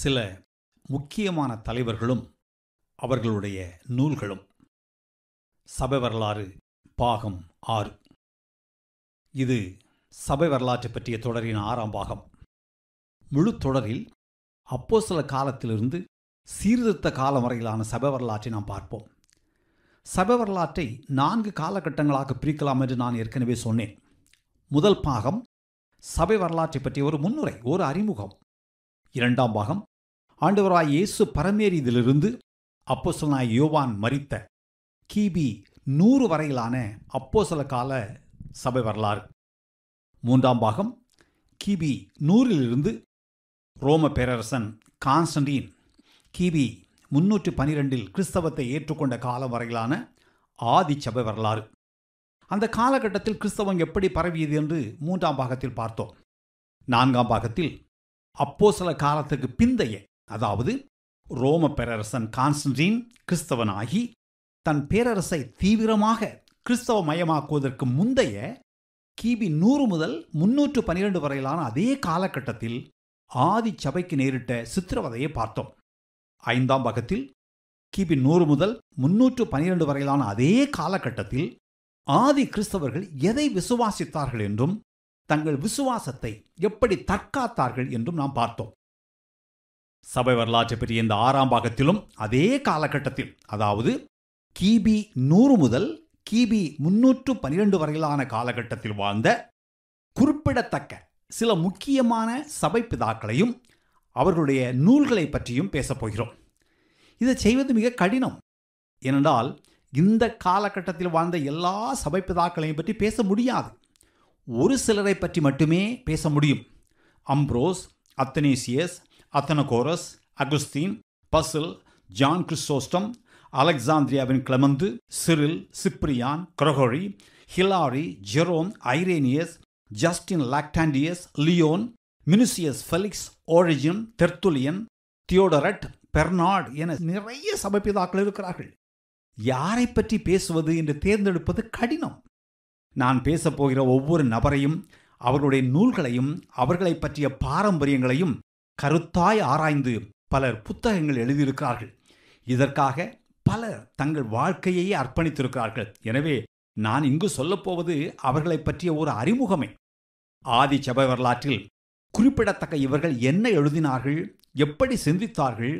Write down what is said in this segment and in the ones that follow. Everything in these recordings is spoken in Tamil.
சில முக்கியமான தலைவர்களும் அவர்களுடைய நூல்களும் சபை வரலாறு பாகம் ஆறு இது சபை வரலாற்றை பற்றிய தொடரின் ஆறாம் பாகம் முழு தொடரில் அப்போ சில காலத்திலிருந்து சீர்திருத்த காலம் வரையிலான சபை வரலாற்றை நாம் பார்ப்போம் சபை வரலாற்றை நான்கு காலகட்டங்களாக பிரிக்கலாம் என்று நான் ஏற்கனவே சொன்னேன் முதல் பாகம் சபை வரலாற்றை பற்றிய ஒரு முன்னுரை ஒரு அறிமுகம் இரண்டாம் பாகம் ஆண்டவராய் இயேசு பரமேறியதிலிருந்து அப்போசலனாய் யோவான் மறித்த கிபி நூறு வரையிலான அப்போசல கால சபை வரலாறு மூன்றாம் பாகம் கிபி நூறிலிருந்து ரோம பேரரசன் கான்ஸ்டன்டீன் கிபி முன்னூற்று பனிரெண்டில் கிறிஸ்தவத்தை ஏற்றுக்கொண்ட காலம் வரையிலான ஆதி சபை வரலாறு அந்த காலகட்டத்தில் கிறிஸ்தவம் எப்படி பரவியது என்று மூன்றாம் பாகத்தில் பார்த்தோம் நான்காம் பாகத்தில் அப்போ சில காலத்துக்கு பிந்தைய அதாவது ரோம பேரரசன் கான்ஸ்டன்டீன் கிறிஸ்தவனாகி தன் பேரரசை தீவிரமாக கிறிஸ்தவ மயமாக்குவதற்கு முந்தைய கிபி நூறு முதல் முன்னூற்று பனிரெண்டு வரையிலான அதே காலகட்டத்தில் ஆதி சபைக்கு நேரிட்ட சித்திரவதையை பார்த்தோம் ஐந்தாம் பகத்தில் கிபி நூறு முதல் முன்னூற்று பனிரெண்டு வரையிலான அதே காலகட்டத்தில் ஆதி கிறிஸ்தவர்கள் எதை விசுவாசித்தார்கள் என்றும் தங்கள் விசுவாசத்தை எப்படி தற்காத்தார்கள் என்றும் நாம் பார்த்தோம் சபை வரலாற்றை பெரிய இந்த ஆறாம் பாகத்திலும் அதே காலகட்டத்தில் அதாவது கிபி நூறு முதல் கிபி முன்னூற்று பனிரெண்டு வரையிலான காலகட்டத்தில் வாழ்ந்த குறிப்பிடத்தக்க சில முக்கியமான சபை பிதாக்களையும் அவர்களுடைய நூல்களை பற்றியும் பேசப்போகிறோம் இதை செய்வது மிக கடினம் ஏனென்றால் இந்த காலகட்டத்தில் வாழ்ந்த எல்லா சபை பிதாக்களையும் பற்றி பேச முடியாது ஒரு சிலரை பற்றி மட்டுமே பேச முடியும் Ambrose Athanasius Athenagoras Augustine Basil John Chrysostom அலெக்சாந்திரியாவின் Clement Cyril Cyprian Gregory Hilary Jerome Irenaeus Justin Lactantius Leo Minucius Felix Origen Tertullian Theodoret Bernard என நிறைய சபைப்பிதாக்கள் இருக்கிறார்கள் யாரை பற்றி பேசுவது என்று தேர்ந்தெடுப்பது கடினம் நான் பேசப்போகிற ஒவ்வொரு நபரையும் அவர்களுடைய நூல்களையும் அவர்களை பற்றிய பாரம்பரியங்களையும் கருத்தாய் ஆராய்ந்து பலர் புத்தகங்கள் எழுதியிருக்கிறார்கள் இதற்காக பலர் தங்கள் வாழ்க்கையையே அர்ப்பணித்திருக்கிறார்கள் எனவே நான் இங்கு சொல்லப்போவது அவர்களை பற்றிய ஒரு அறிமுகமே ஆதி சபை வரலாற்றில் குறிப்பிடத்தக்க இவர்கள் என்ன எழுதினார்கள் எப்படி சிந்தித்தார்கள்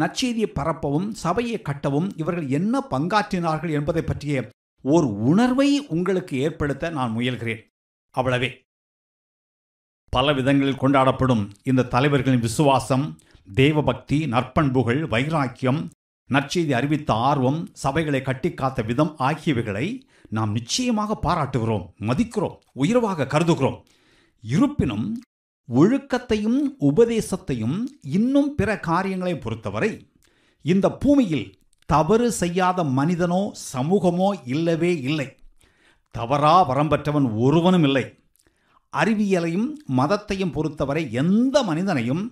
நச்செய்தியை பரப்பவும் சபையை கட்டவும் இவர்கள் என்ன பங்காற்றினார்கள் என்பதை பற்றிய ஒரு உணர்வை உங்களுக்கு ஏற்படுத்த நான் முயல்கிறேன் அவ்வளவே பல விதங்களில் கொண்டாடப்படும் இந்த தலைவர்களின் விசுவாசம் தேவபக்தி நற்பண்புகள் வைராக்கியம் நற்செய்தி அறிவித்த ஆர்வம் சபைகளை கட்டி காத்த விதம் ஆகியவைகளை நாம் நிச்சயமாக பாராட்டுகிறோம் மதிக்கிறோம் உயர்வாக கருதுகிறோம் இருப்பினும் ஒழுக்கத்தையும் உபதேசத்தையும் இன்னும் பிற காரியங்களை பொறுத்தவரை இந்த பூமியில் தவறு செய்யாத மனிதனோ சமூகமோ இல்லவே இல்லை தவறா வரம்பற்றவன் ஒருவனும் இல்லை அறிவியலையும் மதத்தையும் பொறுத்தவரை எந்த மனிதனையும்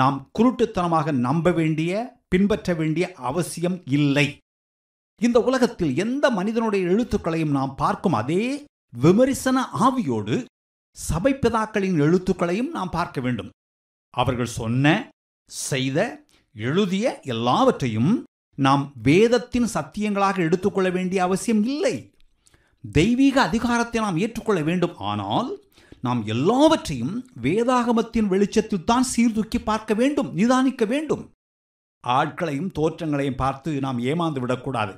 நாம் குருட்டுத்தனமாக நம்ப வேண்டிய பின்பற்ற வேண்டிய அவசியம் இல்லை இந்த உலகத்தில் எந்த மனிதனுடைய எழுத்துக்களையும் நாம் பார்க்கும் அதே விமரிசன ஆவியோடு சபைப்பிதாக்களின் எழுத்துக்களையும் நாம் பார்க்க வேண்டும் அவர்கள் சொன்ன செய்த எழுதிய எல்லாவற்றையும் நாம் வேதத்தின் சத்தியங்களாக எடுத்துக்கொள்ள வேண்டிய அவசியம் இல்லை தெய்வீக அதிகாரத்தை நாம் ஏற்றுக்கொள்ள வேண்டும் ஆனால் நாம் எல்லாவற்றையும் வேதாகமத்தின் வெளிச்சத்தில் தான் சீர்தூக்கி பார்க்க வேண்டும் நிதானிக்க வேண்டும் ஆட்களையும் தோற்றங்களையும் பார்த்து நாம் ஏமாந்து விடக்கூடாது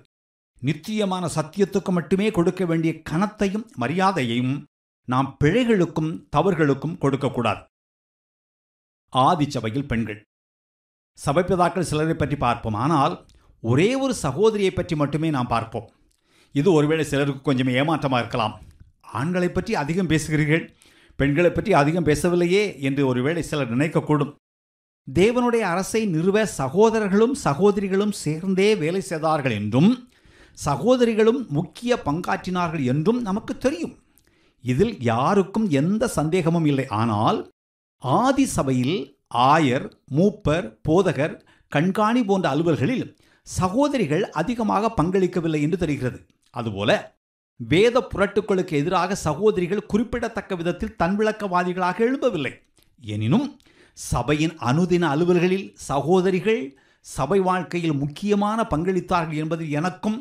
நிச்சயமான சத்தியத்துக்கு மட்டுமே கொடுக்க வேண்டிய கனத்தையும் மரியாதையையும் நாம் பிழைகளுக்கும் தவறுகளுக்கும் கொடுக்கக்கூடாது ஆதிச்சபையில் பெண்கள் சபைப்பிதாக்கள் சிலரை பற்றி பார்ப்போம் ஆனால் ஒரே ஒரு சகோதரியை பற்றி மட்டுமே நாம் பார்ப்போம் இது ஒருவேளை சிலருக்கு கொஞ்சம் ஏமாற்றமாக இருக்கலாம் ஆண்களை பற்றி அதிகம் பேசுகிறீர்கள் பெண்களை பற்றி அதிகம் பேசவில்லையே என்று ஒருவேளை சிலர் நினைக்கக்கூடும் தேவனுடைய அரசை நிறுவ சகோதரர்களும் சகோதரிகளும் சேர்ந்தே வேலை செய்தார்கள் என்றும் சகோதரிகளும் முக்கிய பங்காற்றினார்கள் என்றும் நமக்கு தெரியும் இதில் யாருக்கும் எந்த சந்தேகமும் இல்லை ஆனால் ஆதி சபையில் ஆயர் மூப்பர் போதகர் கண்காணி போன்ற அலுவல்களில் சகோதரிகள் அதிகமாக பங்களிக்கவில்லை என்று தெரிகிறது அதுபோல வேத புரட்டுக்களுக்கு எதிராக சகோதரிகள் குறிப்பிடத்தக்க விதத்தில் தன்விளக்கவாதிகளாக எழும்பவில்லை எனினும் சபையின் அனுதின அலுவல்களில் சகோதரிகள் சபை வாழ்க்கையில் முக்கியமான பங்களித்தார்கள் என்பதில் எனக்கும்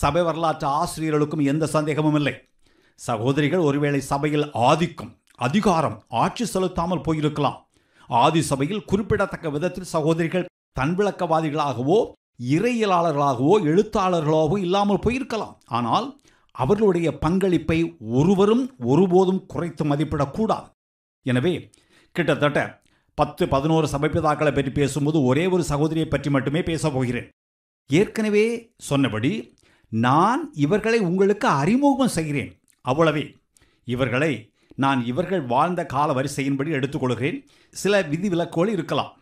சபை வரலாற்று ஆசிரியர்களுக்கும் எந்த சந்தேகமும் இல்லை சகோதரிகள் ஒருவேளை சபையில் ஆதிக்கம் அதிகாரம் ஆட்சி செலுத்தாமல் போயிருக்கலாம் ஆதி சபையில் குறிப்பிடத்தக்க விதத்தில் சகோதரிகள் தன்விளக்கவாதிகளாகவோ இறையலாளர்களாகவோ எழுத்தாளர்களாகவோ இல்லாமல் போயிருக்கலாம் ஆனால் அவர்களுடைய பங்களிப்பை ஒருவரும் ஒருபோதும் குறைத்து மதிப்பிடக்கூடாது எனவே கிட்டத்தட்ட பத்து பதினோரு சபைப்பிதாக்களை பற்றி பேசும்போது ஒரே ஒரு சகோதரியை பற்றி மட்டுமே பேச போகிறேன் ஏற்கனவே சொன்னபடி நான் இவர்களை உங்களுக்கு அறிமுகம் செய்கிறேன் அவ்வளவே இவர்களை நான் இவர்கள் வாழ்ந்த கால வரிசையின்படி எடுத்துக்கொள்கிறேன் சில விதிவிலக்குகள் இருக்கலாம்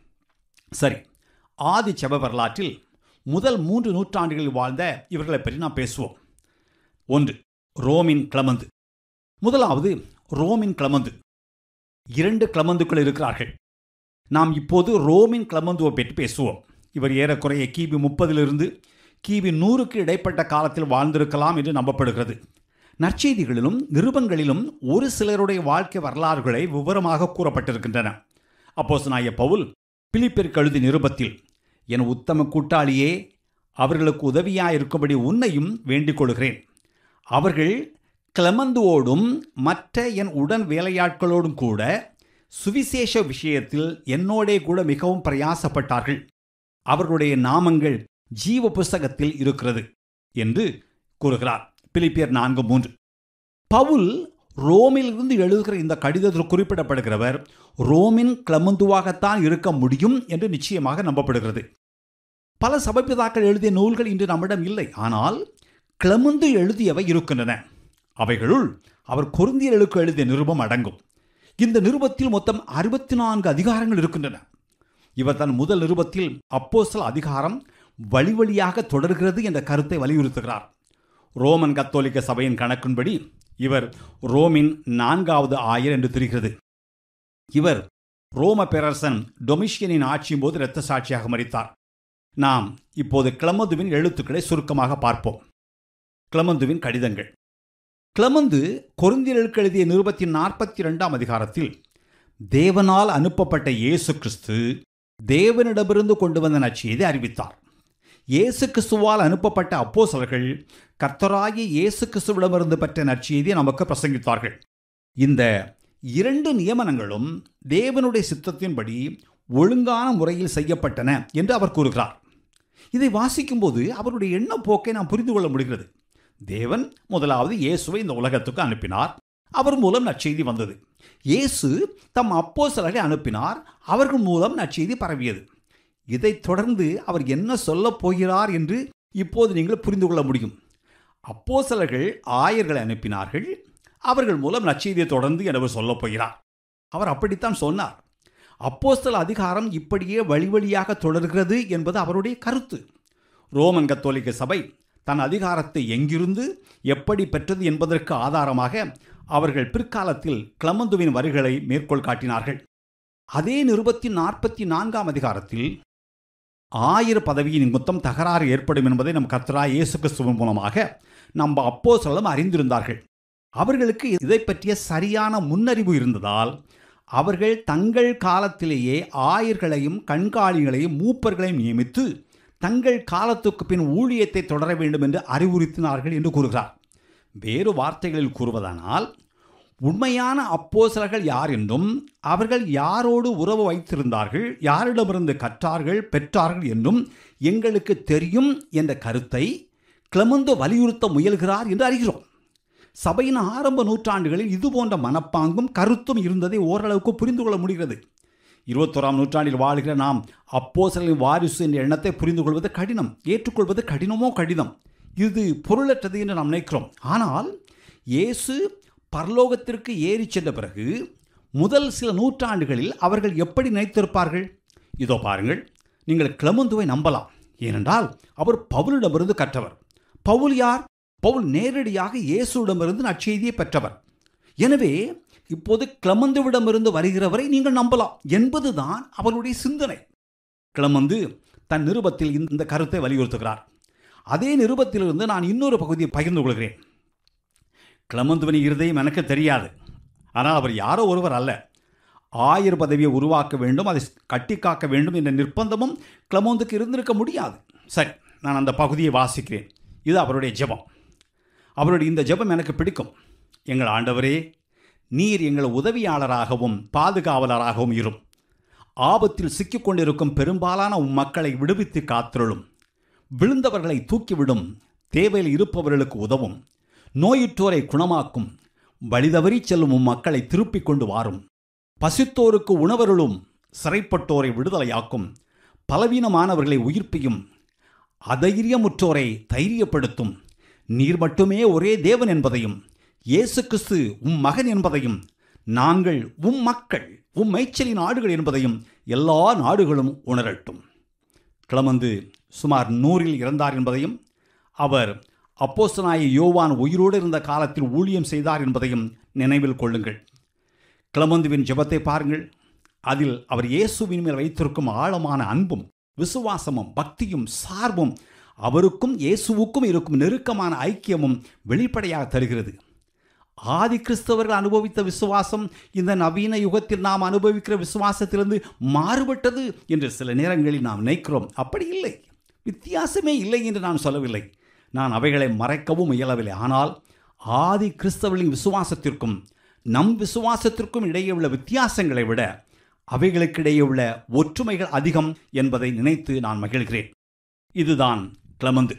சரி ஆதி செப வரலாற்றில் முதல் மூன்று நூற்றாண்டுகளில் வாழ்ந்த இவர்களை பற்றி நாம் பேசுவோம் ஒன்று ரோமின் கிளமந்து முதலாவது ரோமின் கிளமந்து இரண்டு கிளமந்துக்கள் இருக்கிறார்கள் நாம் இப்போது ரோமின் கிளமந்துவை பற்றி பேசுவோம் இவர் ஏறக்குறைய கிபி முப்பதிலிருந்து கிபி நூறுக்கு இடைப்பட்ட காலத்தில் வாழ்ந்திருக்கலாம் என்று நம்பப்படுகிறது நற்செய்திகளிலும் நிருபங்களிலும் ஒரு சிலருடைய வாழ்க்கை வரலாறுகளை விவரமாக கூறப்பட்டிருக்கின்றன அப்போஸ் நாய பவுல் பிலிப்பிற்கு எழுதி நிருபத்தில் என் உத்தம கூட்டாளியே அவர்களுக்கு உதவியாயிருக்கும்படி உன்னையும் வேண்டிக் கொள்கிறேன் அவர்கள் கிளமந்துவோடும் மற்ற என் உடன் வேலையாட்களோடும் கூட சுவிசேஷ விஷயத்தில் என்னோடே கூட மிகவும் பிரயாசப்பட்டார்கள் அவர்களுடைய நாமங்கள் ஜீவ புஸ்தகத்தில் இருக்கிறது என்று கூறுகிறார் பிலிப்பியர் நான்கு மூன்று பவுல் ரோமிலிருந்து எழுதுகிற இந்த கடிதத்தில் குறிப்பிடப்படுகிறவர் ரோமின் கிளமந்துவாகத்தான் இருக்க முடியும் என்று நிச்சயமாக நம்பப்படுகிறது பல சபைப்பிதாக்கள் எழுதிய நூல்கள் இன்று நம்மிடம் இல்லை ஆனால் கிளமுந்து எழுதியவை இருக்கின்றன அவைகளுள் அவர் கொருந்தியர்களுக்கு எழுதிய நிருபம் அடங்கும் இந்த நிருபத்தில் மொத்தம் அறுபத்தி நான்கு அதிகாரங்கள் இருக்கின்றன இவர் தன் முதல் நிருபத்தில் அப்போசல் அதிகாரம் வழி வழியாக தொடர்கிறது என்ற கருத்தை வலியுறுத்துகிறார் ரோமன் கத்தோலிக்க சபையின் கணக்கின்படி இவர் ரோமின் நான்காவது ஆயர் என்று தெரிகிறது இவர் ரோம பேரரசன் டொமிஷியனின் ஆட்சியின் போது இரத்த சாட்சியாக மறித்தார் நாம் இப்போது கிளமந்துவின் எழுத்துக்களை சுருக்கமாக பார்ப்போம் கிளமந்துவின் கடிதங்கள் கிளமந்து கொருந்தியலுக்கு எழுதிய நிருபத்தின் நாற்பத்தி ரெண்டாம் அதிகாரத்தில் தேவனால் அனுப்பப்பட்ட இயேசு கிறிஸ்து தேவனிடமிருந்து கொண்டு வந்த நச்சியை அறிவித்தார் இயேசு கிறிஸ்துவால் அனுப்பப்பட்ட அப்போசலர்கள் கர்த்தராகி இயேசு கிறிஸ்துவிடமிருந்து பெற்ற நற்செய்தியை நமக்கு பிரசங்கித்தார்கள் இந்த இரண்டு நியமனங்களும் தேவனுடைய சித்தத்தின்படி ஒழுங்கான முறையில் செய்யப்பட்டன என்று அவர் கூறுகிறார் இதை வாசிக்கும்போது அவருடைய எண்ண போக்கை நாம் புரிந்து கொள்ள முடிகிறது தேவன் முதலாவது இயேசுவை இந்த உலகத்துக்கு அனுப்பினார் அவர் மூலம் நற்செய்தி வந்தது இயேசு தம் அப்போ சிலரை அனுப்பினார் அவர்கள் மூலம் நற்செய்தி பரவியது இதைத் தொடர்ந்து அவர் என்ன சொல்லப் போகிறார் என்று இப்போது நீங்கள் புரிந்து கொள்ள முடியும் அப்போ சிலர்கள் ஆயர்களை அனுப்பினார்கள் அவர்கள் மூலம் நச்செய்தியை தொடர்ந்து என்று சொல்லப் போகிறார் அவர் அப்படித்தான் சொன்னார் அப்போஸ்தல் அதிகாரம் இப்படியே வழி வழியாக தொடர்கிறது என்பது அவருடைய கருத்து ரோமன் கத்தோலிக்க சபை தன் அதிகாரத்தை எங்கிருந்து எப்படி பெற்றது என்பதற்கு ஆதாரமாக அவர்கள் பிற்காலத்தில் கிளமந்துவின் வரிகளை மேற்கோள் காட்டினார்கள் அதே நிருபத்தின் நாற்பத்தி நான்காம் அதிகாரத்தில் ஆயிர பதவியின் மொத்தம் தகராறு ஏற்படும் என்பதை நம் கத்ரா இயேசு கிறிஸ்துவின் மூலமாக நம்ம அப்போ சொல்லும் அறிந்திருந்தார்கள் அவர்களுக்கு இதை பற்றிய சரியான முன்னறிவு இருந்ததால் அவர்கள் தங்கள் காலத்திலேயே ஆயர்களையும் கண்காணிகளையும் மூப்பர்களையும் நியமித்து தங்கள் காலத்துக்கு பின் ஊழியத்தை தொடர வேண்டும் என்று அறிவுறுத்தினார்கள் என்று கூறுகிறார் வேறு வார்த்தைகளில் கூறுவதானால் உண்மையான அப்போசலர்கள் யார் என்றும் அவர்கள் யாரோடு உறவு வைத்திருந்தார்கள் யாரிடமிருந்து கற்றார்கள் பெற்றார்கள் என்றும் எங்களுக்கு தெரியும் என்ற கருத்தை கிளமந்து வலியுறுத்த முயல்கிறார் என்று அறிகிறோம் சபையின் ஆரம்ப நூற்றாண்டுகளில் இது போன்ற மனப்பாங்கும் கருத்தும் இருந்ததை ஓரளவுக்கு புரிந்து கொள்ள முடிகிறது இருபத்தோராம் நூற்றாண்டில் வாழ்கிற நாம் அப்போசலின் வாரிசு என்ற எண்ணத்தை புரிந்து கொள்வது கடினம் ஏற்றுக்கொள்வது கடினமோ கடினம் இது பொருளற்றது என்று நாம் நினைக்கிறோம் ஆனால் இயேசு பரலோகத்திற்கு ஏறி சென்ற பிறகு முதல் சில நூற்றாண்டுகளில் அவர்கள் எப்படி நினைத்திருப்பார்கள் இதோ பாருங்கள் நீங்கள் கிளமந்துவை நம்பலாம் ஏனென்றால் அவர் பவுலிடமிருந்து கற்றவர் பவுல் யார் பவுல் நேரடியாக இயேசுவிடமிருந்து நற்செய்தியை பெற்றவர் எனவே இப்போது கிளமந்துவிடமிருந்து வருகிறவரை நீங்கள் நம்பலாம் என்பதுதான் அவருடைய சிந்தனை கிளமந்து தன் நிருபத்தில் இந்த கருத்தை வலியுறுத்துகிறார் அதே நிருபத்திலிருந்து நான் இன்னொரு பகுதியை பகிர்ந்து கொள்கிறேன் கிளமந்துவனி இருதயம் எனக்கு தெரியாது ஆனால் அவர் யாரோ ஒருவர் அல்ல ஆயிர பதவியை உருவாக்க வேண்டும் அதை கட்டி காக்க வேண்டும் என்ற நிர்பந்தமும் கிளமோந்துக்கு இருந்திருக்க முடியாது சரி நான் அந்த பகுதியை வாசிக்கிறேன் இது அவருடைய ஜெபம் அவருடைய இந்த ஜெபம் எனக்கு பிடிக்கும் எங்கள் ஆண்டவரே நீர் எங்கள் உதவியாளராகவும் பாதுகாவலராகவும் இரும் ஆபத்தில் சிக்கிக்கொண்டிருக்கும் பெரும்பாலான உம் மக்களை விடுவித்து காத்திருளும் விழுந்தவர்களை தூக்கிவிடும் தேவையில் இருப்பவர்களுக்கு உதவும் நோயுற்றோரை குணமாக்கும் வழிதவறி செல்லும் உம் மக்களை திருப்பிக் கொண்டு வாரும் பசித்தோருக்கு உணவருளும் சிறைப்பட்டோரை விடுதலையாக்கும் பலவீனமானவர்களை உயிர்ப்பியும் அதைரியமுற்றோரை தைரியப்படுத்தும் நீர் மட்டுமே ஒரே தேவன் என்பதையும் இயேசு கிறிஸ்து உம் மகன் என்பதையும் நாங்கள் உம் மக்கள் உம் மைச்சலி நாடுகள் என்பதையும் எல்லா நாடுகளும் உணரட்டும் கிளமந்து சுமார் நூறில் இறந்தார் என்பதையும் அவர் அப்போசனாய யோவான் உயிரோடு இருந்த காலத்தில் ஊழியம் செய்தார் என்பதையும் நினைவில் கொள்ளுங்கள் கிளமந்துவின் ஜெபத்தை பாருங்கள் அதில் அவர் இயேசுவின் மேல் வைத்திருக்கும் ஆழமான அன்பும் விசுவாசமும் பக்தியும் சார்பும் அவருக்கும் இயேசுவுக்கும் இருக்கும் நெருக்கமான ஐக்கியமும் வெளிப்படையாக தருகிறது ஆதி கிறிஸ்தவர்கள் அனுபவித்த விசுவாசம் இந்த நவீன யுகத்தில் நாம் அனுபவிக்கிற விசுவாசத்திலிருந்து மாறுபட்டது என்று சில நேரங்களில் நாம் நினைக்கிறோம் அப்படி இல்லை வித்தியாசமே இல்லை என்று நான் சொல்லவில்லை நான் அவைகளை மறைக்கவும் இயலவில்லை ஆனால் ஆதி கிறிஸ்தவர்களின் விசுவாசத்திற்கும் நம் விசுவாசத்திற்கும் இடையே உள்ள வித்தியாசங்களை விட அவைகளுக்கிடையே உள்ள ஒற்றுமைகள் அதிகம் என்பதை நினைத்து நான் மகிழ்கிறேன் இதுதான் கிளமந்து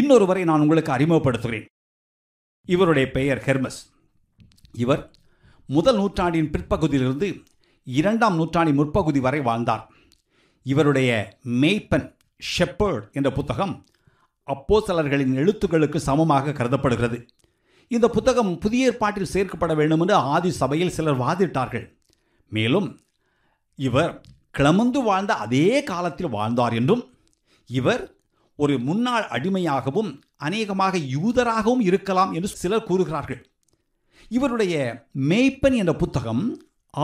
இன்னொருவரை நான் உங்களுக்கு அறிமுகப்படுத்துகிறேன் இவருடைய பெயர் ஹெர்மஸ் இவர் முதல் நூற்றாண்டின் பிற்பகுதியிலிருந்து இரண்டாம் நூற்றாண்டின் முற்பகுதி வரை வாழ்ந்தார் இவருடைய மேய்ப்பன் ஷெப்பர்ட் என்ற புத்தகம் அப்போசலர்களின் எழுத்துக்களுக்கு சமமாக கருதப்படுகிறது இந்த புத்தகம் புதிய ஏற்பாட்டில் சேர்க்கப்பட வேண்டும் என்று ஆதி சபையில் சிலர் வாதிட்டார்கள் மேலும் இவர் கிளமந்து வாழ்ந்த அதே காலத்தில் வாழ்ந்தார் என்றும் இவர் ஒரு முன்னாள் அடிமையாகவும் அநேகமாக யூதராகவும் இருக்கலாம் என்று சிலர் கூறுகிறார்கள் இவருடைய மேய்ப்பன் என்ற புத்தகம்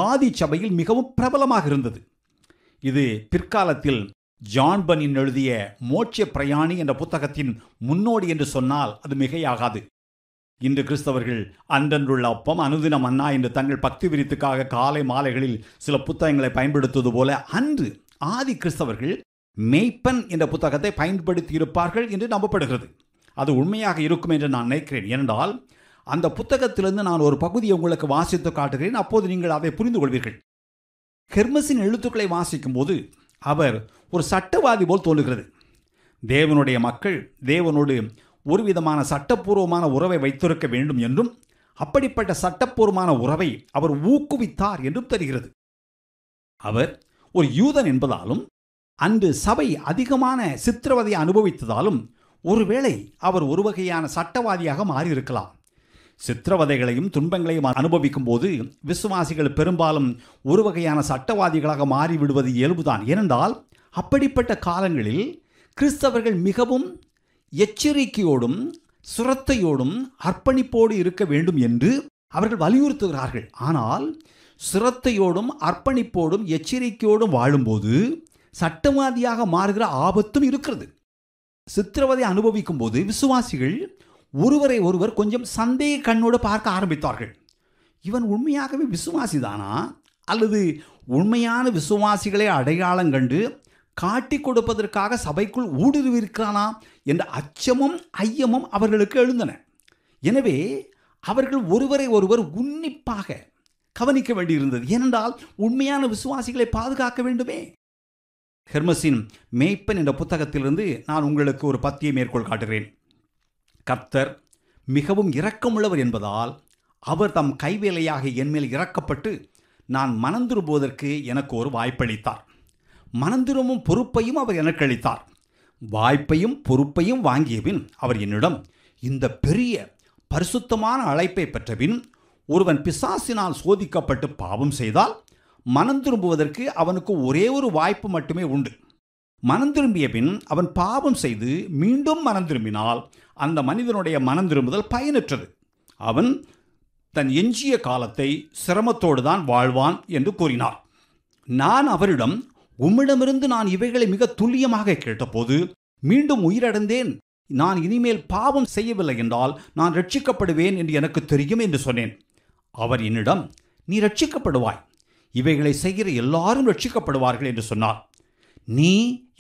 ஆதி சபையில் மிகவும் பிரபலமாக இருந்தது இது பிற்காலத்தில் ஜான்பனின் எழுதிய மோட்ச பிரயாணி என்ற புத்தகத்தின் முன்னோடி என்று சொன்னால் அது மிகையாகாது இன்று கிறிஸ்தவர்கள் அன்றன்றுள்ள அப்பம் அனுதினம் அண்ணா என்று தங்கள் பக்தி விரித்துக்காக காலை மாலைகளில் சில புத்தகங்களை பயன்படுத்துவது போல அன்று ஆதி கிறிஸ்தவர்கள் மெய்ப்பன் என்ற புத்தகத்தை பயன்படுத்தி இருப்பார்கள் என்று நம்பப்படுகிறது அது உண்மையாக இருக்கும் என்று நான் நினைக்கிறேன் என்றால் அந்த புத்தகத்திலிருந்து நான் ஒரு பகுதியை உங்களுக்கு வாசித்து காட்டுகிறேன் அப்போது நீங்கள் அதை புரிந்து கொள்வீர்கள் ஹெர்மஸின் எழுத்துக்களை வாசிக்கும் போது அவர் ஒரு சட்டவாதி போல் தோன்றுகிறது தேவனுடைய மக்கள் தேவனோடு ஒரு விதமான சட்டப்பூர்வமான உறவை வைத்திருக்க வேண்டும் என்றும் அப்படிப்பட்ட சட்டப்பூர்வமான உறவை அவர் ஊக்குவித்தார் என்றும் தெரிகிறது அவர் ஒரு யூதன் என்பதாலும் அன்று சபை அதிகமான சித்திரவதையை அனுபவித்ததாலும் ஒருவேளை அவர் ஒரு வகையான சட்டவாதியாக மாறியிருக்கலாம் சித்திரவதைகளையும் துன்பங்களையும் அனுபவிக்கும் போது விசுவாசிகள் பெரும்பாலும் ஒரு வகையான சட்டவாதிகளாக மாறிவிடுவது இயல்புதான் ஏனென்றால் அப்படிப்பட்ட காலங்களில் கிறிஸ்தவர்கள் மிகவும் எச்சரிக்கையோடும் சுரத்தையோடும் அர்ப்பணிப்போடு இருக்க வேண்டும் என்று அவர்கள் வலியுறுத்துகிறார்கள் ஆனால் சுரத்தையோடும் அர்ப்பணிப்போடும் எச்சரிக்கையோடும் வாழும்போது சட்டவாதியாக மாறுகிற ஆபத்தும் இருக்கிறது சித்திரவதை அனுபவிக்கும் போது விசுவாசிகள் ஒருவரை ஒருவர் கொஞ்சம் சந்தேக கண்ணோடு பார்க்க ஆரம்பித்தார்கள் இவன் உண்மையாகவே விசுவாசிதானா அல்லது உண்மையான விசுவாசிகளை அடையாளம் கண்டு காட்டி கொடுப்பதற்காக சபைக்குள் ஊடுருவிருக்கிறானா என்ற அச்சமும் ஐயமும் அவர்களுக்கு எழுந்தன எனவே அவர்கள் ஒருவரை ஒருவர் உன்னிப்பாக கவனிக்க வேண்டியிருந்தது ஏனென்றால் உண்மையான விசுவாசிகளை பாதுகாக்க வேண்டுமே ஹெர்மஸின் மேய்ப்பன் என்ற புத்தகத்திலிருந்து நான் உங்களுக்கு ஒரு பத்தியை மேற்கோள் காட்டுகிறேன் கர்த்தர் மிகவும் இரக்கமுள்ளவர் என்பதால் அவர் தம் கைவேலையாக என்மேல் இறக்கப்பட்டு நான் மனந்திரும்புவதற்கு எனக்கு ஒரு வாய்ப்பளித்தார் மனந்திரும்பும் பொறுப்பையும் அவர் எனக்கு அளித்தார் வாய்ப்பையும் பொறுப்பையும் வாங்கியபின் அவர் என்னிடம் இந்த பெரிய பரிசுத்தமான அழைப்பை பெற்றபின் ஒருவன் பிசாசினால் சோதிக்கப்பட்டு பாவம் செய்தால் மனம் திரும்புவதற்கு அவனுக்கு ஒரே ஒரு வாய்ப்பு மட்டுமே உண்டு மனம் திரும்பிய பின் அவன் பாவம் செய்து மீண்டும் மனம் திரும்பினால் அந்த மனிதனுடைய மனம் திரும்புதல் பயனற்றது அவன் தன் எஞ்சிய காலத்தை சிரமத்தோடு தான் வாழ்வான் என்று கூறினார் நான் அவரிடம் உம்மிடமிருந்து நான் இவைகளை மிக துல்லியமாக கேட்டபோது மீண்டும் உயிரடைந்தேன் நான் இனிமேல் பாவம் செய்யவில்லை என்றால் நான் ரட்சிக்கப்படுவேன் என்று எனக்கு தெரியும் என்று சொன்னேன் அவர் என்னிடம் நீ ரட்சிக்கப்படுவாய் இவைகளை செய்கிற எல்லாரும் ரட்சிக்கப்படுவார்கள் என்று சொன்னார் நீ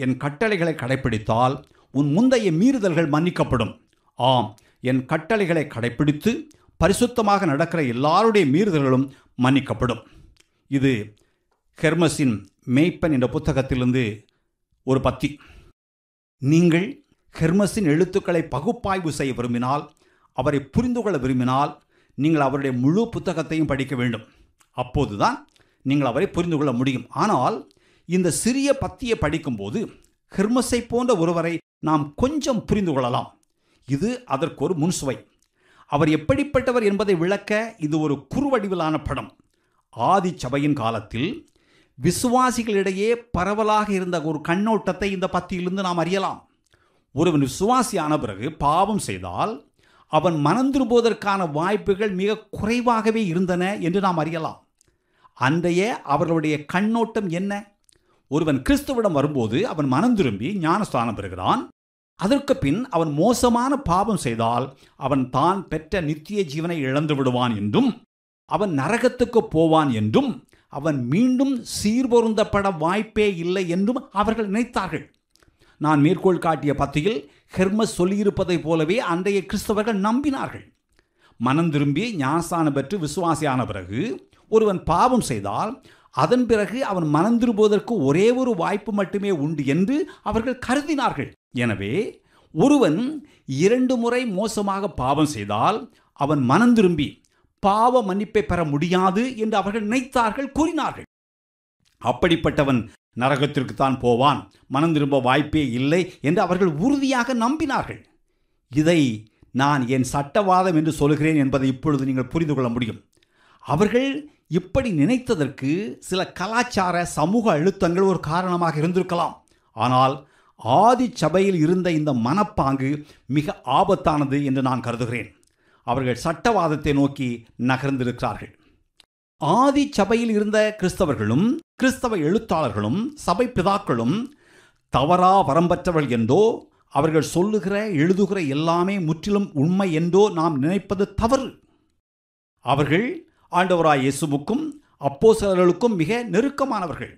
என் கட்டளைகளை கடைப்பிடித்தால் உன் முந்தைய மீறுதல்கள் மன்னிக்கப்படும் ஆம் என் கட்டளைகளை கடைப்பிடித்து பரிசுத்தமாக நடக்கிற எல்லாருடைய மீறுதல்களும் மன்னிக்கப்படும் இது ஹெர்மஸின் மேய்ப்பன் என்ற புத்தகத்திலிருந்து ஒரு பத்தி நீங்கள் ஹெர்மஸின் எழுத்துக்களை பகுப்பாய்வு செய்ய விரும்பினால் அவரை புரிந்து கொள்ள விரும்பினால் நீங்கள் அவருடைய முழு புத்தகத்தையும் படிக்க வேண்டும் அப்போதுதான் நீங்கள் அவரை புரிந்து கொள்ள முடியும் ஆனால் இந்த சிறிய பத்தியை படிக்கும்போது ஹெர்மஸை போன்ற ஒருவரை நாம் கொஞ்சம் புரிந்து கொள்ளலாம் இது அதற்கு ஒரு முன்சுவை அவர் எப்படிப்பட்டவர் என்பதை விளக்க இது ஒரு குறுவடிவிலான படம் ஆதி சபையின் காலத்தில் விசுவாசிகளிடையே பரவலாக இருந்த ஒரு கண்ணோட்டத்தை இந்த பத்தியிலிருந்து நாம் அறியலாம் ஒருவன் விசுவாசியான பிறகு பாவம் செய்தால் அவன் மனம் வாய்ப்புகள் மிக குறைவாகவே இருந்தன என்று நாம் அறியலாம் அன்றைய அவர்களுடைய கண்ணோட்டம் என்ன ஒருவன் கிறிஸ்துவிடம் வரும்போது அவன் மனம் திரும்பி ஞானஸ்தானம் பெறுகிறான் அதற்கு பின் அவன் மோசமான பாவம் செய்தால் அவன் தான் பெற்ற நித்திய ஜீவனை இழந்து விடுவான் என்றும் அவன் நரகத்துக்கு போவான் என்றும் அவன் மீண்டும் சீர்பொருந்தப்பட வாய்ப்பே இல்லை என்றும் அவர்கள் நினைத்தார்கள் நான் மேற்கோள் காட்டிய பத்தியில் ஹெர்மஸ் சொல்லியிருப்பதைப் போலவே அன்றைய கிறிஸ்தவர்கள் நம்பினார்கள் மனம் திரும்பி ஞானஸ்தானம் பெற்று விசுவாசியான பிறகு ஒருவன் பாவம் செய்தால் அதன் பிறகு அவன் மனந்திருப்பதற்கு ஒரே ஒரு வாய்ப்பு மட்டுமே உண்டு என்று அவர்கள் கருதினார்கள் எனவே ஒருவன் இரண்டு முறை மோசமாக பாவம் செய்தால் அவன் மனம் திரும்பி பாவ மன்னிப்பை பெற முடியாது என்று அவர்கள் நினைத்தார்கள் கூறினார்கள் அப்படிப்பட்டவன் நரகத்திற்கு தான் போவான் மனம் திரும்ப வாய்ப்பே இல்லை என்று அவர்கள் உறுதியாக நம்பினார்கள் இதை நான் என் சட்டவாதம் என்று சொல்கிறேன் என்பதை இப்பொழுது நீங்கள் புரிந்து கொள்ள முடியும் அவர்கள் இப்படி நினைத்ததற்கு சில கலாச்சார சமூக அழுத்தங்கள் ஒரு காரணமாக இருந்திருக்கலாம் ஆனால் ஆதி சபையில் இருந்த இந்த மனப்பாங்கு மிக ஆபத்தானது என்று நான் கருதுகிறேன் அவர்கள் சட்டவாதத்தை நோக்கி நகர்ந்திருக்கிறார்கள் ஆதி சபையில் இருந்த கிறிஸ்தவர்களும் கிறிஸ்தவ எழுத்தாளர்களும் சபை பிதாக்களும் தவறா வரம்பற்றவள் என்றோ அவர்கள் சொல்லுகிற எழுதுகிற எல்லாமே முற்றிலும் உண்மை என்றோ நாம் நினைப்பது தவறு அவர்கள் ஆண்டவராய் இயேசுவுக்கும் அப்போ சிலர்களுக்கும் மிக நெருக்கமானவர்கள்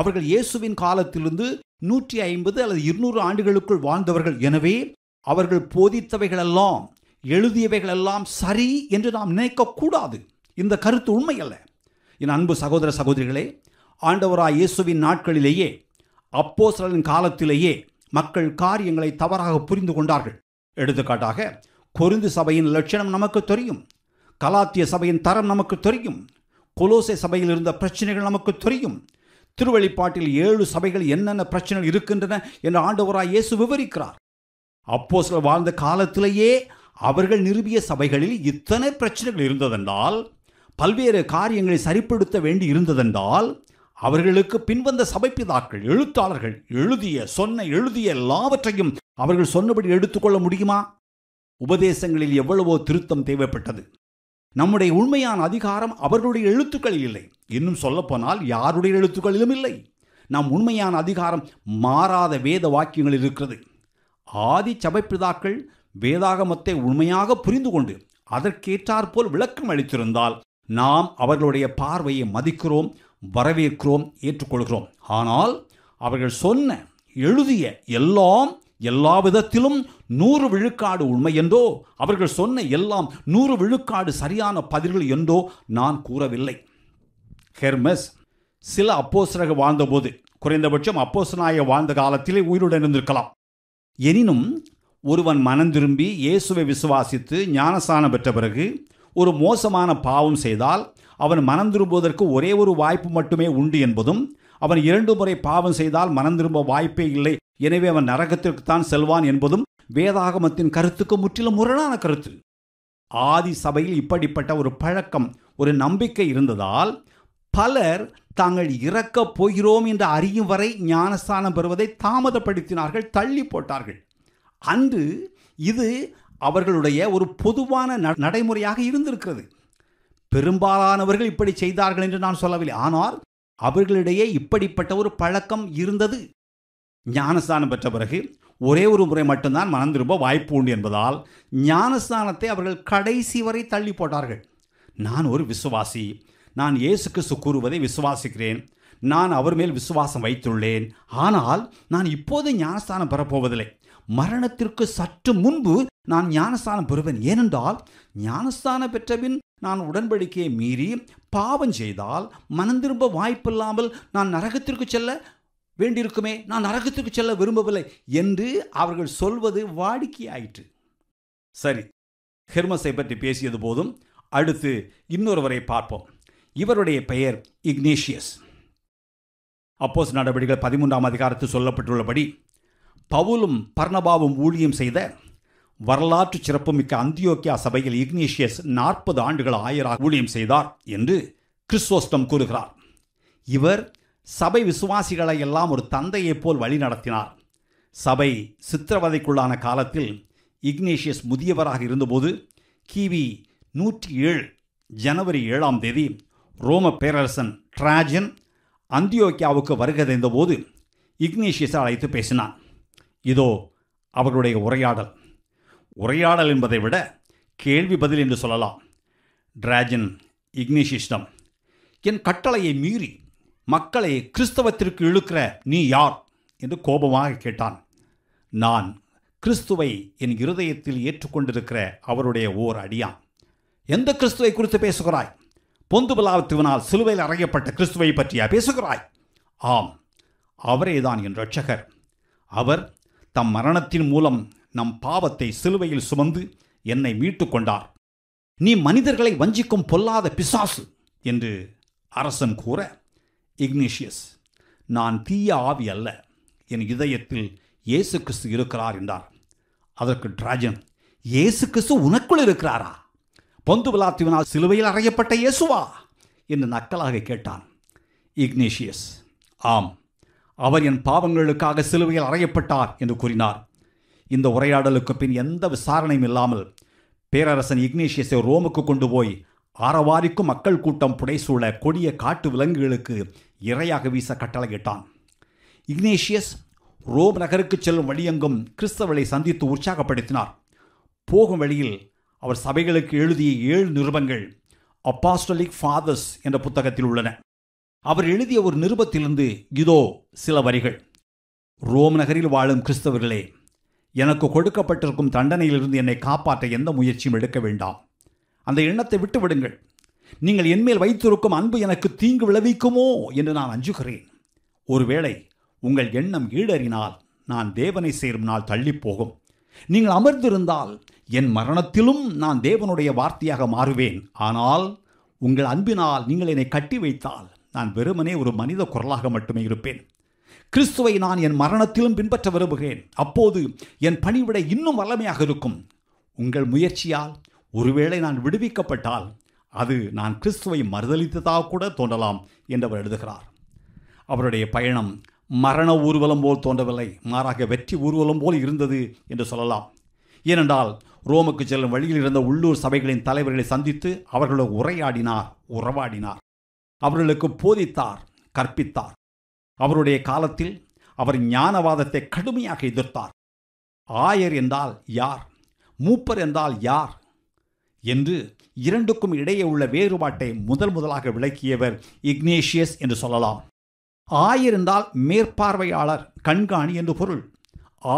அவர்கள் இயேசுவின் காலத்திலிருந்து நூற்றி ஐம்பது அல்லது இருநூறு ஆண்டுகளுக்குள் வாழ்ந்தவர்கள் எனவே அவர்கள் போதித்தவைகளெல்லாம் எழுதியவைகளெல்லாம் சரி என்று நாம் நினைக்கக்கூடாது இந்த கருத்து உண்மை அல்ல என் அன்பு சகோதர சகோதரிகளே ஆண்டவராய் இயேசுவின் நாட்களிலேயே அப்போ சிலரின் காலத்திலேயே மக்கள் காரியங்களை தவறாக புரிந்து கொண்டார்கள் எடுத்துக்காட்டாக கொருந்து சபையின் லட்சணம் நமக்கு தெரியும் கலாத்திய சபையின் தரம் நமக்கு தெரியும் கொலோசை சபையில் இருந்த பிரச்சனைகள் நமக்கு தெரியும் திருவழிப்பாட்டில் ஏழு சபைகள் என்னென்ன பிரச்சனைகள் இருக்கின்றன என்று ஆண்டவராய் இயேசு விவரிக்கிறார் அப்போ சில வாழ்ந்த காலத்திலேயே அவர்கள் நிறுவிய சபைகளில் இத்தனை பிரச்சனைகள் இருந்ததென்றால் பல்வேறு காரியங்களை சரிப்படுத்த வேண்டி இருந்ததென்றால் அவர்களுக்கு பின்வந்த சபைப்பிதாக்கள் எழுத்தாளர்கள் எழுதிய சொன்ன எழுதிய எல்லாவற்றையும் அவர்கள் சொன்னபடி எடுத்துக்கொள்ள முடியுமா உபதேசங்களில் எவ்வளவோ திருத்தம் தேவைப்பட்டது நம்முடைய உண்மையான அதிகாரம் அவர்களுடைய எழுத்துக்களில் இல்லை இன்னும் சொல்லப்போனால் யாருடைய எழுத்துக்களிலும் இல்லை நம் உண்மையான அதிகாரம் மாறாத வேத வாக்கியங்களில் இருக்கிறது ஆதி சபைப்பிதாக்கள் வேதாகமத்தை உண்மையாக புரிந்து கொண்டு அதற்கேற்றாற்போல் விளக்கம் அளித்திருந்தால் நாம் அவர்களுடைய பார்வையை மதிக்கிறோம் வரவேற்கிறோம் ஏற்றுக்கொள்கிறோம் ஆனால் அவர்கள் சொன்ன எழுதிய எல்லாம் எல்லா விதத்திலும் நூறு விழுக்காடு உண்மை என்றோ அவர்கள் சொன்ன எல்லாம் நூறு விழுக்காடு சரியான பதில்கள் என்றோ நான் கூறவில்லை ஹெர்மஸ் சில அப்போசரக வாழ்ந்தபோது குறைந்தபட்சம் அப்போசனாய வாழ்ந்த காலத்திலே உயிருடன் இருந்திருக்கலாம் எனினும் ஒருவன் மனம் திரும்பி இயேசுவை விசுவாசித்து ஞானசானம் பெற்ற பிறகு ஒரு மோசமான பாவம் செய்தால் அவன் மனம் திரும்புவதற்கு ஒரே ஒரு வாய்ப்பு மட்டுமே உண்டு என்பதும் அவன் இரண்டு முறை பாவம் செய்தால் மனம் திரும்ப வாய்ப்பே இல்லை எனவே அவன் நரகத்திற்கு தான் செல்வான் என்பதும் வேதாகமத்தின் கருத்துக்கு முற்றிலும் முரணான கருத்து ஆதி சபையில் இப்படிப்பட்ட ஒரு பழக்கம் ஒரு நம்பிக்கை இருந்ததால் பலர் தாங்கள் இறக்கப் போகிறோம் என்று அறியும் வரை ஞானஸ்தானம் பெறுவதை தாமதப்படுத்தினார்கள் தள்ளி போட்டார்கள் அன்று இது அவர்களுடைய ஒரு பொதுவான நடைமுறையாக இருந்திருக்கிறது பெரும்பாலானவர்கள் இப்படி செய்தார்கள் என்று நான் சொல்லவில்லை ஆனால் அவர்களிடையே இப்படிப்பட்ட ஒரு பழக்கம் இருந்தது ஞானஸ்தானம் பெற்ற பிறகு ஒரே ஒரு முறை மட்டும்தான் மனம் திரும்ப வாய்ப்பு உண்டு என்பதால் ஞானஸ்தானத்தை அவர்கள் கடைசி வரை தள்ளி போட்டார்கள் நான் ஒரு விசுவாசி நான் இயேசுக்கு சுக்கூறுவதை விசுவாசிக்கிறேன் நான் அவர் மேல் விசுவாசம் வைத்துள்ளேன் ஆனால் நான் இப்போது ஞானஸ்தானம் பெறப்போவதில்லை மரணத்திற்கு சற்று முன்பு நான் ஞானஸ்தானம் பெறுவேன் ஏனென்றால் ஞானஸ்தானம் பெற்றபின் நான் உடன்படிக்கையை மீறி பாவம் செய்தால் மனந்திரும்ப வாய்ப்பில்லாமல் நான் நரகத்திற்கு செல்ல வேண்டியிருக்குமே நான் நரகத்துக்கு செல்ல விரும்பவில்லை என்று அவர்கள் சொல்வது வாடிக்கையாயிற்று சரி ஹெர்மஸை பற்றி பேசியது போதும் அடுத்து இன்னொருவரை பார்ப்போம் இவருடைய பெயர் இக்னேஷியஸ் அப்போஸ் நடவடிக்கைகள் பதிமூன்றாம் அதிகாரத்தில் சொல்லப்பட்டுள்ளபடி பவுலும் பர்ணபாவும் ஊழியம் செய்த வரலாற்று சிறப்புமிக்க அந்தியோக்கியா சபையில் இக்னேஷியஸ் நாற்பது ஆண்டுகள் ஆயராக ஊழியம் செய்தார் என்று கிறிஸ்தோஸ்டம் கூறுகிறார் இவர் சபை விசுவாசிகளை எல்லாம் ஒரு தந்தையைப் போல் வழி நடத்தினார் சபை சித்திரவதைக்குள்ளான காலத்தில் இக்னேஷியஸ் முதியவராக இருந்தபோது கிவி நூற்றி ஏழு ஜனவரி ஏழாம் தேதி ரோம பேரரசன் ட்ராஜன் அந்தியோக்கியாவுக்கு வருகதைந்தபோது இக்னேஷியஸை அழைத்து பேசினான் இதோ அவர்களுடைய உரையாடல் உரையாடல் என்பதை விட கேள்வி பதில் என்று சொல்லலாம் ட்ராஜன் இக்னேஷிஸ்டம் என் கட்டளையை மீறி மக்களை கிறிஸ்தவத்திற்கு இழுக்கிற நீ யார் என்று கோபமாக கேட்டான் நான் கிறிஸ்துவை என் இருதயத்தில் ஏற்றுக்கொண்டிருக்கிற அவருடைய ஓர் அடியான் எந்த கிறிஸ்துவை குறித்து பேசுகிறாய் பொந்து பலாவத்துவனால் சிலுவையில் அறையப்பட்ட கிறிஸ்துவை பற்றியா பேசுகிறாய் ஆம் அவரே தான் என் ரட்சகர் அவர் தம் மரணத்தின் மூலம் நம் பாவத்தை சிலுவையில் சுமந்து என்னை மீட்டு கொண்டார் நீ மனிதர்களை வஞ்சிக்கும் பொல்லாத பிசாசு என்று அரசன் கூற இக்னிஷியஸ் நான் தீய ஆவி அல்ல என் இதயத்தில் இயேசு கிறிஸ்து இருக்கிறார் என்றார் அதற்கு டிராஜன் இயேசு கிறிஸ்து உனக்குள் இருக்கிறாரா பொந்து விளாத்துவினால் சிலுவையில் அறையப்பட்ட இயேசுவா என்று நக்கலாக கேட்டான் இக்னேஷியஸ் ஆம் அவர் என் பாவங்களுக்காக சிலுவையில் அறையப்பட்டார் என்று கூறினார் இந்த உரையாடலுக்கு பின் எந்த விசாரணையும் இல்லாமல் பேரரசன் இக்னேஷியஸை ரோமுக்கு கொண்டு போய் ஆரவாரிக்கும் மக்கள் கூட்டம் புடைசூழ கொடிய காட்டு விலங்குகளுக்கு இரையாக வீச கட்டளையிட்டான் இக்னேஷியஸ் ரோம் நகருக்கு செல்லும் வழியெங்கும் கிறிஸ்தவளை சந்தித்து உற்சாகப்படுத்தினார் போகும் வழியில் அவர் சபைகளுக்கு எழுதிய ஏழு நிருபங்கள் அப்பாஸ்டலிக் ஃபாதர்ஸ் என்ற புத்தகத்தில் உள்ளன அவர் எழுதிய ஒரு நிருபத்திலிருந்து இதோ சில வரிகள் ரோம் நகரில் வாழும் கிறிஸ்தவர்களே எனக்கு கொடுக்கப்பட்டிருக்கும் தண்டனையிலிருந்து என்னை காப்பாற்ற எந்த முயற்சியும் எடுக்க வேண்டாம் அந்த எண்ணத்தை விட்டு விடுங்கள் நீங்கள் என்மேல் வைத்திருக்கும் அன்பு எனக்கு தீங்கு விளைவிக்குமோ என்று நான் அஞ்சுகிறேன் ஒருவேளை உங்கள் எண்ணம் ஈடறினால் நான் தேவனை சேரும் நாள் தள்ளிப்போகும் நீங்கள் அமர்ந்திருந்தால் என் மரணத்திலும் நான் தேவனுடைய வார்த்தையாக மாறுவேன் ஆனால் உங்கள் அன்பினால் நீங்கள் என்னை கட்டி வைத்தால் நான் வெறுமனே ஒரு மனித குரலாக மட்டுமே இருப்பேன் கிறிஸ்துவை நான் என் மரணத்திலும் பின்பற்ற விரும்புகிறேன் அப்போது என் பணிவிட இன்னும் வல்லமையாக இருக்கும் உங்கள் முயற்சியால் ஒருவேளை நான் விடுவிக்கப்பட்டால் அது நான் கிறிஸ்துவை மறுதளித்ததாக கூட தோன்றலாம் என்று அவர் எழுதுகிறார் அவருடைய பயணம் மரண ஊர்வலம் போல் தோன்றவில்லை மாறாக வெற்றி ஊர்வலம் போல் இருந்தது என்று சொல்லலாம் ஏனென்றால் ரோமுக்கு செல்லும் வழியில் இருந்த உள்ளூர் சபைகளின் தலைவர்களை சந்தித்து அவர்களை உரையாடினார் உறவாடினார் அவர்களுக்கு போதித்தார் கற்பித்தார் அவருடைய காலத்தில் அவர் ஞானவாதத்தை கடுமையாக எதிர்த்தார் ஆயர் என்றால் யார் மூப்பர் என்றால் யார் என்று இரண்டுக்கும் இடையே உள்ள வேறுபாட்டை முதல் முதலாக விளக்கியவர் இக்னேஷியஸ் என்று சொல்லலாம் ஆயிருந்தால் மேற்பார்வையாளர் கண்காணி என்று பொருள்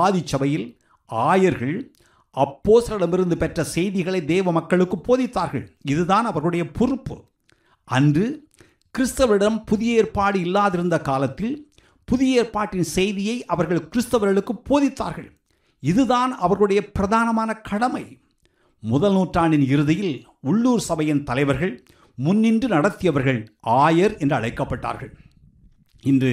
ஆதிச்சபையில் ஆயர்கள் அப்போசரிடமிருந்து பெற்ற செய்திகளை தேவ மக்களுக்கு போதித்தார்கள் இதுதான் அவருடைய பொறுப்பு அன்று கிறிஸ்தவரிடம் புதிய ஏற்பாடு இல்லாதிருந்த காலத்தில் புதிய ஏற்பாட்டின் செய்தியை அவர்கள் கிறிஸ்தவர்களுக்கு போதித்தார்கள் இதுதான் அவர்களுடைய பிரதானமான கடமை முதல் நூற்றாண்டின் இறுதியில் உள்ளூர் சபையின் தலைவர்கள் முன்னின்று நடத்தியவர்கள் ஆயர் என்று அழைக்கப்பட்டார்கள் இன்று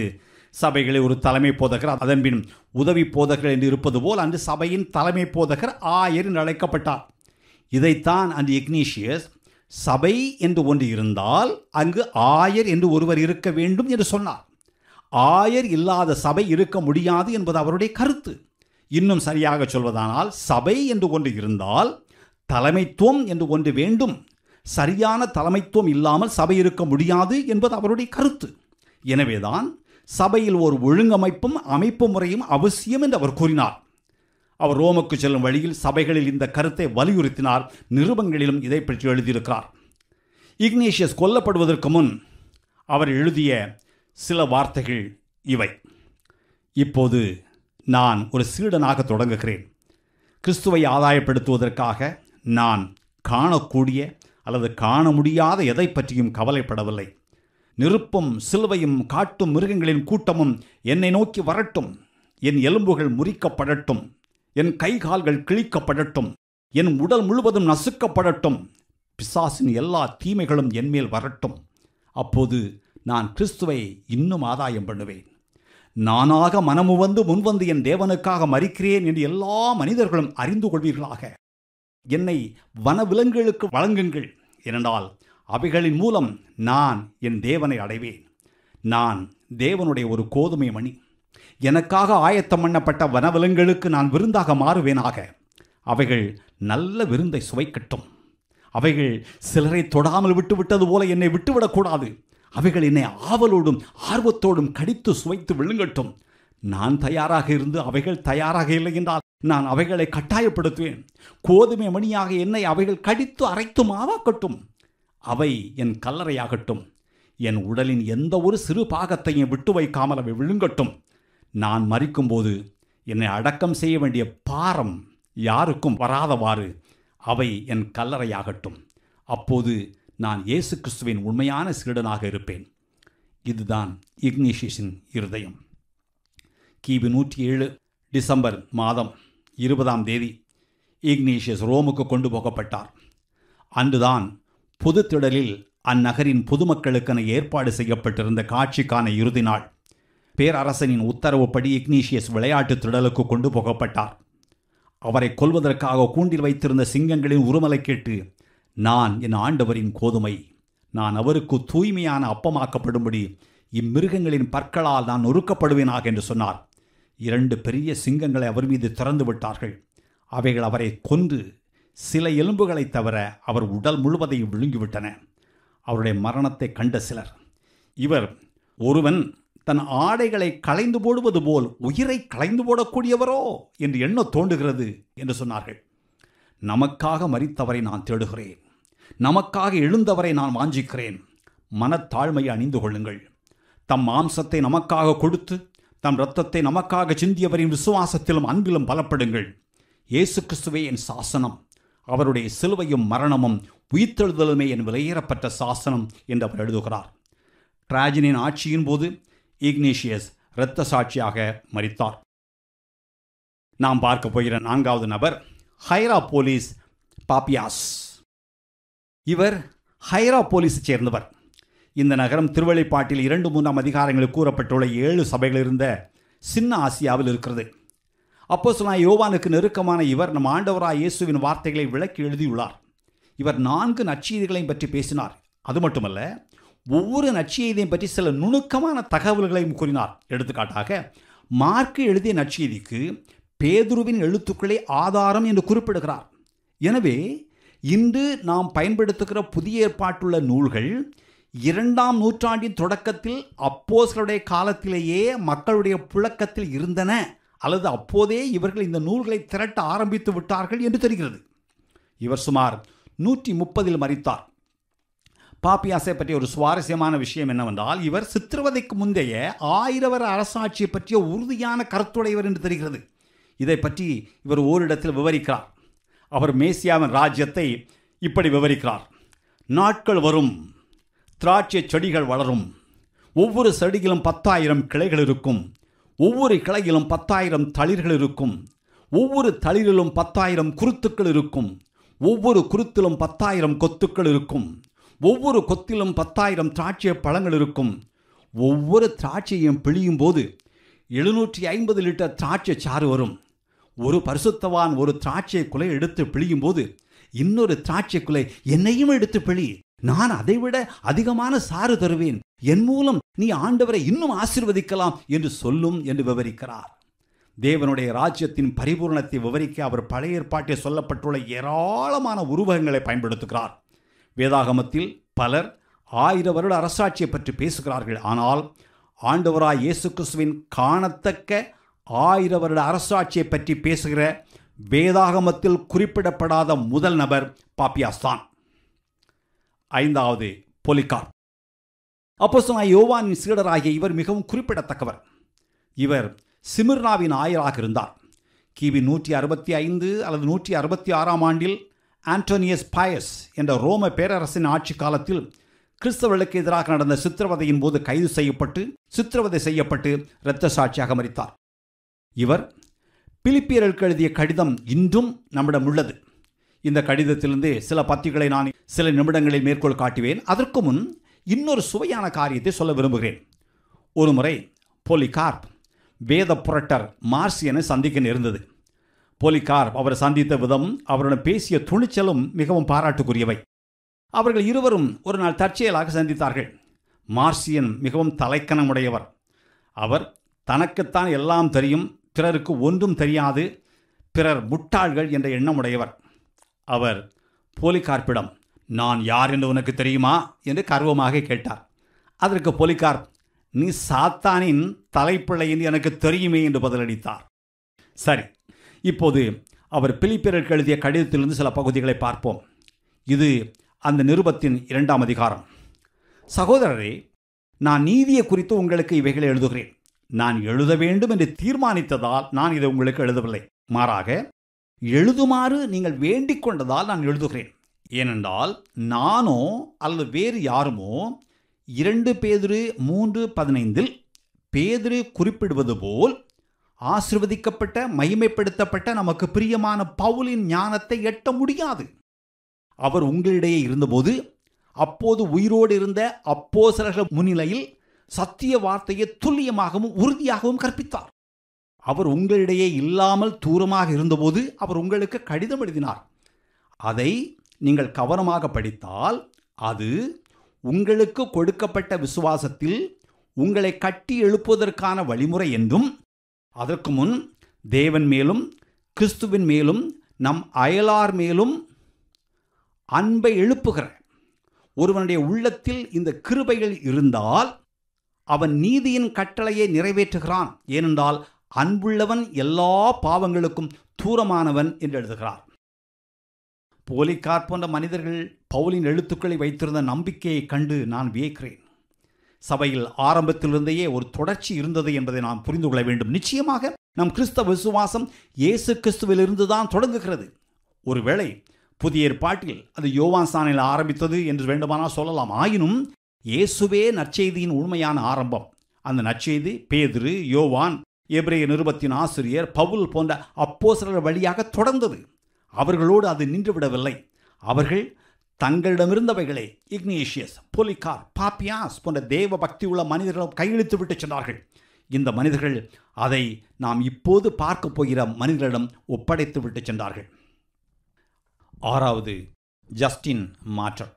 சபைகளை ஒரு தலைமை போதகர் அதன்பின் உதவி போதகர் என்று இருப்பது போல் அன்று சபையின் தலைமை போதகர் ஆயர் என்று அழைக்கப்பட்டார் இதைத்தான் அன்று இக்னீஷியஸ் சபை என்று ஒன்று இருந்தால் அங்கு ஆயர் என்று ஒருவர் இருக்க வேண்டும் என்று சொன்னார் ஆயர் இல்லாத சபை இருக்க முடியாது என்பது அவருடைய கருத்து இன்னும் சரியாக சொல்வதானால் சபை என்று ஒன்று இருந்தால் தலைமைத்துவம் என்று ஒன்று வேண்டும் சரியான தலைமைத்துவம் இல்லாமல் சபை இருக்க முடியாது என்பது அவருடைய கருத்து எனவேதான் சபையில் ஒரு ஒழுங்கமைப்பும் அமைப்பு முறையும் அவசியம் என்று அவர் கூறினார் அவர் ரோமுக்கு செல்லும் வழியில் சபைகளில் இந்த கருத்தை வலியுறுத்தினார் நிருபங்களிலும் இதை பற்றி எழுதியிருக்கிறார் இக்னேஷியஸ் கொல்லப்படுவதற்கு முன் அவர் எழுதிய சில வார்த்தைகள் இவை இப்போது நான் ஒரு சீடனாக தொடங்குகிறேன் கிறிஸ்துவை ஆதாயப்படுத்துவதற்காக நான் காணக்கூடிய அல்லது காண முடியாத எதை பற்றியும் கவலைப்படவில்லை நெருப்பும் சிலுவையும் காட்டும் மிருகங்களின் கூட்டமும் என்னை நோக்கி வரட்டும் என் எலும்புகள் முறிக்கப்படட்டும் என் கை கால்கள் கிழிக்கப்படட்டும் என் உடல் முழுவதும் நசுக்கப்படட்டும் பிசாசின் எல்லா தீமைகளும் என்மேல் வரட்டும் அப்போது நான் கிறிஸ்துவை இன்னும் ஆதாயம் பண்ணுவேன் நானாக மனமுவந்து முன்வந்து என் தேவனுக்காக மறிக்கிறேன் என்று எல்லா மனிதர்களும் அறிந்து கொள்வீர்களாக என்னை வனவிலங்குகளுக்கு வழங்குங்கள் ஏனென்றால் அவைகளின் மூலம் நான் என் தேவனை அடைவேன் நான் தேவனுடைய ஒரு கோதுமை மணி எனக்காக ஆயத்தம் பண்ணப்பட்ட வனவிலங்குகளுக்கு நான் விருந்தாக மாறுவேனாக அவைகள் நல்ல விருந்தை சுவைக்கட்டும் அவைகள் சிலரை தொடாமல் விட்டுவிட்டது போல என்னை விட்டுவிடக்கூடாது அவைகள் என்னை ஆவலோடும் ஆர்வத்தோடும் கடித்து சுவைத்து விழுங்கட்டும் நான் தயாராக இருந்து அவைகள் தயாராக இல்லை என்றால் நான் அவைகளை கட்டாயப்படுத்துவேன் கோதுமை மணியாக என்னை அவைகள் கடித்து அரைத்து மாவாக்கட்டும் அவை என் கல்லறையாகட்டும் என் உடலின் எந்த ஒரு சிறு பாகத்தையும் விட்டு வைக்காமல் அவை விழுங்கட்டும் நான் மறிக்கும்போது என்னை அடக்கம் செய்ய வேண்டிய பாரம் யாருக்கும் வராதவாறு அவை என் கல்லறையாகட்டும் அப்போது நான் இயேசு கிறிஸ்துவின் உண்மையான சீடனாக இருப்பேன் இதுதான் இக்னிஷிஸின் இருதயம் கிபி நூற்றி ஏழு டிசம்பர் மாதம் இருபதாம் தேதி இக்னீஷியஸ் ரோமுக்கு கொண்டு போகப்பட்டார் அன்றுதான் புது திடலில் அந்நகரின் பொதுமக்களுக்கென ஏற்பாடு செய்யப்பட்டிருந்த காட்சிக்கான இறுதி நாள் பேரரசனின் உத்தரவுப்படி இக்னீஷியஸ் விளையாட்டுத் திடலுக்கு கொண்டு போகப்பட்டார் அவரை கொல்வதற்காக கூண்டில் வைத்திருந்த சிங்கங்களின் உருமலை கேட்டு நான் என் ஆண்டவரின் கோதுமை நான் அவருக்கு தூய்மையான அப்பமாக்கப்படும்படி இம்மிருகங்களின் பற்களால் நான் நொறுக்கப்படுவேனாக என்று சொன்னார் இரண்டு பெரிய சிங்கங்களை அவர் மீது திறந்து விட்டார்கள் அவைகள் அவரை கொன்று சில எலும்புகளைத் தவிர அவர் உடல் முழுவதையும் விழுங்கிவிட்டன அவருடைய மரணத்தை கண்ட சிலர் இவர் ஒருவன் தன் ஆடைகளை களைந்து போடுவது போல் உயிரை களைந்து போடக்கூடியவரோ என்று எண்ணம் தோன்றுகிறது என்று சொன்னார்கள் நமக்காக மறித்தவரை நான் தேடுகிறேன் நமக்காக எழுந்தவரை நான் வாஞ்சிக்கிறேன் மனத்தாழ்மையை அணிந்து கொள்ளுங்கள் தம் மாம்சத்தை நமக்காக கொடுத்து தம் இரத்தத்தை நமக்காக சிந்தியவரின் விசுவாசத்திலும் அன்பிலும் பலப்படுங்கள் இயேசு கிறிஸ்துவே என் சாசனம் அவருடைய சிலுவையும் மரணமும் உயிர்த்தெழுதலுமே என் விலையேறப்பட்ட சாசனம் என்று அவர் எழுதுகிறார் டிராஜனின் ஆட்சியின் போது இக்னேஷியஸ் இரத்த சாட்சியாக மறித்தார் நாம் பார்க்க போகிற நான்காவது நபர் ஹைரா போலீஸ் பாப்பியாஸ் இவர் ஹைரா போலீஸை சேர்ந்தவர் இந்த நகரம் திருவள்ளிப்பாட்டில் இரண்டு மூன்றாம் அதிகாரங்களில் கூறப்பட்டுள்ள ஏழு சபைகள் இருந்த சின்ன ஆசியாவில் இருக்கிறது அப்போ சொன்ன யோவானுக்கு நெருக்கமான இவர் நம் ஆண்டவராய் இயேசுவின் வார்த்தைகளை விளக்கி எழுதியுள்ளார் இவர் நான்கு நச்சீதிகளையும் பற்றி பேசினார் அது மட்டுமல்ல ஒவ்வொரு நற்செய்தியையும் பற்றி சில நுணுக்கமான தகவல்களையும் கூறினார் எடுத்துக்காட்டாக மார்க்கு எழுதிய நச்சீதிக்கு பேதுருவின் எழுத்துக்களே ஆதாரம் என்று குறிப்பிடுகிறார் எனவே இன்று நாம் பயன்படுத்துகிற புதிய ஏற்பாட்டுள்ள நூல்கள் இரண்டாம் நூற்றாண்டின் தொடக்கத்தில் அப்போஸ்களுடைய காலத்திலேயே மக்களுடைய புழக்கத்தில் இருந்தன அல்லது அப்போதே இவர்கள் இந்த நூல்களை திரட்ட ஆரம்பித்து விட்டார்கள் என்று தெரிகிறது இவர் சுமார் நூற்றி முப்பதில் மறித்தார் பாப்பியாசை பற்றிய ஒரு சுவாரஸ்யமான விஷயம் என்னவென்றால் இவர் சித்திரவதைக்கு முந்தைய ஆயிரவர அரசாட்சியை பற்றிய உறுதியான கருத்துடையவர் என்று தெரிகிறது இதை பற்றி இவர் ஓரிடத்தில் விவரிக்கிறார் அவர் மேசியாவின் ராஜ்யத்தை இப்படி விவரிக்கிறார் நாட்கள் வரும் திராட்சை செடிகள் வளரும் ஒவ்வொரு செடியிலும் பத்தாயிரம் கிளைகள் இருக்கும் ஒவ்வொரு கிளையிலும் பத்தாயிரம் தளிர்கள் இருக்கும் ஒவ்வொரு தளிரிலும் பத்தாயிரம் குருத்துக்கள் இருக்கும் ஒவ்வொரு குருத்திலும் பத்தாயிரம் கொத்துக்கள் இருக்கும் ஒவ்வொரு கொத்திலும் பத்தாயிரம் திராட்சை பழங்கள் இருக்கும் ஒவ்வொரு திராட்சையும் பிழியும் போது எழுநூற்றி ஐம்பது லிட்டர் திராட்சை சாறு வரும் ஒரு பரிசுத்தவான் ஒரு திராட்சை குலை எடுத்து பிழியும் போது இன்னொரு திராட்சை குலை என்னையும் எடுத்து பிழி நான் அதைவிட அதிகமான சாறு தருவேன் என் மூலம் நீ ஆண்டவரை இன்னும் ஆசிர்வதிக்கலாம் என்று சொல்லும் என்று விவரிக்கிறார் தேவனுடைய ராஜ்யத்தின் பரிபூர்ணத்தை விவரிக்க அவர் பழைய ஏற்பாட்டில் சொல்லப்பட்டுள்ள ஏராளமான உருவகங்களை பயன்படுத்துகிறார் வேதாகமத்தில் பலர் ஆயிர வருட அரசாட்சியை பற்றி பேசுகிறார்கள் ஆனால் ஆண்டவராய் இயேசு கிறிஸ்துவின் காணத்தக்க ஆயிர வருட அரசாட்சியை பற்றி பேசுகிற வேதாகமத்தில் குறிப்பிடப்படாத முதல் நபர் பாப்பியாஸ்தான் ஐந்தாவது பொலிகார் அப்போ யோவானின் சீடராகிய இவர் மிகவும் குறிப்பிடத்தக்கவர் இவர் சிமிர்னாவின் ஆயராக இருந்தார் கிபி நூற்றி அறுபத்தி ஐந்து அல்லது நூற்றி அறுபத்தி ஆறாம் ஆண்டில் ஆண்டோனியஸ் பாயஸ் என்ற ரோம பேரரசின் ஆட்சி காலத்தில் கிறிஸ்தவர்களுக்கு எதிராக நடந்த சித்திரவதையின் போது கைது செய்யப்பட்டு சித்திரவதை செய்யப்பட்டு இரத்த சாட்சியாக மறித்தார் இவர் பிலிப்பியர்களுக்கு எழுதிய கடிதம் இன்றும் நம்மிடம் உள்ளது இந்த கடிதத்திலிருந்து சில பத்திகளை நான் சில நிமிடங்களில் மேற்கோள் காட்டுவேன் அதற்கு முன் இன்னொரு சுவையான காரியத்தை சொல்ல விரும்புகிறேன் ஒரு முறை போலிகார்ப் வேத புரட்டர் மார்சியனை சந்திக்க நேர்ந்தது போலிகார்ப் அவரை சந்தித்த விதம் அவருடன் பேசிய துணிச்சலும் மிகவும் பாராட்டுக்குரியவை அவர்கள் இருவரும் ஒரு நாள் தற்செயலாக சந்தித்தார்கள் மார்சியன் மிகவும் தலைக்கணமுடையவர் அவர் தனக்குத்தான் எல்லாம் தெரியும் பிறருக்கு ஒன்றும் தெரியாது பிறர் முட்டாள்கள் என்ற எண்ணமுடையவர் அவர் போலிகார்ப்பிடம் நான் யார் என்று உனக்கு தெரியுமா என்று கர்வமாக கேட்டார் அதற்கு போலிகார் நீ சாத்தானின் தலைப்பிள்ளை என்று எனக்கு தெரியுமே என்று பதிலளித்தார் சரி இப்போது அவர் பிலிப்பியருக்கு எழுதிய கடிதத்திலிருந்து சில பகுதிகளை பார்ப்போம் இது அந்த நிருபத்தின் இரண்டாம் அதிகாரம் சகோதரரே நான் நீதியை குறித்து உங்களுக்கு இவைகளை எழுதுகிறேன் நான் எழுத வேண்டும் என்று தீர்மானித்ததால் நான் இதை உங்களுக்கு எழுதவில்லை மாறாக எழுதுமாறு நீங்கள் வேண்டிக் கொண்டதால் நான் எழுதுகிறேன் ஏனென்றால் நானோ அல்லது வேறு யாருமோ இரண்டு பேதிரு மூன்று பதினைந்தில் பேதிரு குறிப்பிடுவது போல் ஆசிர்வதிக்கப்பட்ட மகிமைப்படுத்தப்பட்ட நமக்கு பிரியமான பவுலின் ஞானத்தை எட்ட முடியாது அவர் உங்களிடையே இருந்தபோது அப்போது உயிரோடு இருந்த அப்போ சிலர்கள் முன்னிலையில் சத்திய வார்த்தையை துல்லியமாகவும் உறுதியாகவும் கற்பித்தார் அவர் உங்களிடையே இல்லாமல் தூரமாக இருந்தபோது அவர் உங்களுக்கு கடிதம் எழுதினார் அதை நீங்கள் கவனமாக படித்தால் அது உங்களுக்கு கொடுக்கப்பட்ட விசுவாசத்தில் உங்களை கட்டி எழுப்புவதற்கான வழிமுறை என்றும் அதற்கு முன் தேவன் மேலும் கிறிஸ்துவின் மேலும் நம் அயலார் மேலும் அன்பை எழுப்புகிற ஒருவனுடைய உள்ளத்தில் இந்த கிருபைகள் இருந்தால் அவன் நீதியின் கட்டளையை நிறைவேற்றுகிறான் ஏனென்றால் அன்புள்ளவன் எல்லா பாவங்களுக்கும் தூரமானவன் என்று எழுதுகிறார் போலிக்கார் போன்ற மனிதர்கள் பவுலின் எழுத்துக்களை வைத்திருந்த நம்பிக்கையை கண்டு நான் வியக்கிறேன் சபையில் ஆரம்பத்திலிருந்தேயே ஒரு தொடர்ச்சி இருந்தது என்பதை நாம் புரிந்து கொள்ள வேண்டும் நிச்சயமாக நம் கிறிஸ்தவ விசுவாசம் இயேசு கிறிஸ்துவிலிருந்து தான் தொடங்குகிறது ஒருவேளை புதிய ஏற்பாட்டில் அது யோவான் சாணையில் ஆரம்பித்தது என்று வேண்டுமானால் சொல்லலாம் ஆயினும் இயேசுவே நற்செய்தியின் உண்மையான ஆரம்பம் அந்த நற்செய்தி பேதிரு யோவான் எபிரேய நிருபத்தின் ஆசிரியர் பவுல் போன்ற அப்போசலர் வழியாக தொடர்ந்தது அவர்களோடு அது நின்றுவிடவில்லை அவர்கள் தங்களிடமிருந்தவைகளை இக்னேஷியஸ் பொலிகார் பாப்பியாஸ் போன்ற தேவ பக்தி உள்ள மனிதர்களிடம் கையெழுத்து விட்டு சென்றார்கள் இந்த மனிதர்கள் அதை நாம் இப்போது பார்க்க போகிற மனிதர்களிடம் ஒப்படைத்து விட்டு சென்றார்கள் ஆறாவது ஜஸ்டின் மாற்றர்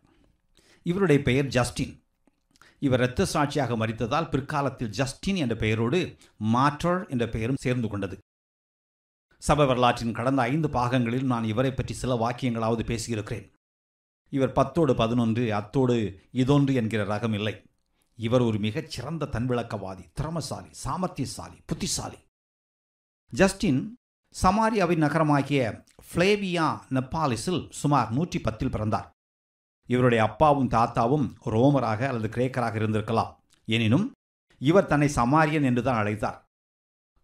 இவருடைய பெயர் ஜஸ்டின் இவர் இரத்த சாட்சியாக மறித்ததால் பிற்காலத்தில் ஜஸ்டின் என்ற பெயரோடு மாற்றர் என்ற பெயரும் சேர்ந்து கொண்டது சபை வரலாற்றின் கடந்த ஐந்து பாகங்களில் நான் இவரை பற்றி சில வாக்கியங்களாவது பேசியிருக்கிறேன் இவர் பத்தோடு பதினொன்று அத்தோடு இதொன்று என்கிற ரகம் இல்லை இவர் ஒரு மிகச் சிறந்த தன்விளக்கவாதி திறமசாலி சாமர்த்தியசாலி புத்திசாலி ஜஸ்டின் சமாரியாவின் நகரமாகிய ஃப்ளேவியா நெப்பாலிஸில் சுமார் நூற்றி பத்தில் பிறந்தார் இவருடைய அப்பாவும் தாத்தாவும் ரோமராக அல்லது கிரேக்கராக இருந்திருக்கலாம் எனினும் இவர் தன்னை சமாரியன் என்றுதான் அழைத்தார்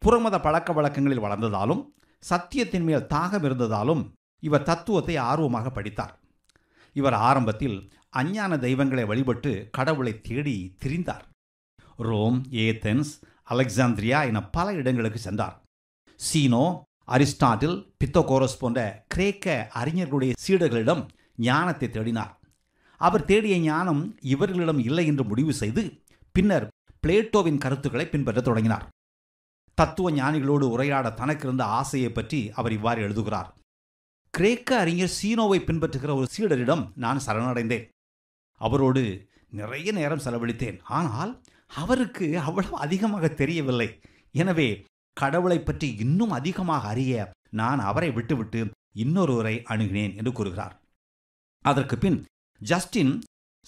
புறமத பழக்க வழக்கங்களில் வளர்ந்ததாலும் சத்தியத்தின் மேல் தாகம் இருந்ததாலும் இவர் தத்துவத்தை ஆர்வமாக படித்தார் இவர் ஆரம்பத்தில் அஞ்ஞான தெய்வங்களை வழிபட்டு கடவுளை தேடி திரிந்தார் ரோம் ஏத்தன்ஸ் அலெக்சாந்திரியா என பல இடங்களுக்கு சென்றார் சீனோ அரிஸ்டாட்டில் பித்தோகோரஸ் போன்ற கிரேக்க அறிஞர்களுடைய சீடர்களிடம் ஞானத்தை தேடினார் அவர் தேடிய ஞானம் இவர்களிடம் இல்லை என்று முடிவு செய்து பின்னர் பிளேட்டோவின் கருத்துக்களை பின்பற்றத் தொடங்கினார் தத்துவ ஞானிகளோடு உரையாட தனக்கிருந்த ஆசையை பற்றி அவர் இவ்வாறு எழுதுகிறார் கிரேக்க அறிஞர் சீனோவை பின்பற்றுகிற ஒரு சீடரிடம் நான் சரணடைந்தேன் அவரோடு நிறைய நேரம் செலவழித்தேன் ஆனால் அவருக்கு அவ்வளவு அதிகமாக தெரியவில்லை எனவே கடவுளை பற்றி இன்னும் அதிகமாக அறிய நான் அவரை விட்டுவிட்டு இன்னொருவரை அணுகினேன் என்று கூறுகிறார் அதற்கு பின் ஜஸ்டின்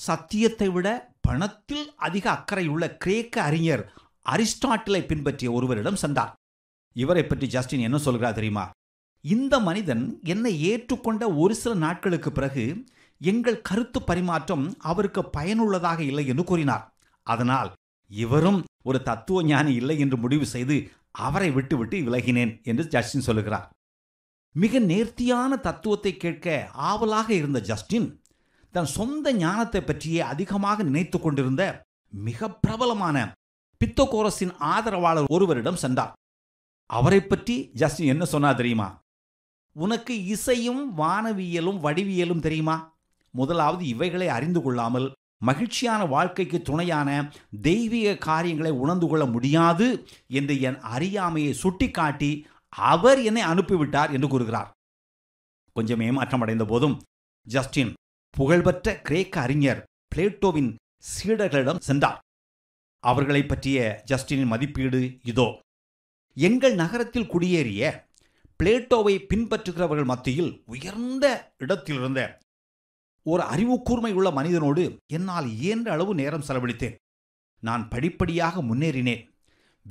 சத்தியத்தை விட பணத்தில் அதிக அக்கறையுள்ள கிரேக்க அறிஞர் அரிஸ்டாட்டிலை பின்பற்றிய ஒருவரிடம் சென்றார் இவரை பற்றி ஜஸ்டின் என்ன சொல்கிறார் தெரியுமா இந்த மனிதன் என்னை ஏற்றுக்கொண்ட ஒரு சில நாட்களுக்கு பிறகு எங்கள் கருத்து பரிமாற்றம் அவருக்கு பயனுள்ளதாக இல்லை என்று கூறினார் அதனால் இவரும் ஒரு தத்துவ ஞானி இல்லை என்று முடிவு செய்து அவரை விட்டுவிட்டு விலகினேன் என்று ஜஸ்டின் சொல்லுகிறார் மிக நேர்த்தியான தத்துவத்தை கேட்க ஆவலாக இருந்த ஜஸ்டின் தன் சொந்த ஞானத்தை பற்றியே அதிகமாக நினைத்து கொண்டிருந்த மிக பிரபலமான பித்தகோரஸின் ஆதரவாளர் ஒருவரிடம் சென்றார் அவரை பற்றி ஜஸ்டின் என்ன சொன்னா தெரியுமா உனக்கு இசையும் வானவியலும் வடிவியலும் தெரியுமா முதலாவது இவைகளை அறிந்து கொள்ளாமல் மகிழ்ச்சியான வாழ்க்கைக்கு துணையான தெய்வீக காரியங்களை உணர்ந்து கொள்ள முடியாது என்று என் அறியாமையை சுட்டிக்காட்டி அவர் என்னை அனுப்பிவிட்டார் என்று கூறுகிறார் கொஞ்சம் ஏமாற்றமடைந்த போதும் ஜஸ்டின் புகழ்பெற்ற கிரேக்க அறிஞர் பிளேட்டோவின் சீடர்களிடம் சென்றார் அவர்களை பற்றிய ஜஸ்டினின் மதிப்பீடு இதோ எங்கள் நகரத்தில் குடியேறிய பிளேட்டோவை பின்பற்றுகிறவர்கள் மத்தியில் உயர்ந்த இடத்திலிருந்த ஒரு அறிவு கூர்மை உள்ள மனிதனோடு என்னால் இயன்ற அளவு நேரம் செலவழித்தேன் நான் படிப்படியாக முன்னேறினேன்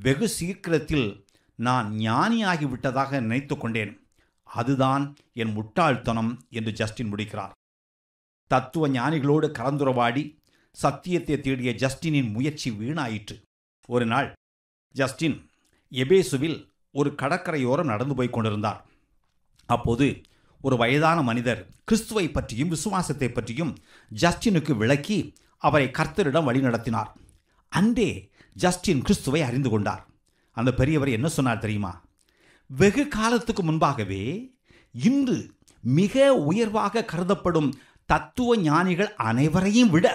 வெகு சீக்கிரத்தில் நான் ஞானியாகிவிட்டதாக நினைத்து கொண்டேன் அதுதான் என் முட்டாள்தனம் என்று ஜஸ்டின் முடிக்கிறார் தத்துவ ஞானிகளோடு கலந்துரவாடி சத்தியத்தை தேடிய ஜஸ்டினின் முயற்சி வீணாயிற்று ஒரு நாள் ஜஸ்டின் எபேசுவில் ஒரு கடற்கரையோரம் நடந்து போய் கொண்டிருந்தார் அப்போது ஒரு வயதான மனிதர் கிறிஸ்துவை பற்றியும் விசுவாசத்தை பற்றியும் ஜஸ்டினுக்கு விளக்கி அவரை கர்த்தரிடம் வழிநடத்தினார் அன்றே ஜஸ்டின் கிறிஸ்துவை அறிந்து கொண்டார் அந்த பெரியவர் என்ன சொன்னார் தெரியுமா வெகு காலத்துக்கு முன்பாகவே இன்று மிக உயர்வாக கருதப்படும் தத்துவ ஞானிகள் அனைவரையும் விட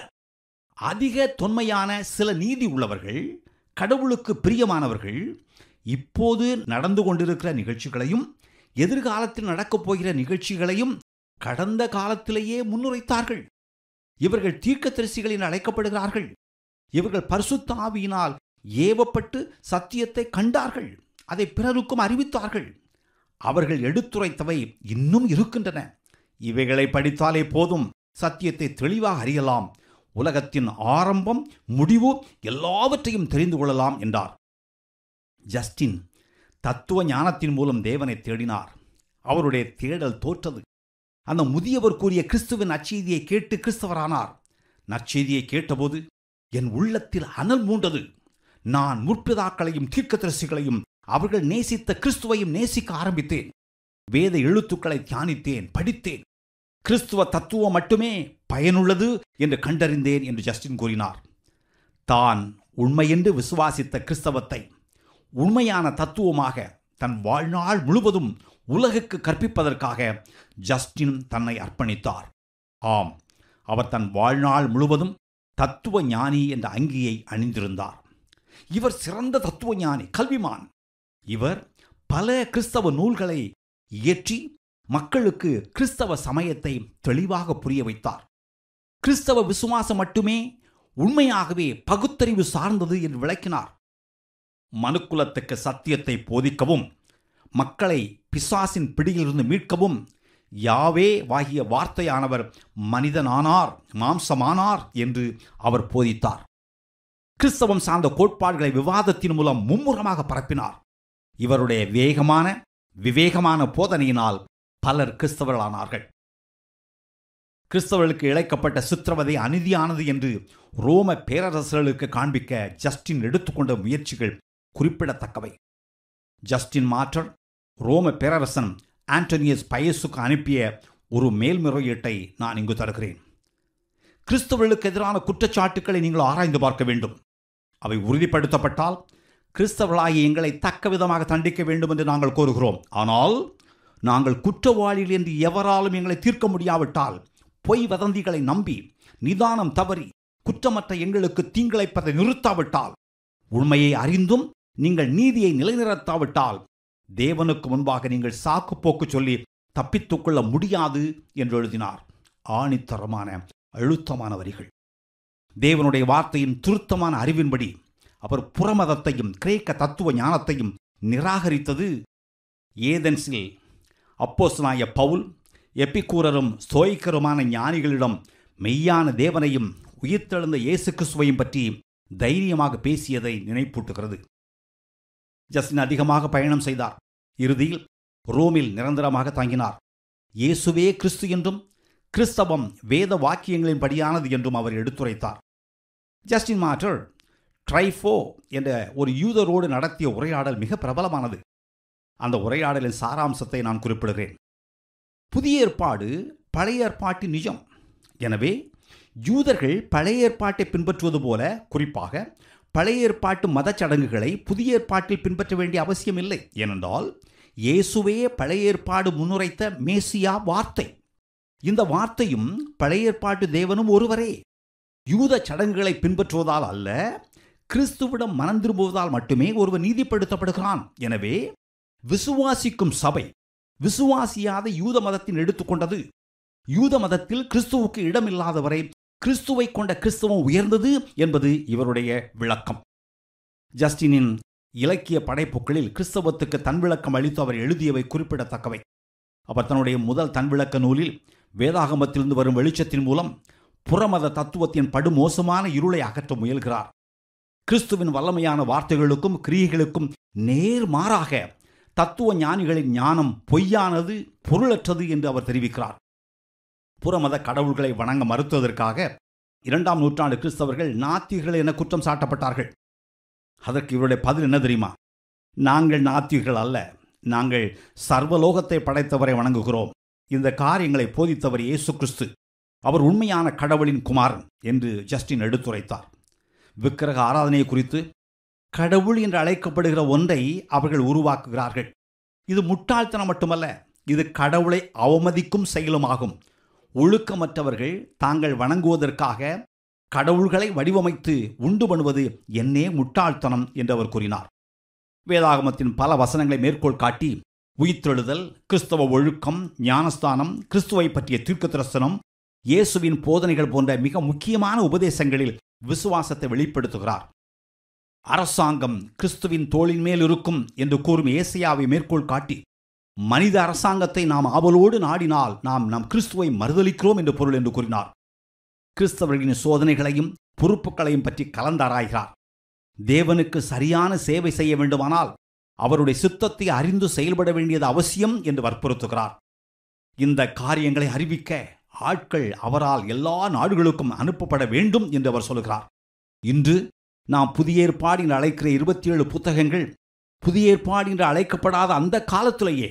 அதிக தொன்மையான சில நீதி உள்ளவர்கள் கடவுளுக்கு பிரியமானவர்கள் இப்போது நடந்து கொண்டிருக்கிற நிகழ்ச்சிகளையும் எதிர்காலத்தில் நடக்கப் போகிற நிகழ்ச்சிகளையும் கடந்த காலத்திலேயே முன்னுரைத்தார்கள் இவர்கள் என அழைக்கப்படுகிறார்கள் இவர்கள் பரிசுத்தாவியினால் ஏவப்பட்டு சத்தியத்தை கண்டார்கள் அதை பிறருக்கும் அறிவித்தார்கள் அவர்கள் எடுத்துரைத்தவை இன்னும் இருக்கின்றன இவைகளை படித்தாலே போதும் சத்தியத்தை தெளிவாக அறியலாம் உலகத்தின் ஆரம்பம் முடிவு எல்லாவற்றையும் தெரிந்து கொள்ளலாம் என்றார் ஜஸ்டின் தத்துவ ஞானத்தின் மூலம் தேவனை தேடினார் அவருடைய தேடல் தோற்றது அந்த முதியவர் கூறிய கிறிஸ்துவின் அச்செய்தியை கேட்டு கிறிஸ்தவரானார் நற்செய்தியை கேட்டபோது என் உள்ளத்தில் அனல் மூண்டது நான் முற்பிதாக்களையும் தீர்க்கதரிசிகளையும் அவர்கள் நேசித்த கிறிஸ்துவையும் நேசிக்க ஆரம்பித்தேன் வேத எழுத்துக்களை தியானித்தேன் படித்தேன் கிறிஸ்துவ தத்துவம் மட்டுமே பயனுள்ளது என்று கண்டறிந்தேன் என்று ஜஸ்டின் கூறினார் தான் உண்மையென்று விசுவாசித்த கிறிஸ்தவத்தை உண்மையான தத்துவமாக தன் வாழ்நாள் முழுவதும் உலகுக்கு கற்பிப்பதற்காக ஜஸ்டின் தன்னை அர்ப்பணித்தார் ஆம் அவர் தன் வாழ்நாள் முழுவதும் தத்துவ ஞானி என்ற அங்கியை அணிந்திருந்தார் இவர் சிறந்த தத்துவ ஞானி கல்விமான் இவர் பல கிறிஸ்தவ நூல்களை இயற்றி மக்களுக்கு கிறிஸ்தவ சமயத்தை தெளிவாக புரிய வைத்தார் கிறிஸ்தவ விசுவாசம் மட்டுமே உண்மையாகவே பகுத்தறிவு சார்ந்தது என்று விளக்கினார் மனுக்குலத்துக்கு சத்தியத்தை போதிக்கவும் மக்களை பிசாசின் பிடியிலிருந்து மீட்கவும் யாவே வாகிய வார்த்தையானவர் மனிதனானார் மாம்சமானார் என்று அவர் போதித்தார் கிறிஸ்தவம் சார்ந்த கோட்பாடுகளை விவாதத்தின் மூலம் மும்முரமாக பரப்பினார் இவருடைய வேகமான விவேகமான போதனையினால் பலர் கிறிஸ்தவர்களானார்கள் கிறிஸ்தவர்களுக்கு இழைக்கப்பட்ட சித்திரவதை அநீதியானது என்று ரோம பேரரசர்களுக்கு காண்பிக்க ஜஸ்டின் எடுத்துக்கொண்ட முயற்சிகள் குறிப்பிடத்தக்கவை ஜஸ்டின் மாற்றர் ரோம பேரரசன் ஆண்டனியஸ் பயசுக்கு அனுப்பிய ஒரு மேல்முறையீட்டை நான் இங்கு தருகிறேன் கிறிஸ்தவர்களுக்கு எதிரான குற்றச்சாட்டுக்களை நீங்கள் ஆராய்ந்து பார்க்க வேண்டும் அவை உறுதிப்படுத்தப்பட்டால் கிறிஸ்தவர்களாகி எங்களை தக்க விதமாக தண்டிக்க வேண்டும் என்று நாங்கள் கோருகிறோம் ஆனால் நாங்கள் குற்றவாளிகள் என்று எவராலும் எங்களை தீர்க்க முடியாவிட்டால் பொய் வதந்திகளை நம்பி நிதானம் தவறி குற்றமற்ற எங்களுக்கு தீங்கிழைப்பதை நிறுத்தாவிட்டால் உண்மையை அறிந்தும் நீங்கள் நீதியை நிலைநிறுத்தாவிட்டால் தேவனுக்கு முன்பாக நீங்கள் சாக்கு போக்கு சொல்லி தப்பித்துக்கொள்ள முடியாது என்று எழுதினார் ஆணித்தரமான அழுத்தமான வரிகள் தேவனுடைய வார்த்தையின் துருத்தமான அறிவின்படி அவர் புறமதத்தையும் கிரேக்க தத்துவ ஞானத்தையும் நிராகரித்தது ஏதென்ஸில் அப்போசனாய பவுல் எப்பிக்கூரரும் சோய்க்கருமான ஞானிகளிடம் மெய்யான தேவனையும் உயிர்த்தெழுந்த இயேசு கிறிஸ்துவையும் பற்றி தைரியமாக பேசியதை நினைப்பூட்டுகிறது ஜஸ்டின் அதிகமாக பயணம் செய்தார் இறுதியில் ரோமில் நிரந்தரமாக தங்கினார் இயேசுவே கிறிஸ்து என்றும் கிறிஸ்தவம் வேத வாக்கியங்களின் படியானது என்றும் அவர் எடுத்துரைத்தார் ஜஸ்டின் மாட்டர் ட்ரைஃபோ என்ற ஒரு யூதரோடு நடத்திய உரையாடல் மிக பிரபலமானது அந்த உரையாடலின் சாராம்சத்தை நான் குறிப்பிடுகிறேன் புதிய ஏற்பாடு பழைய ஏற்பாட்டின் நிஜம் எனவே யூதர்கள் பழைய ஏற்பாட்டை பின்பற்றுவது போல குறிப்பாக பழைய ஏற்பாட்டு மதச்சடங்குகளை புதிய ஏற்பாட்டில் பின்பற்ற வேண்டிய அவசியம் இல்லை ஏனென்றால் இயேசுவே பழைய ஏற்பாடு முன்னுரைத்த மேசியா வார்த்தை இந்த வார்த்தையும் பழைய ஏற்பாட்டு தேவனும் ஒருவரே யூத சடங்குகளை பின்பற்றுவதால் அல்ல கிறிஸ்துவிடம் மனம் திரும்புவதால் மட்டுமே ஒருவர் நீதிப்படுத்தப்படுகிறான் எனவே விசுவாசிக்கும் சபை விசுவாசியாத யூத மதத்தின் எடுத்துக்கொண்டது யூத மதத்தில் கிறிஸ்துவுக்கு இடமில்லாதவரை கிறிஸ்துவை கொண்ட கிறிஸ்துவம் உயர்ந்தது என்பது இவருடைய விளக்கம் ஜஸ்டினின் இலக்கிய படைப்புகளில் கிறிஸ்தவத்துக்கு தன் விளக்கம் அளித்து அவர் எழுதியவை குறிப்பிடத்தக்கவை அவர் தன்னுடைய முதல் தன் விளக்க நூலில் வேதாகமத்திலிருந்து வரும் வெளிச்சத்தின் மூலம் புறமத தத்துவத்தின் படுமோசமான இருளை அகற்ற முயல்கிறார் கிறிஸ்துவின் வல்லமையான வார்த்தைகளுக்கும் கிரியைகளுக்கும் நேர் மாறாக தத்துவ ஞானிகளின் ஞானம் பொய்யானது பொருளற்றது என்று அவர் தெரிவிக்கிறார் புறமத கடவுள்களை வணங்க மறுத்ததற்காக இரண்டாம் நூற்றாண்டு கிறிஸ்தவர்கள் நாத்திகர்கள் என குற்றம் சாட்டப்பட்டார்கள் அதற்கு இவருடைய பதில் என்ன தெரியுமா நாங்கள் நாத்திகர்கள் அல்ல நாங்கள் சர்வலோகத்தை படைத்தவரை வணங்குகிறோம் இந்த காரியங்களை போதித்தவர் இயேசு கிறிஸ்து அவர் உண்மையான கடவுளின் குமாரன் என்று ஜஸ்டின் எடுத்துரைத்தார் விக்கிரக ஆராதனை குறித்து கடவுள் என்று அழைக்கப்படுகிற ஒன்றை அவர்கள் உருவாக்குகிறார்கள் இது முட்டாள்தனம் மட்டுமல்ல இது கடவுளை அவமதிக்கும் செயலுமாகும் ஒழுக்கமற்றவர்கள் தாங்கள் வணங்குவதற்காக கடவுள்களை வடிவமைத்து உண்டு பண்ணுவது என்னே முட்டாள்தனம் என்று அவர் கூறினார் வேதாகமத்தின் பல வசனங்களை மேற்கோள் காட்டி உயிர்த்தெழுதல் கிறிஸ்தவ ஒழுக்கம் ஞானஸ்தானம் கிறிஸ்துவை பற்றிய தீர்க்க தரிசனம் இயேசுவின் போதனைகள் போன்ற மிக முக்கியமான உபதேசங்களில் விசுவாசத்தை வெளிப்படுத்துகிறார் அரசாங்கம் கிறிஸ்துவின் தோளின் மேல் இருக்கும் என்று கூறும் ஏசியாவை மேற்கோள் காட்டி மனித அரசாங்கத்தை நாம் ஆவலோடு நாடினால் நாம் நம் கிறிஸ்துவை மறுதளிக்கிறோம் என்று பொருள் என்று கூறினார் கிறிஸ்தவர்களின் சோதனைகளையும் பொறுப்புகளையும் பற்றி கலந்தாராய்கிறார் தேவனுக்கு சரியான சேவை செய்ய வேண்டுமானால் அவருடைய சித்தத்தை அறிந்து செயல்பட வேண்டியது அவசியம் என்று வற்புறுத்துகிறார் இந்த காரியங்களை அறிவிக்க ஆட்கள் அவரால் எல்லா நாடுகளுக்கும் அனுப்பப்பட வேண்டும் என்று அவர் சொல்கிறார் இன்று நாம் புதிய ஏற்பாடு என்று அழைக்கிற இருபத்தி ஏழு புத்தகங்கள் புதிய ஏற்பாடு என்று அழைக்கப்படாத அந்த காலத்திலேயே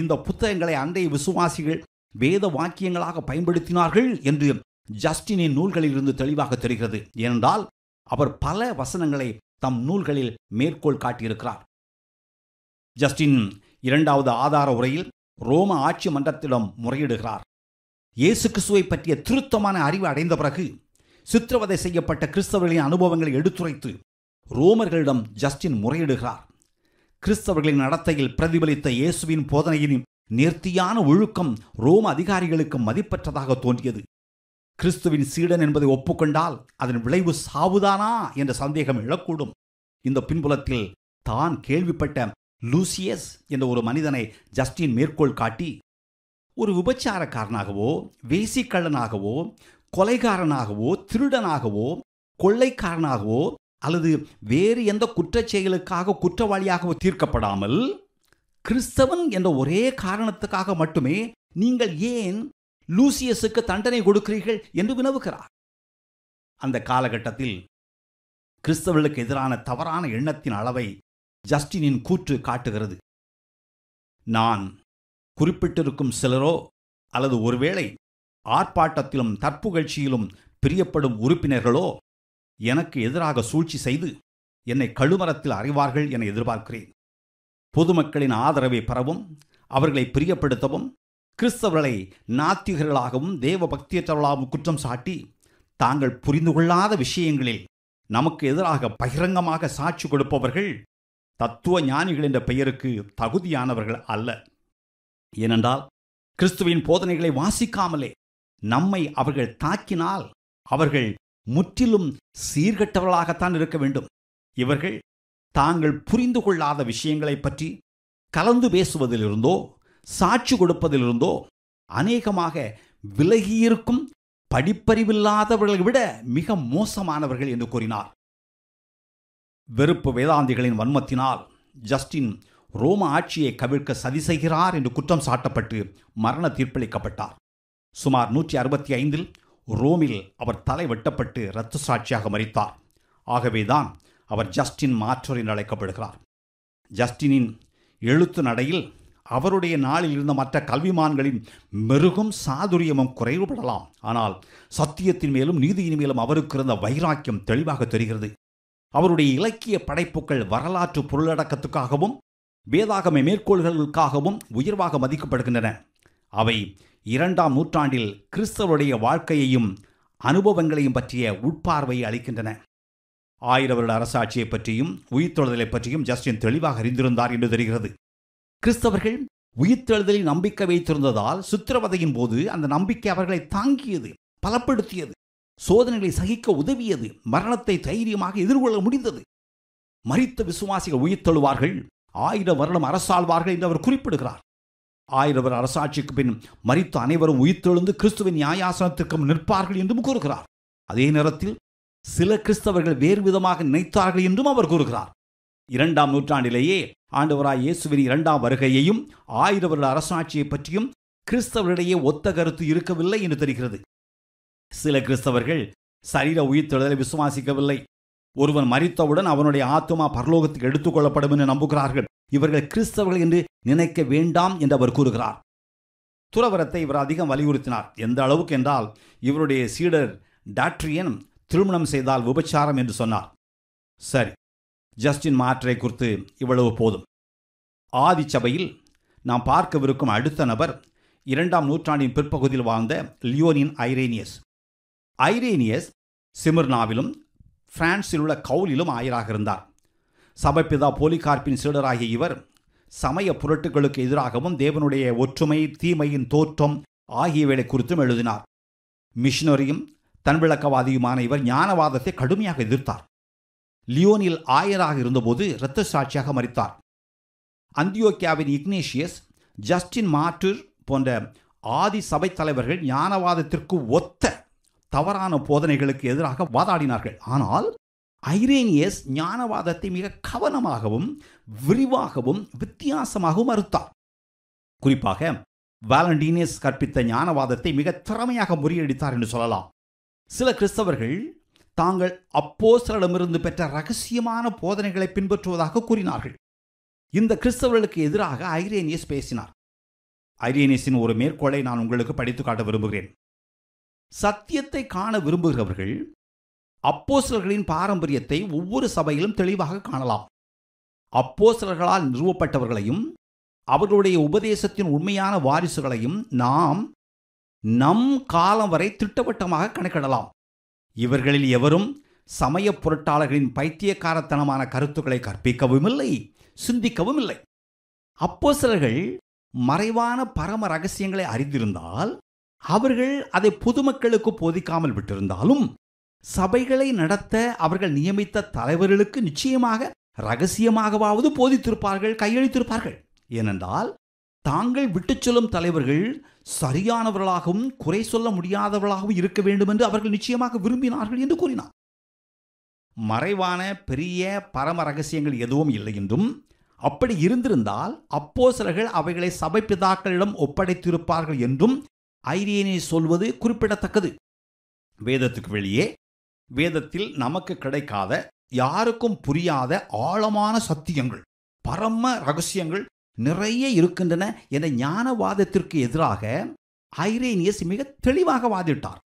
இந்த புத்தகங்களை அன்றைய விசுவாசிகள் வேத வாக்கியங்களாக பயன்படுத்தினார்கள் என்று ஜஸ்டினின் நூல்களில் இருந்து தெளிவாக தெரிகிறது ஏனென்றால் அவர் பல வசனங்களை தம் நூல்களில் மேற்கோள் காட்டியிருக்கிறார் ஜஸ்டின் இரண்டாவது ஆதார உரையில் ரோம ஆட்சி மன்றத்திடம் முறையிடுகிறார் இயேசு கிறிஸ்துவை பற்றிய திருத்தமான அறிவு அடைந்த பிறகு சித்திரவதை செய்யப்பட்ட கிறிஸ்தவர்களின் அனுபவங்களை எடுத்துரைத்து ரோமர்களிடம் ஜஸ்டின் முறையிடுகிறார் கிறிஸ்தவர்களின் நடத்தையில் பிரதிபலித்த இயேசுவின் போதனையின் நேர்த்தியான ஒழுக்கம் ரோம அதிகாரிகளுக்கு மதிப்பற்றதாக தோன்றியது கிறிஸ்துவின் சீடன் என்பதை ஒப்புக்கொண்டால் அதன் விளைவு சாவுதானா என்ற சந்தேகம் எழக்கூடும் இந்த பின்புலத்தில் தான் கேள்விப்பட்ட லூசியஸ் என்ற ஒரு மனிதனை ஜஸ்டின் மேற்கோள் காட்டி ஒரு விபச்சாரக்காரனாகவோ வேசிக்கள்ளனாகவோ கொலைகாரனாகவோ திருடனாகவோ கொள்ளைக்காரனாகவோ அல்லது வேறு எந்த குற்றச் செயலுக்காக குற்றவாளியாகவோ தீர்க்கப்படாமல் கிறிஸ்தவன் என்ற ஒரே காரணத்துக்காக மட்டுமே நீங்கள் ஏன் லூசியஸுக்கு தண்டனை கொடுக்கிறீர்கள் என்று வினவுகிறார் அந்த காலகட்டத்தில் கிறிஸ்தவர்களுக்கு எதிரான தவறான எண்ணத்தின் அளவை ஜஸ்டினின் கூற்று காட்டுகிறது நான் குறிப்பிட்டிருக்கும் சிலரோ அல்லது ஒருவேளை ஆர்ப்பாட்டத்திலும் தற்புகழ்ச்சியிலும் பிரியப்படும் உறுப்பினர்களோ எனக்கு எதிராக சூழ்ச்சி செய்து என்னை கழுமரத்தில் அறிவார்கள் என எதிர்பார்க்கிறேன் பொதுமக்களின் ஆதரவை பரவும் அவர்களை பிரியப்படுத்தவும் கிறிஸ்தவர்களை நாத்திகர்களாகவும் தேவ பக்தியற்றவர்களாகவும் குற்றம் சாட்டி தாங்கள் புரிந்து கொள்ளாத விஷயங்களில் நமக்கு எதிராக பகிரங்கமாக சாட்சி கொடுப்பவர்கள் தத்துவ ஞானிகள் என்ற பெயருக்கு தகுதியானவர்கள் அல்ல ஏனென்றால் கிறிஸ்துவின் போதனைகளை வாசிக்காமலே நம்மை அவர்கள் தாக்கினால் அவர்கள் முற்றிலும் சீர்கட்டவர்களாகத்தான் இருக்க வேண்டும் இவர்கள் தாங்கள் புரிந்து கொள்ளாத விஷயங்களை பற்றி கலந்து பேசுவதிலிருந்தோ சாட்சி கொடுப்பதிலிருந்தோ அநேகமாக விலகியிருக்கும் படிப்பறிவில்லாதவர்களை விட மிக மோசமானவர்கள் என்று கூறினார் வெறுப்பு வேதாந்திகளின் வன்மத்தினால் ஜஸ்டின் ரோம ஆட்சியை கவிழ்க்க சதி செய்கிறார் என்று குற்றம் சாட்டப்பட்டு மரண தீர்ப்பளிக்கப்பட்டார் சுமார் நூற்றி அறுபத்தி ஐந்தில் ரோமில் அவர் தலை வெட்டப்பட்டு இரத்த சாட்சியாக மறித்தார் ஆகவேதான் அவர் ஜஸ்டின் மாற்றோர் என்று அழைக்கப்படுகிறார் ஜஸ்டினின் எழுத்து நடையில் அவருடைய நாளில் இருந்த மற்ற கல்விமான்களின் மெருகும் சாதுரியமும் குறைவுபடலாம் ஆனால் சத்தியத்தின் மேலும் நீதியின் மேலும் அவருக்கு இருந்த வைராக்கியம் தெளிவாக தெரிகிறது அவருடைய இலக்கிய படைப்புகள் வரலாற்று பொருளடக்கத்துக்காகவும் வேதாகம மேற்கோள்களுக்காகவும் உயர்வாக மதிக்கப்படுகின்றன அவை இரண்டாம் நூற்றாண்டில் கிறிஸ்தவருடைய வாழ்க்கையையும் அனுபவங்களையும் பற்றிய உட்பார்வையை அளிக்கின்றன ஆயிர வருட அரசாட்சியை பற்றியும் உயிர்த்தொழுதலை பற்றியும் ஜஸ்டின் தெளிவாக அறிந்திருந்தார் என்று தெரிகிறது கிறிஸ்தவர்கள் உயிர்த்தெழுதலில் நம்பிக்கை வைத்திருந்ததால் சித்திரவதையின் போது அந்த நம்பிக்கை அவர்களை தாங்கியது பலப்படுத்தியது சோதனைகளை சகிக்க உதவியது மரணத்தை தைரியமாக எதிர்கொள்ள முடிந்தது மறித்த விசுவாசிகள் உயிர்த்தெழுவார்கள் ஆயிரம் வருடம் அரசாழ்வார்கள் என்று அவர் குறிப்பிடுகிறார் ஆயிரம் வருட அரசாட்சிக்கு பின் மறித்த அனைவரும் உயிர்த்தெழுந்து கிறிஸ்துவின் நியாயாசனத்திற்கும் நிற்பார்கள் என்றும் கூறுகிறார் அதே நேரத்தில் சில கிறிஸ்தவர்கள் வேறு விதமாக நினைத்தார்கள் என்றும் அவர் கூறுகிறார் இரண்டாம் நூற்றாண்டிலேயே ஆண்டவராய் இயேசுவின் இரண்டாம் வருகையையும் ஆயிர வருட அரசாட்சியை பற்றியும் கிறிஸ்தவர்களிடையே ஒத்த கருத்து இருக்கவில்லை என்று தெரிகிறது சில கிறிஸ்தவர்கள் சரீர உயிர்த்தெழுதலை விசுவாசிக்கவில்லை ஒருவன் மறித்தவுடன் அவனுடைய ஆத்மா பரலோகத்துக்கு எடுத்துக்கொள்ளப்படும் என்று நம்புகிறார்கள் இவர்கள் கிறிஸ்தவர்கள் என்று நினைக்க வேண்டாம் என்று அவர் கூறுகிறார் துறவரத்தை இவர் அதிகம் வலியுறுத்தினார் எந்த அளவுக்கு என்றால் இவருடைய சீடர் டாக்ட்ரியன் திருமணம் செய்தால் விபச்சாரம் என்று சொன்னார் சரி ஜஸ்டின் மாற்றை குறித்து இவ்வளவு போதும் ஆதி சபையில் நாம் பார்க்கவிருக்கும் அடுத்த நபர் இரண்டாம் நூற்றாண்டின் பிற்பகுதியில் வாழ்ந்த லியோனின் ஐரேனியஸ் ஐரேனியஸ் சிமிர்னாவிலும் பிரான்சில் உள்ள கவுலிலும் ஆயராக இருந்தார் சபைப்பிதா கார்ப்பின் சீடராகிய இவர் சமய புரட்டுகளுக்கு எதிராகவும் தேவனுடைய ஒற்றுமை தீமையின் தோற்றம் ஆகியவைகளை குறித்தும் எழுதினார் மிஷினரியும் தன்விளக்கவாதியுமான இவர் ஞானவாதத்தை கடுமையாக எதிர்த்தார் லியோனில் ஆயராக இருந்தபோது இரத்த சாட்சியாக மறித்தார் அந்தியோக்கியாவின் இக்னேஷியஸ் ஜஸ்டின் மார்டர் போன்ற ஆதி சபை தலைவர்கள் ஞானவாதத்திற்கு ஒத்த தவறான போதனைகளுக்கு எதிராக வாதாடினார்கள் ஆனால் ஐரேனியஸ் ஞானவாதத்தை மிக கவனமாகவும் விரிவாகவும் வித்தியாசமாகவும் மறுத்தார் குறிப்பாக வாலண்டீனியஸ் கற்பித்த ஞானவாதத்தை மிக திறமையாக முறியடித்தார் என்று சொல்லலாம் சில கிறிஸ்தவர்கள் தாங்கள் அப்போ சிலரிடமிருந்து பெற்ற ரகசியமான போதனைகளை பின்பற்றுவதாக கூறினார்கள் இந்த கிறிஸ்தவர்களுக்கு எதிராக ஐரேனியஸ் பேசினார் ஐரேனியஸின் ஒரு மேற்கோளை நான் உங்களுக்கு படித்து காட்ட விரும்புகிறேன் சத்தியத்தை காண விரும்புகிறவர்கள் அப்போசலர்களின் பாரம்பரியத்தை ஒவ்வொரு சபையிலும் தெளிவாக காணலாம் அப்போசலர்களால் நிறுவப்பட்டவர்களையும் அவர்களுடைய உபதேசத்தின் உண்மையான வாரிசுகளையும் நாம் நம் காலம் வரை திட்டவட்டமாக கணக்கிடலாம் இவர்களில் எவரும் சமய பொருட்டாளர்களின் பைத்தியக்காரத்தனமான கருத்துக்களை கற்பிக்கவும் இல்லை சிந்திக்கவும் இல்லை அப்போ சிலர்கள் மறைவான பரம ரகசியங்களை அறிந்திருந்தால் அவர்கள் அதை பொதுமக்களுக்கு போதிக்காமல் விட்டிருந்தாலும் சபைகளை நடத்த அவர்கள் நியமித்த தலைவர்களுக்கு நிச்சயமாக ரகசியமாகவாவது போதித்திருப்பார்கள் கையளித்திருப்பார்கள் ஏனென்றால் தாங்கள் விட்டுச் சொல்லும் தலைவர்கள் சரியானவர்களாகவும் குறை சொல்ல முடியாதவர்களாகவும் இருக்க வேண்டும் என்று அவர்கள் நிச்சயமாக விரும்பினார்கள் என்று கூறினார் மறைவான பெரிய பரம ரகசியங்கள் எதுவும் இல்லை என்றும் அப்படி இருந்திருந்தால் அப்போ சிலர்கள் அவைகளை சபை பிதாக்களிடம் ஒப்படைத்திருப்பார்கள் என்றும் ஐரியனை சொல்வது குறிப்பிடத்தக்கது வேதத்துக்கு வெளியே வேதத்தில் நமக்கு கிடைக்காத யாருக்கும் புரியாத ஆழமான சத்தியங்கள் பரம ரகசியங்கள் நிறைய இருக்கின்றன என ஞானவாதத்திற்கு எதிராக ஐரேனியஸ் மிக தெளிவாக வாதிட்டார்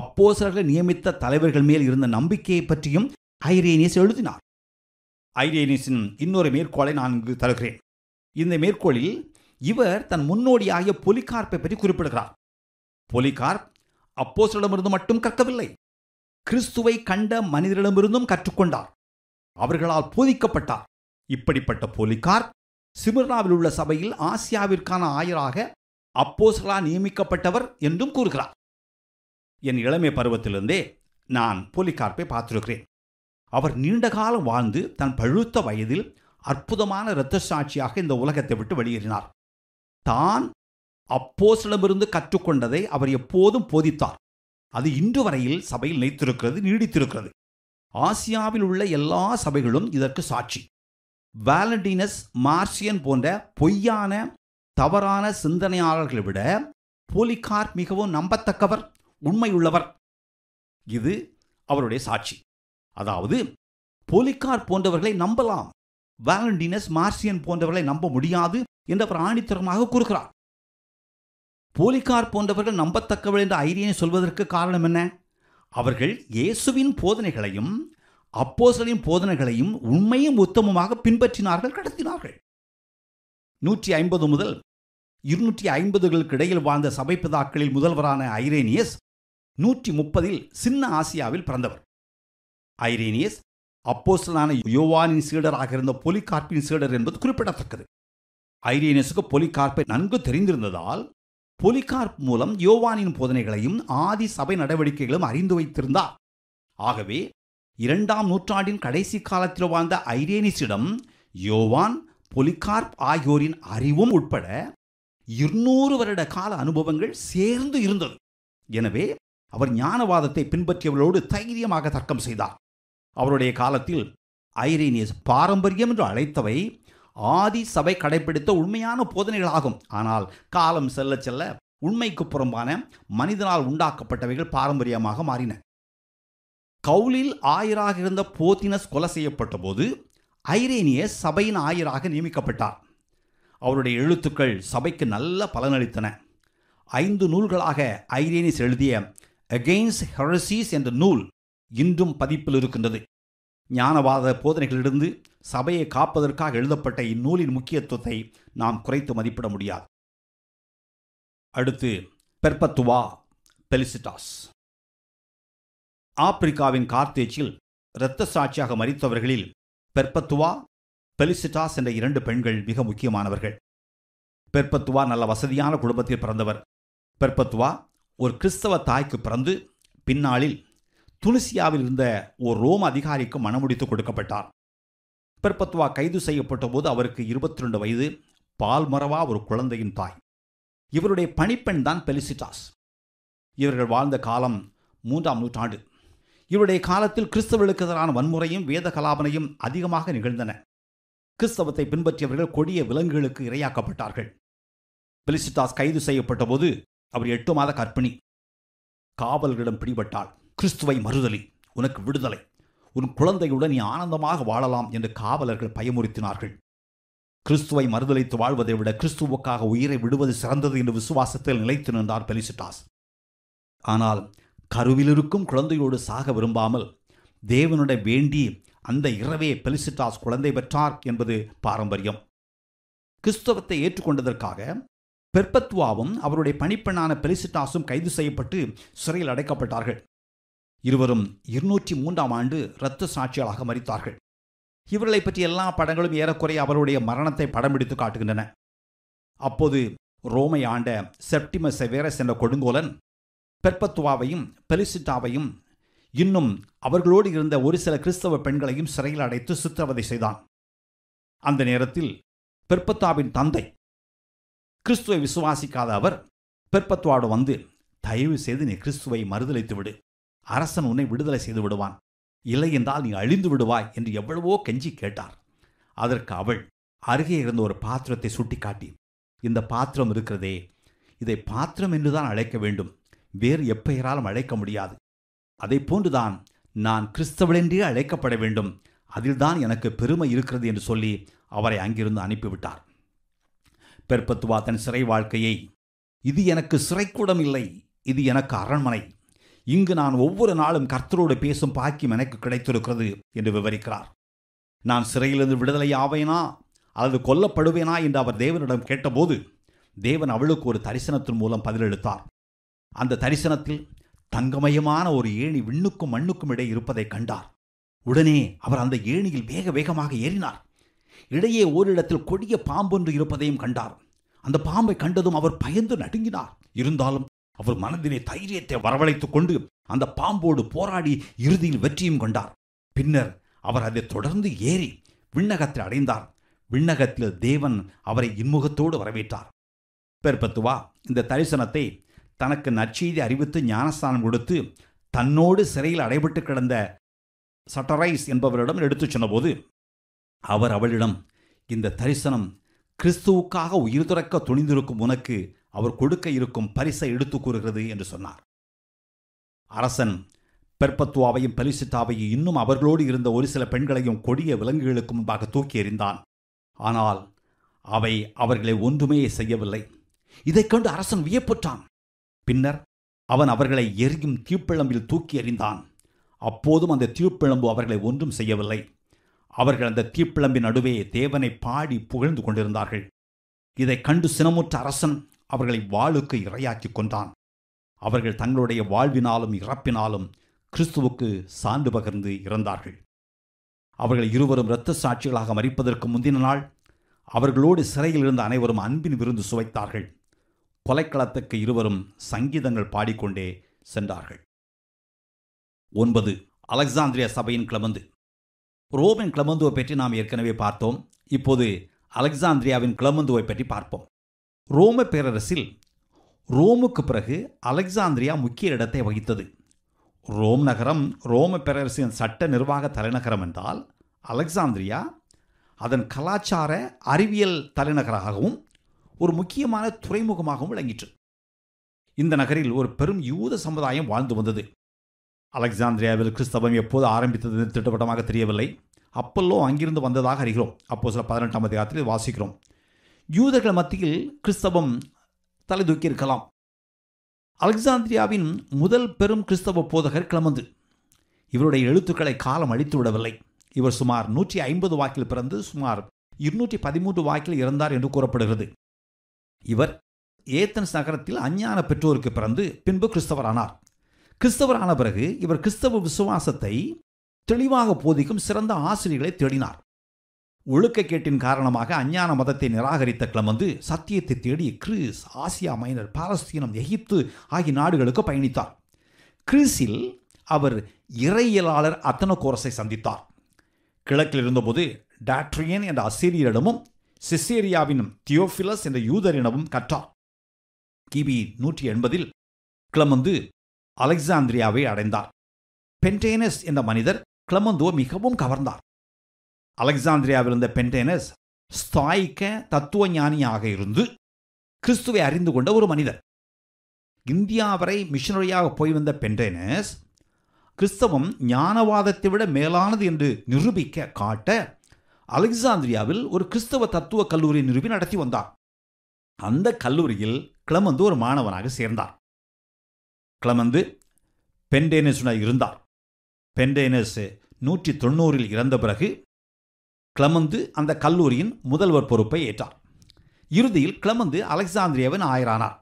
அப்போ நியமித்த தலைவர்கள் மேல் இருந்த நம்பிக்கையை பற்றியும் ஐரேனியஸ் எழுதினார் ஐரேனியஸின் இன்னொரு மேற்கோளை நான் தருகிறேன் இந்த மேற்கோளில் இவர் தன் முன்னோடியாகிய பொலிகார்ப்பை பற்றி குறிப்பிடுகிறார் பொலிகார்ப் சிலமிருந்து மட்டும் கற்கவில்லை கிறிஸ்துவை கண்ட மனிதரிடமிருந்தும் கற்றுக்கொண்டார் அவர்களால் போதிக்கப்பட்டார் இப்படிப்பட்ட போலிகார் சிமிர்னாவில் உள்ள சபையில் ஆசியாவிற்கான ஆயராக அப்போசலா நியமிக்கப்பட்டவர் என்றும் கூறுகிறார் என் இளமை பருவத்திலிருந்தே நான் போலிகார்ப்பை பார்த்திருக்கிறேன் அவர் நீண்ட காலம் வாழ்ந்து தன் பழுத்த வயதில் அற்புதமான இரத்த சாட்சியாக இந்த உலகத்தை விட்டு வெளியேறினார் தான் அப்போஸ்லிடமிருந்து கற்றுக்கொண்டதை அவர் எப்போதும் போதித்தார் அது இன்று வரையில் சபையில் நினைத்திருக்கிறது நீடித்திருக்கிறது ஆசியாவில் உள்ள எல்லா சபைகளும் இதற்கு சாட்சி வேலண்டினஸ் மார்சியன் போன்ற பொய்யான தவறான சிந்தனையாளர்களை விட போலிகார் மிகவும் நம்பத்தக்கவர் உண்மையுள்ளவர் இது அவருடைய சாட்சி அதாவது போலிகார் போன்றவர்களை நம்பலாம் வேலண்டினஸ் மார்சியன் போன்றவர்களை நம்ப முடியாது என்று அவர் ஆணித்தரமாக கூறுகிறார் போலிகார் போன்றவர்கள் நம்பத்தக்கவர்கள் என்ற ஐரியனை சொல்வதற்கு காரணம் என்ன அவர்கள் இயேசுவின் போதனைகளையும் அப்போசலின் போதனைகளையும் உண்மையும் உத்தமமாக பின்பற்றினார்கள் கடத்தினார்கள் நூற்றி ஐம்பது முதல் இருநூற்றி ஐம்பதுகளுக்கு இடையில் வாழ்ந்த பிதாக்களில் முதல்வரான ஐரேனியஸ் நூற்றி முப்பதில் சின்ன ஆசியாவில் பிறந்தவர் ஐரேனியஸ் அப்போஸ்தலான யோவானின் சீடராக இருந்த பொலிகார்பின் சீடர் என்பது குறிப்பிடத்தக்கது ஐரியனஸுக்கு பொலிகார்ப்பை நன்கு தெரிந்திருந்ததால் பொலிகார்ப் மூலம் யோவானின் போதனைகளையும் ஆதி சபை நடவடிக்கைகளும் அறிந்து வைத்திருந்தார் ஆகவே இரண்டாம் நூற்றாண்டின் கடைசி காலத்தில் வாழ்ந்த ஐரேனிஸிடம் யோவான் பொலிகார்ப் ஆகியோரின் அறிவும் உட்பட இருநூறு வருட கால அனுபவங்கள் சேர்ந்து இருந்தது எனவே அவர் ஞானவாதத்தை பின்பற்றியவர்களோடு தைரியமாக தர்க்கம் செய்தார் அவருடைய காலத்தில் ஐரீனியஸ் பாரம்பரியம் என்று அழைத்தவை ஆதி சபை கடைபிடித்த உண்மையான போதனைகள் ஆகும் ஆனால் காலம் செல்ல செல்ல உண்மைக்கு புறம்பான மனிதனால் உண்டாக்கப்பட்டவைகள் பாரம்பரியமாக மாறின கவுலில் ஆயராக இருந்த போத்தினஸ் கொலை செய்யப்பட்ட போது ஐரேனியஸ் சபையின் ஆயராக நியமிக்கப்பட்டார் அவருடைய எழுத்துக்கள் சபைக்கு நல்ல பலனளித்தன ஐந்து நூல்களாக ஐரேனிஸ் எழுதிய அகெய்ன்ஸ் ஹெரசிஸ் என்ற நூல் இன்றும் பதிப்பில் இருக்கின்றது ஞானவாத போதனைகளிலிருந்து சபையை காப்பதற்காக எழுதப்பட்ட இந்நூலின் முக்கியத்துவத்தை நாம் குறைத்து மதிப்பிட முடியாது அடுத்து பெர்பத்துவா பெலிசிட்டாஸ் ஆப்பிரிக்காவின் கார்த்தேச்சில் இரத்த சாட்சியாக மறித்தவர்களில் பெர்பத்துவா பெலிசிட்டாஸ் என்ற இரண்டு பெண்கள் மிக முக்கியமானவர்கள் பெர்பத்துவா நல்ல வசதியான குடும்பத்தில் பிறந்தவர் பெர்பத்துவா ஒரு கிறிஸ்தவ தாய்க்கு பிறந்து பின்னாளில் துனிசியாவில் இருந்த ஒரு ரோம் அதிகாரிக்கு மனமுடித்து கொடுக்கப்பட்டார் பெர்பத்வா கைது செய்யப்பட்ட போது அவருக்கு இருபத்தி ரெண்டு வயது பால்மரவா ஒரு குழந்தையின் தாய் இவருடைய பணிப்பெண் தான் பெலிசிட்டாஸ் இவர்கள் வாழ்ந்த காலம் மூன்றாம் நூற்றாண்டு இவருடைய காலத்தில் கிறிஸ்தவர்களுக்கு எதிரான வன்முறையும் வேத கலாபனையும் அதிகமாக நிகழ்ந்தன கிறிஸ்தவத்தை பின்பற்றியவர்கள் கொடிய விலங்குகளுக்கு இரையாக்கப்பட்டார்கள் பெலிசிட்டாஸ் கைது செய்யப்பட்ட போது அவர் எட்டு மாத கற்பிணி காவல்களிடம் பிடிபட்டாள் கிறிஸ்துவை மறுதலி உனக்கு விடுதலை உன் குழந்தையுடன் நீ ஆனந்தமாக வாழலாம் என்று காவலர்கள் பயமுறுத்தினார்கள் கிறிஸ்துவை மறுதளித்து வாழ்வதை விட கிறிஸ்துவுக்காக உயிரை விடுவது சிறந்தது என்று விசுவாசத்தில் நிலைத்து நின்றார் பெலிசிட்டாஸ் ஆனால் கருவிலிருக்கும் குழந்தையோடு சாக விரும்பாமல் தேவனுடைய வேண்டி அந்த இரவே பெலிசிட்டாஸ் குழந்தை பெற்றார் என்பது பாரம்பரியம் கிறிஸ்தவத்தை ஏற்றுக்கொண்டதற்காக பெர்பத்வாவும் அவருடைய பணிப்பெண்ணான பெலிசிட்டாஸும் கைது செய்யப்பட்டு சிறையில் அடைக்கப்பட்டார்கள் இருவரும் இருநூற்றி மூன்றாம் ஆண்டு இரத்த சாட்சியாளாக மறித்தார்கள் இவர்களை பற்றி எல்லா படங்களும் ஏறக்குறைய அவருடைய மரணத்தை படம் பிடித்து காட்டுகின்றன அப்போது ரோமை ஆண்ட செப்டிம செவேரஸ் என்ற கொடுங்கோலன் பெர்பத்துவாவையும் பெலிசிட்டாவையும் இன்னும் அவர்களோடு இருந்த ஒரு சில கிறிஸ்தவ பெண்களையும் சிறையில் அடைத்து சித்திரவதை செய்தான் அந்த நேரத்தில் பெர்பத்தாவின் தந்தை கிறிஸ்துவை விசுவாசிக்காத அவர் பெர்பத்வாடு வந்து தயவு செய்து நீ கிறிஸ்துவை மறுதளித்து விடு அரசன் உன்னை விடுதலை செய்து விடுவான் இல்லை என்றால் நீ அழிந்து விடுவாய் என்று எவ்வளவோ கெஞ்சி கேட்டார் அதற்கு அவள் அருகே இருந்த ஒரு பாத்திரத்தை சுட்டிக்காட்டி இந்த பாத்திரம் இருக்கிறதே இதை பாத்திரம் என்றுதான் அழைக்க வேண்டும் வேறு எப்பெயராலும் அழைக்க முடியாது அதை போன்றுதான் நான் கிறிஸ்தவளென்றே அழைக்கப்பட வேண்டும் அதில்தான் எனக்கு பெருமை இருக்கிறது என்று சொல்லி அவரை அங்கிருந்து அனுப்பிவிட்டார் பெர்பத்துவா தன் சிறை வாழ்க்கையை இது எனக்கு சிறைக்கூடம் இல்லை இது எனக்கு அரண்மனை இங்கு நான் ஒவ்வொரு நாளும் கர்த்தரோடு பேசும் பாக்கியம் எனக்கு கிடைத்திருக்கிறது என்று விவரிக்கிறார் நான் சிறையிலிருந்து விடுதலை ஆவேனா அல்லது கொல்லப்படுவேனா என்று அவர் தேவனிடம் கேட்டபோது தேவன் அவளுக்கு ஒரு தரிசனத்தின் மூலம் பதிலளித்தார் அந்த தரிசனத்தில் தங்கமயமான ஒரு ஏணி விண்ணுக்கும் மண்ணுக்கும் இடையே இருப்பதை கண்டார் உடனே அவர் அந்த ஏணியில் வேக வேகமாக ஏறினார் இடையே ஓரிடத்தில் கொடிய பாம்பொன்று இருப்பதையும் கண்டார் அந்த பாம்பை கண்டதும் அவர் பயந்து நடுங்கினார் இருந்தாலும் அவர் மனதிலே தைரியத்தை வரவழைத்துக் கொண்டு அந்த பாம்போடு போராடி இறுதியில் வெற்றியும் கொண்டார் பின்னர் அவர் அதை தொடர்ந்து ஏறி விண்ணகத்தில் அடைந்தார் விண்ணகத்தில் தேவன் அவரை இன்முகத்தோடு வரவேற்றார் பெர்பத்துவா இந்த தரிசனத்தை தனக்கு நற்செய்தி அறிவித்து ஞானஸ்தானம் கொடுத்து தன்னோடு சிறையில் அடைபட்டு கிடந்த சட்டரைஸ் என்பவரிடம் எடுத்துச் சொன்னபோது அவர் அவளிடம் இந்த தரிசனம் கிறிஸ்துவுக்காக உயிர் துறக்க துணிந்திருக்கும் உனக்கு அவர் கொடுக்க இருக்கும் பரிசை எடுத்துக் கூறுகிறது என்று சொன்னார் அரசன் பெர்பத்துவாவையும் பெலிசிட்டாவையும் இன்னும் அவர்களோடு இருந்த ஒரு சில பெண்களையும் கொடிய விலங்குகளுக்கு முன்பாக தூக்கி எறிந்தான் ஆனால் அவை அவர்களை ஒன்றுமே செய்யவில்லை இதைக் கண்டு அரசன் வியப்புற்றான் பின்னர் அவன் அவர்களை எரியும் தீப்பிழம்பில் தூக்கி எறிந்தான் அப்போதும் அந்த தீப்பிழம்பு அவர்களை ஒன்றும் செய்யவில்லை அவர்கள் அந்த தீப்பிழம்பின் நடுவே தேவனை பாடி புகழ்ந்து கொண்டிருந்தார்கள் இதை கண்டு சினமுற்ற அரசன் அவர்களை வாளுக்கு இரையாக்கி கொண்டான் அவர்கள் தங்களுடைய வாழ்வினாலும் இறப்பினாலும் கிறிஸ்துவுக்கு சான்று பகிர்ந்து இறந்தார்கள் அவர்கள் இருவரும் இரத்த சாட்சிகளாக மறிப்பதற்கு முந்தின நாள் அவர்களோடு சிறையில் இருந்த அனைவரும் அன்பின் விருந்து சுவைத்தார்கள் கொலைக்களத்துக்கு இருவரும் சங்கீதங்கள் பாடிக்கொண்டே சென்றார்கள் ஒன்பது அலெக்சாந்திரியா சபையின் கிளமந்து ரோமின் கிளமந்துவை பற்றி நாம் ஏற்கனவே பார்த்தோம் இப்போது அலெக்சாந்திரியாவின் கிளமந்துவை பற்றி பார்ப்போம் ரோம பேரரசில் ரோமுக்கு பிறகு அலெக்சாந்திரியா முக்கிய இடத்தை வகித்தது ரோம் நகரம் ரோம பேரரசின் சட்ட நிர்வாக தலைநகரம் என்றால் அலெக்சாந்திரியா அதன் கலாச்சார அறிவியல் தலைநகராகவும் ஒரு முக்கியமான துறைமுகமாகவும் விளங்கிற்று இந்த நகரில் ஒரு பெரும் யூத சமுதாயம் வாழ்ந்து வந்தது அலெக்சாந்திரியாவில் கிறிஸ்தவம் எப்போது ஆரம்பித்தது திட்டவட்டமாக தெரியவில்லை அப்பல்லோ அங்கிருந்து வந்ததாக அறிகிறோம் அப்போது சில பதினெட்டாம் அதிகாரத்தில் வாசிக்கிறோம் யூதர்கள் மத்தியில் கிறிஸ்தவம் தலை தூக்கியிருக்கலாம் அலெக்சாந்திரியாவின் முதல் பெரும் கிறிஸ்தவ போதகர் கிளமந்து இவருடைய எழுத்துக்களை காலம் அழித்து விடவில்லை இவர் சுமார் நூற்றி ஐம்பது வாக்கில் பிறந்து சுமார் இருநூற்றி பதிமூன்று வாக்கில் இறந்தார் என்று கூறப்படுகிறது இவர் ஏத்தன்ஸ் நகரத்தில் அஞ்ஞான பெற்றோருக்கு பிறந்து பின்பு கிறிஸ்தவரானார் கிறிஸ்தவர் ஆன பிறகு இவர் கிறிஸ்தவ விசுவாசத்தை தெளிவாக போதிக்கும் சிறந்த ஆசிரியர்களை தேடினார் ஒழுக்கக்கேட்டின் காரணமாக அஞ்ஞான மதத்தை நிராகரித்த கிளமந்து சத்தியத்தை தேடி கிரீஸ் ஆசியா மைனர் பாலஸ்தீனம் எகிப்து ஆகிய நாடுகளுக்கு பயணித்தார் கிரீஸில் அவர் இறையியலாளர் அத்தனகோரஸை சந்தித்தார் கிழக்கில் இருந்தபோது டாட்ரியன் என்ற அசிரியரிடமும் சிசேரியாவின் தியோஃபிலஸ் என்ற யூதரிடமும் கற்றார் கிபி நூற்றி எண்பதில் கிளமந்து அலெக்சாந்திரியாவை அடைந்தார் பென்டேனஸ் என்ற மனிதர் கிளமந்துவை மிகவும் கவர்ந்தார் அலெக்சாந்திரியாவில் இருந்த பென்டேனஸ் ஸ்தாய்க்க தத்துவ ஞானியாக இருந்து கிறிஸ்துவை அறிந்து கொண்ட ஒரு மனிதர் இந்தியா வரை மிஷனரியாக போய் வந்த பென்டேனஸ் கிறிஸ்தவம் ஞானவாதத்தை விட மேலானது என்று நிரூபிக்க காட்ட அலெக்சாந்திரியாவில் ஒரு கிறிஸ்தவ தத்துவ கல்லூரி நிரூபி நடத்தி வந்தார் அந்த கல்லூரியில் கிளமந்து ஒரு மாணவனாக சேர்ந்தார் கிளமந்து பென்டேனஸுடன் இருந்தார் பென்டேனஸ் நூற்றி தொண்ணூறில் இறந்த பிறகு கிளமந்து அந்த கல்லூரியின் முதல்வர் பொறுப்பை ஏற்றார் இறுதியில் கிளமந்து அலெக்சாந்திரியாவின் ஆயரானார்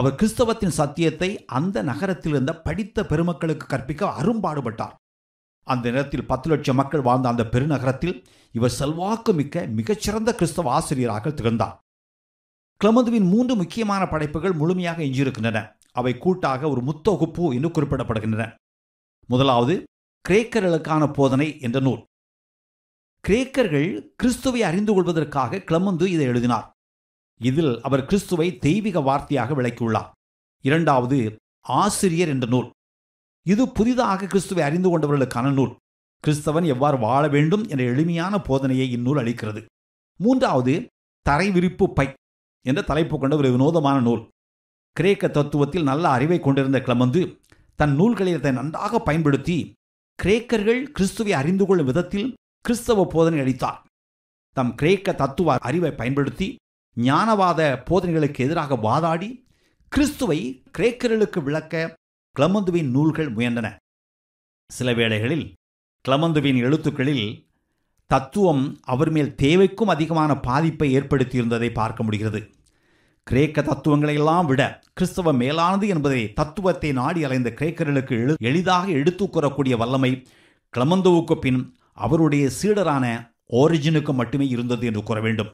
அவர் கிறிஸ்தவத்தின் சத்தியத்தை அந்த நகரத்தில் இருந்த படித்த பெருமக்களுக்கு கற்பிக்க அரும்பாடுபட்டார் அந்த நேரத்தில் பத்து லட்சம் மக்கள் வாழ்ந்த அந்த பெருநகரத்தில் இவர் செல்வாக்கு மிக்க மிகச்சிறந்த கிறிஸ்தவ ஆசிரியராக திகழ்ந்தார் கிளமந்துவின் மூன்று முக்கியமான படைப்புகள் முழுமையாக எஞ்சியிருக்கின்றன அவை கூட்டாக ஒரு முத்தொகுப்பு என்று குறிப்பிடப்படுகின்றன முதலாவது கிரேக்கர்களுக்கான போதனை என்ற நூல் கிரேக்கர்கள் கிறிஸ்துவை அறிந்து கொள்வதற்காக கிளமந்து இதை எழுதினார் இதில் அவர் கிறிஸ்துவை தெய்வீக வார்த்தையாக விளக்கியுள்ளார் இரண்டாவது ஆசிரியர் என்ற நூல் இது புதிதாக கிறிஸ்துவை அறிந்து கொண்டவர்களுக்கான நூல் கிறிஸ்தவன் எவ்வாறு வாழ வேண்டும் என்ற எளிமையான போதனையை இந்நூல் அளிக்கிறது மூன்றாவது தரைவிரிப்பு பை என்ற தலைப்பு கொண்ட ஒரு வினோதமான நூல் கிரேக்க தத்துவத்தில் நல்ல அறிவை கொண்டிருந்த கிளமந்து தன் நூல்களை அதை நன்றாக பயன்படுத்தி கிரேக்கர்கள் கிறிஸ்துவை அறிந்து கொள்ளும் விதத்தில் கிறிஸ்தவ போதனை அளித்தார் தம் கிரேக்க தத்துவ அறிவை பயன்படுத்தி ஞானவாத போதனைகளுக்கு எதிராக வாதாடி கிறிஸ்துவை கிரேக்கர்களுக்கு விளக்க கிளமந்துவின் நூல்கள் முயன்றன சில வேளைகளில் கிளமந்துவின் எழுத்துக்களில் தத்துவம் அவர் மேல் தேவைக்கும் அதிகமான பாதிப்பை ஏற்படுத்தியிருந்ததை பார்க்க முடிகிறது கிரேக்க தத்துவங்களை எல்லாம் விட கிறிஸ்தவ மேலானது என்பதை தத்துவத்தை நாடி அலைந்த கிரேக்கர்களுக்கு எளிதாக எளிதாக எடுத்துக்கூறக்கூடிய வல்லமை கிளமந்துவுக்கு பின் அவருடைய சீடரான ஓரிஜினுக்கு மட்டுமே இருந்தது என்று கூற வேண்டும்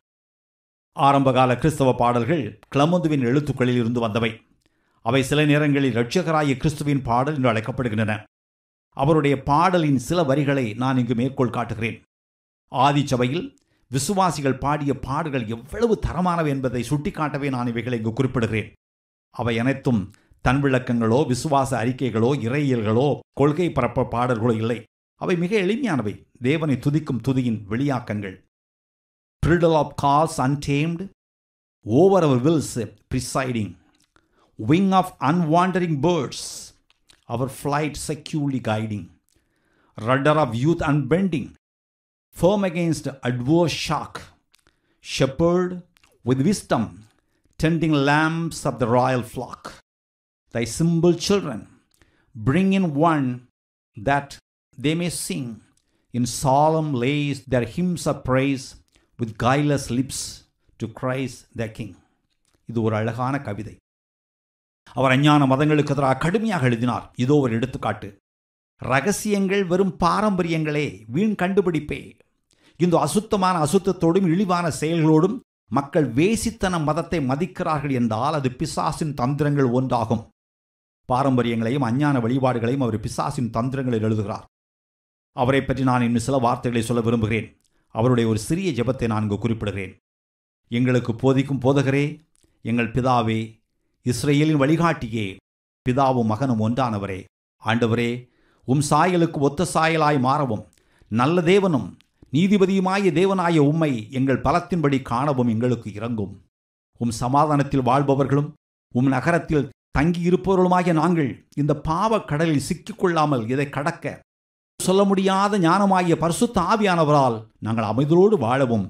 ஆரம்பகால கிறிஸ்தவ பாடல்கள் கிளமந்துவின் எழுத்துக்களில் இருந்து வந்தவை அவை சில நேரங்களில் இரட்சகராய கிறிஸ்துவின் பாடல் என்று அழைக்கப்படுகின்றன அவருடைய பாடலின் சில வரிகளை நான் இங்கு மேற்கோள் காட்டுகிறேன் ஆதிச்சபையில் விசுவாசிகள் பாடிய பாடல்கள் எவ்வளவு தரமானவை என்பதை சுட்டிக்காட்டவே நான் இவைகளை இங்கு குறிப்பிடுகிறேன் அவை அனைத்தும் தன் விளக்கங்களோ விசுவாச அறிக்கைகளோ இறையியல்களோ கொள்கை பரப்ப பாடல்களோ இல்லை அவை மிக எளிமையானவை தேவனை துதிக்கும் துதியின் வெளியாக்கங்கள் bridle of colts untamed over our wills presiding wing of unwandering birds our flight securely guiding rudder of youth unbending firm against adverse shock, shepherd with wisdom, tending lambs of the royal flock. Thy simple children, bring in one that They may sing in solemn lays their hymns of praise with guileless lips to Christ their King. இது ஒரு அழகான கவிதை அவர் அஞ்ஞான மதங்களுக்கு எதிராக கடுமையாக எழுதினார் இதோ ஒரு எடுத்துக்காட்டு ரகசியங்கள் வெறும் பாரம்பரியங்களே வீண் கண்டுபிடிப்பே இந்த அசுத்தமான அசுத்தத்தோடும் இழிவான செயல்களோடும் மக்கள் வேசித்தன மதத்தை மதிக்கிறார்கள் என்றால் அது பிசாசின் தந்திரங்கள் ஒன்றாகும் பாரம்பரியங்களையும் அஞ்ஞான வழிபாடுகளையும் அவர் பிசாசின் தந்திரங்களில் எழுதுகிறார் அவரை பற்றி நான் இன்னும் சில வார்த்தைகளை சொல்ல விரும்புகிறேன் அவருடைய ஒரு சிறிய ஜெபத்தை நான் இங்கு குறிப்பிடுகிறேன் எங்களுக்கு போதிக்கும் போதகரே எங்கள் பிதாவே இஸ்ரேலின் வழிகாட்டியே பிதாவும் மகனும் ஒன்றானவரே ஆண்டவரே உம் சாயலுக்கு ஒத்த சாயலாய் மாறவும் நல்ல தேவனும் நீதிபதியுமாய தேவனாய உம்மை எங்கள் பலத்தின்படி காணவும் எங்களுக்கு இறங்கும் உம் சமாதானத்தில் வாழ்பவர்களும் உம் நகரத்தில் தங்கியிருப்பவர்களுமாகிய நாங்கள் இந்த பாவக் கடலில் சிக்கிக்கொள்ளாமல் இதை கடக்க சொல்ல முடியாத ஞானமாகிய பரிசுத்த ஆவியானவரால் நாங்கள் அமைதலோடு வாழவும்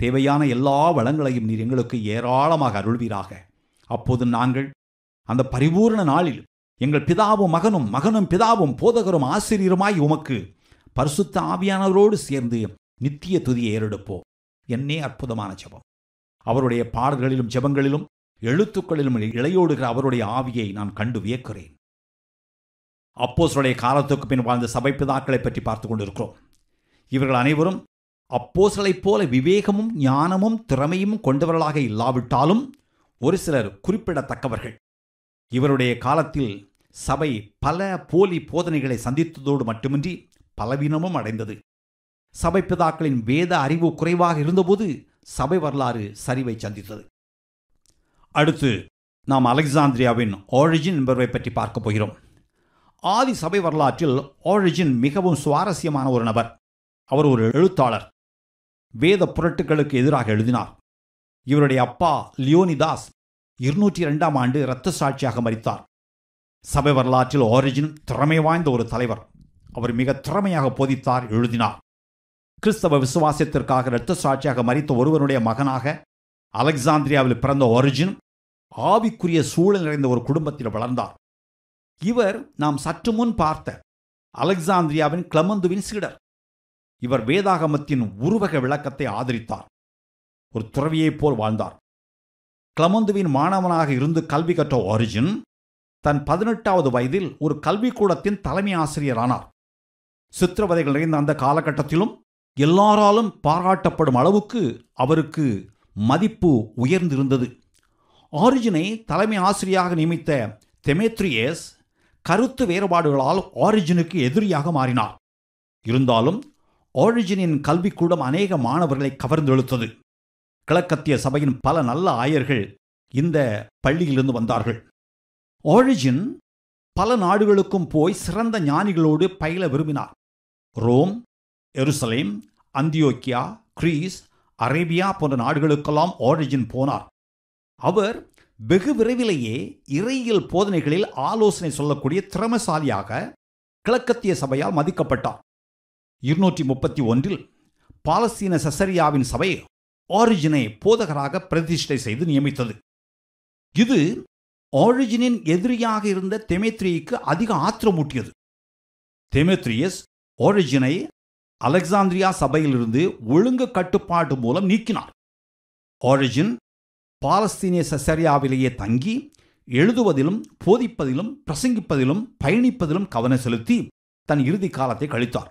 தேவையான எல்லா வளங்களையும் நீர் எங்களுக்கு ஏராளமாக அருள்வீராக அப்போது நாங்கள் அந்த பரிபூர்ண நாளில் எங்கள் பிதாவும் மகனும் மகனும் பிதாவும் போதகரும் ஆசிரியருமாய் உமக்கு பரிசுத்த ஆவியானவரோடு சேர்ந்து நித்திய துதியை ஏறெடுப்போம் என்னே அற்புதமான ஜபம் அவருடைய பாடல்களிலும் ஜபங்களிலும் எழுத்துக்களிலும் இளையோடுகிற அவருடைய ஆவியை நான் கண்டு வியக்கிறேன் அப்போசருடைய காலத்துக்கு பின் வாழ்ந்த சபை பிதாக்களை பற்றி பார்த்து கொண்டிருக்கிறோம் இவர்கள் அனைவரும் அப்போஸ்களைப் போல விவேகமும் ஞானமும் திறமையும் கொண்டவர்களாக இல்லாவிட்டாலும் ஒரு சிலர் குறிப்பிடத்தக்கவர்கள் இவருடைய காலத்தில் சபை பல போலி போதனைகளை சந்தித்ததோடு மட்டுமின்றி பலவீனமும் அடைந்தது சபை பிதாக்களின் வேத அறிவு குறைவாக இருந்தபோது சபை வரலாறு சரிவை சந்தித்தது அடுத்து நாம் அலெக்சாந்திரியாவின் ஆரிஜின் என்பவரை பற்றி பார்க்கப் போகிறோம் ஆதி சபை வரலாற்றில் ஆரிஜின் மிகவும் சுவாரஸ்யமான ஒரு நபர் அவர் ஒரு எழுத்தாளர் வேத புரட்டுகளுக்கு எதிராக எழுதினார் இவருடைய அப்பா லியோனிதாஸ் இருநூற்றி இரண்டாம் ஆண்டு இரத்த சாட்சியாக மறித்தார் சபை வரலாற்றில் ஆரிஜின் திறமை வாய்ந்த ஒரு தலைவர் அவர் மிக திறமையாக போதித்தார் எழுதினார் கிறிஸ்தவ விசுவாசத்திற்காக இரத்த சாட்சியாக மறித்த ஒருவனுடைய மகனாக அலெக்சாந்திரியாவில் பிறந்த ஆரிஜின் ஆவிக்குரிய சூழல் நிறைந்த ஒரு குடும்பத்தில் வளர்ந்தார் இவர் நாம் சற்று முன் பார்த்த அலெக்சாந்திரியாவின் கிளமந்துவின் சீடர் இவர் வேதாகமத்தின் உருவக விளக்கத்தை ஆதரித்தார் ஒரு துறவியைப் போல் வாழ்ந்தார் கிளமந்துவின் மாணவனாக இருந்து கல்வி கற்ற ஆரிஜின் தன் பதினெட்டாவது வயதில் ஒரு கல்விக்கூடத்தின் தலைமை ஆசிரியரானார் சித்திரவதைகள் நிறைந்த அந்த காலகட்டத்திலும் எல்லாராலும் பாராட்டப்படும் அளவுக்கு அவருக்கு மதிப்பு உயர்ந்திருந்தது ஆரிஜினை தலைமை ஆசிரியராக நியமித்த தெமேத்ரியஸ் கருத்து வேறுபாடுகளால் ஆரிஜினுக்கு எதிரியாக மாறினார் இருந்தாலும் ஆரிஜினின் கல்விக்கூடம் அநேக மாணவர்களை கவர்ந்தெழுத்தது கிழக்கத்திய சபையின் பல நல்ல ஆயர்கள் இந்த பள்ளியிலிருந்து வந்தார்கள் ஆரிஜின் பல நாடுகளுக்கும் போய் சிறந்த ஞானிகளோடு பயில விரும்பினார் ரோம் எருசலேம் அந்தியோக்கியா கிரீஸ் அரேபியா போன்ற நாடுகளுக்கெல்லாம் ஆரிஜின் போனார் அவர் வெகு விரைவிலேயே இறையியல் போதனைகளில் ஆலோசனை சொல்லக்கூடிய திறமசாலியாக கிழக்கத்திய சபையால் மதிக்கப்பட்டார் இருநூற்றி முப்பத்தி ஒன்றில் பாலஸ்தீன சசரியாவின் சபை ஆரிஜினை போதகராக பிரதிஷ்டை செய்து நியமித்தது இது ஆரிஜினின் எதிரியாக இருந்த தெமேத்ரியுக்கு அதிக ஆத்திரமூட்டியது தெமேத்ரியஸ் ஆரிஜினை அலெக்சாந்திரியா சபையிலிருந்து ஒழுங்கு கட்டுப்பாடு மூலம் நீக்கினார் ஆரிஜின் பாலஸ்தீனிய சசரியாவிலேயே தங்கி எழுதுவதிலும் போதிப்பதிலும் பிரசங்கிப்பதிலும் பயணிப்பதிலும் கவனம் செலுத்தி தன் இறுதி காலத்தை கழித்தார்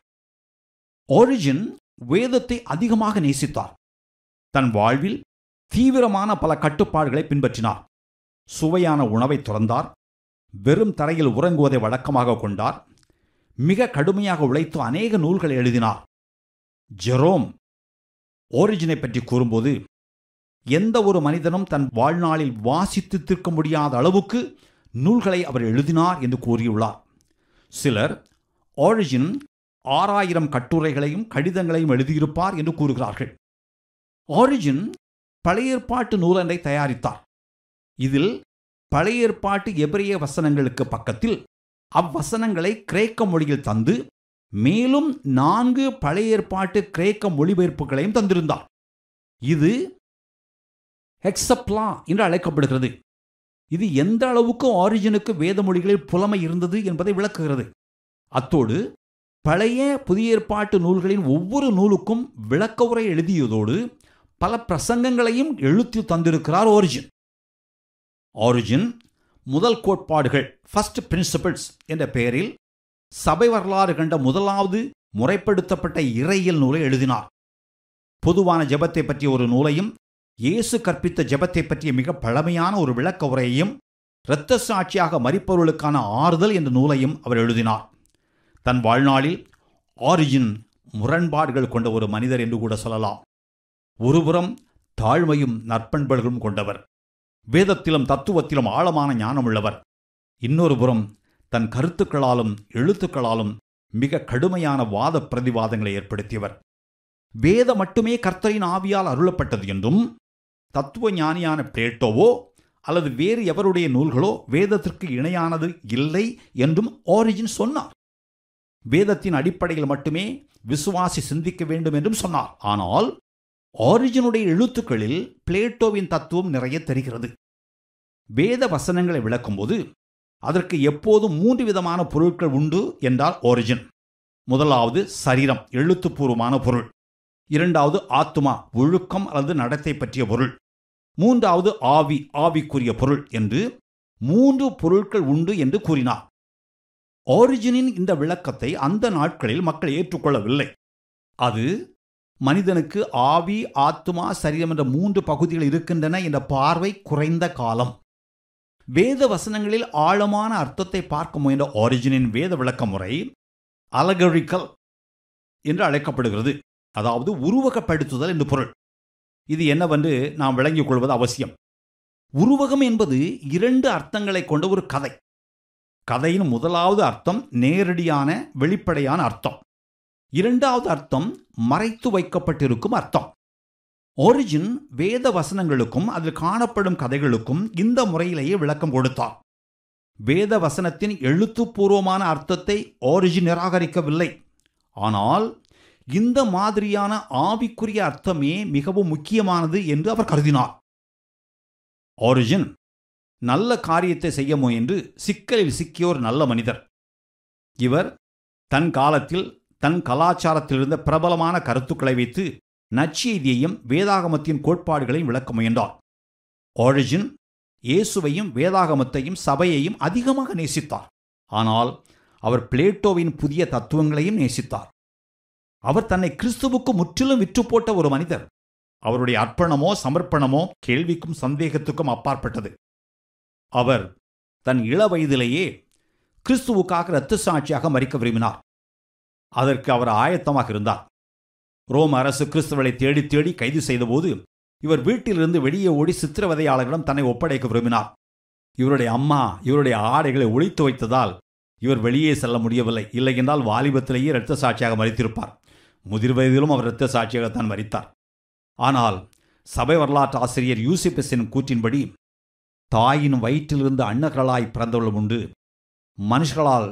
ஒரிஜின் வேதத்தை அதிகமாக நேசித்தார் தன் வாழ்வில் தீவிரமான பல கட்டுப்பாடுகளை பின்பற்றினார் சுவையான உணவை துறந்தார் வெறும் தரையில் உறங்குவதை வழக்கமாக கொண்டார் மிக கடுமையாக உழைத்து அநேக நூல்களை எழுதினார் ஜெரோம் ஓரிஜினை பற்றி கூறும்போது எந்த ஒரு மனிதனும் தன் வாழ்நாளில் வாசித்து தீர்க்க முடியாத அளவுக்கு நூல்களை அவர் எழுதினார் என்று கூறியுள்ளார் சிலர் ஆரிஜின் ஆறாயிரம் கட்டுரைகளையும் கடிதங்களையும் எழுதியிருப்பார் என்று கூறுகிறார்கள் ஆரிஜின் பழைய ஏற்பாட்டு நூலன்றை தயாரித்தார் இதில் பழைய ஏற்பாட்டு எபிரிய வசனங்களுக்கு பக்கத்தில் அவ்வசனங்களை கிரேக்க மொழியில் தந்து மேலும் நான்கு பழைய ஏற்பாட்டு கிரேக்க மொழிபெயர்ப்புகளையும் தந்திருந்தார் இது ஹெக்ஸப்லா என்று அழைக்கப்படுகிறது இது எந்த அளவுக்கு ஆரிஜினுக்கு வேத மொழிகளில் புலமை இருந்தது என்பதை விளக்குகிறது அத்தோடு பழைய புதிய ஏற்பாட்டு நூல்களின் ஒவ்வொரு நூலுக்கும் விளக்க உரை எழுதியதோடு பல பிரசங்கங்களையும் எழுத்து தந்திருக்கிறார் ஆரிஜின் ஆரிஜின் முதல் கோட்பாடுகள் ஃபர்ஸ்ட் பிரின்சிபிள்ஸ் என்ற பெயரில் சபை வரலாறு கண்ட முதலாவது முறைப்படுத்தப்பட்ட இறையியல் நூலை எழுதினார் பொதுவான ஜபத்தை பற்றிய ஒரு நூலையும் இயேசு கற்பித்த ஜபத்தை பற்றிய மிக பழமையான ஒரு விளக்க உரையையும் இரத்த சாட்சியாக மறிப்பவர்களுக்கான ஆறுதல் என்ற நூலையும் அவர் எழுதினார் தன் வாழ்நாளில் ஆரிஜின் முரண்பாடுகள் கொண்ட ஒரு மனிதர் என்று கூட சொல்லலாம் ஒருபுறம் தாழ்மையும் நற்பண்பல்களும் கொண்டவர் வேதத்திலும் தத்துவத்திலும் ஆழமான ஞானம் உள்ளவர் இன்னொரு புறம் தன் கருத்துக்களாலும் எழுத்துக்களாலும் மிக கடுமையான வாத பிரதிவாதங்களை ஏற்படுத்தியவர் வேதம் மட்டுமே கர்த்தரின் ஆவியால் அருளப்பட்டது என்றும் தத்துவ ஞானியான பிளேட்டோவோ அல்லது வேறு எவருடைய நூல்களோ வேதத்திற்கு இணையானது இல்லை என்றும் ஆரிஜின் சொன்னார் வேதத்தின் அடிப்படையில் மட்டுமே விசுவாசி சிந்திக்க வேண்டும் என்றும் சொன்னார் ஆனால் ஆரிஜினுடைய எழுத்துக்களில் பிளேட்டோவின் தத்துவம் நிறைய தெரிகிறது வேத வசனங்களை விளக்கும்போது அதற்கு எப்போதும் மூன்று விதமான பொருட்கள் உண்டு என்றார் ஆரிஜின் முதலாவது சரீரம் எழுத்துப்பூர்வமான பொருள் இரண்டாவது ஆத்மா ஒழுக்கம் அல்லது நடத்தை பற்றிய பொருள் மூன்றாவது ஆவி ஆவிக்குரிய பொருள் என்று மூன்று பொருட்கள் உண்டு என்று கூறினார் ஆரிஜினின் இந்த விளக்கத்தை அந்த நாட்களில் மக்கள் ஏற்றுக்கொள்ளவில்லை அது மனிதனுக்கு ஆவி ஆத்மா சரீரம் என்ற மூன்று பகுதிகள் இருக்கின்றன என்ற பார்வை குறைந்த காலம் வேத வசனங்களில் ஆழமான அர்த்தத்தை பார்க்க முயன்ற ஆரிஜினின் வேத விளக்க முறை அலகழிக்கல் என்று அழைக்கப்படுகிறது அதாவது உருவகப்படுத்துதல் என்று பொருள் இது என்னவென்று நாம் விளங்கிக் கொள்வது அவசியம் உருவகம் என்பது இரண்டு அர்த்தங்களை கொண்ட ஒரு கதை கதையின் முதலாவது அர்த்தம் நேரடியான வெளிப்படையான அர்த்தம் இரண்டாவது அர்த்தம் மறைத்து வைக்கப்பட்டிருக்கும் அர்த்தம் ஒரிஜின் வேத வசனங்களுக்கும் அதில் காணப்படும் கதைகளுக்கும் இந்த முறையிலேயே விளக்கம் கொடுத்தார் வேத வசனத்தின் எழுத்துப்பூர்வமான அர்த்தத்தை ஒரிஜின் நிராகரிக்கவில்லை ஆனால் இந்த மாதிரியான ஆவிக்குரிய அர்த்தமே மிகவும் முக்கியமானது என்று அவர் கருதினார் ஆரிஜின் நல்ல காரியத்தை செய்ய முயன்று சிக்கலில் சிக்கியோர் நல்ல மனிதர் இவர் தன் காலத்தில் தன் கலாச்சாரத்தில் இருந்த பிரபலமான கருத்துக்களை வைத்து நற்செய்தியையும் வேதாகமத்தின் கோட்பாடுகளையும் விளக்க முயன்றார் ஆரிஜின் இயேசுவையும் வேதாகமத்தையும் சபையையும் அதிகமாக நேசித்தார் ஆனால் அவர் பிளேட்டோவின் புதிய தத்துவங்களையும் நேசித்தார் அவர் தன்னை கிறிஸ்துவுக்கு முற்றிலும் விற்று போட்ட ஒரு மனிதர் அவருடைய அர்ப்பணமோ சமர்ப்பணமோ கேள்விக்கும் சந்தேகத்துக்கும் அப்பாற்பட்டது அவர் தன் இள வயதிலேயே கிறிஸ்துவுக்காக இரத்த சாட்சியாக மறிக்க விரும்பினார் அதற்கு அவர் ஆயத்தமாக இருந்தார் ரோம் அரசு கிறிஸ்துவளை தேடி தேடி கைது செய்தபோது இவர் வீட்டிலிருந்து வெளியே ஓடி சித்திரவதையாளர்களிடம் தன்னை ஒப்படைக்க விரும்பினார் இவருடைய அம்மா இவருடைய ஆடைகளை ஒழித்து வைத்ததால் இவர் வெளியே செல்ல முடியவில்லை இல்லை என்றால் வாலிபத்திலேயே இரத்த சாட்சியாக மறித்திருப்பார் முதிர் வயதிலும் அவர் இரத்த சாட்சியாகத்தான் மறித்தார் ஆனால் சபை வரலாற்று ஆசிரியர் யூசிபெஸின் கூற்றின்படி தாயின் வயிற்றிலிருந்து அன்னகளாய் பிறந்தவளும் உண்டு மனுஷர்களால்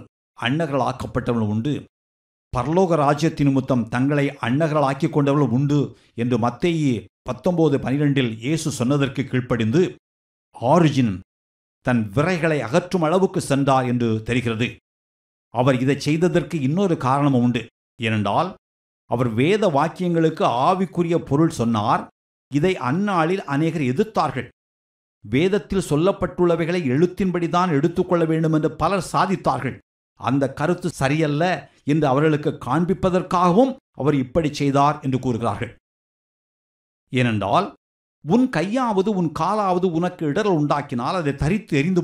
அன்னகளாக்கப்பட்டவளும் உண்டு பரலோக ராஜ்யத்தின் நிமித்தம் தங்களை அன்னகளாக்கி கொண்டவளும் உண்டு என்று மத்தேயி பத்தொன்பது பனிரெண்டில் இயேசு சொன்னதற்கு கீழ்ப்படிந்து ஆரிஜின் தன் விரைகளை அகற்றும் அளவுக்கு சென்றார் என்று தெரிகிறது அவர் இதை செய்ததற்கு இன்னொரு காரணமும் உண்டு ஏனென்றால் அவர் வேத வாக்கியங்களுக்கு ஆவிக்குரிய பொருள் சொன்னார் இதை அந்நாளில் அநேகர் எதிர்த்தார்கள் வேதத்தில் சொல்லப்பட்டுள்ளவைகளை எழுத்தின்படிதான் எடுத்துக்கொள்ள வேண்டும் என்று பலர் சாதித்தார்கள் அந்த கருத்து சரியல்ல என்று அவர்களுக்கு காண்பிப்பதற்காகவும் அவர் இப்படி செய்தார் என்று கூறுகிறார்கள் ஏனென்றால் உன் கையாவது உன் காலாவது உனக்கு இடரல் உண்டாக்கினால் அதை தரித்து எரிந்து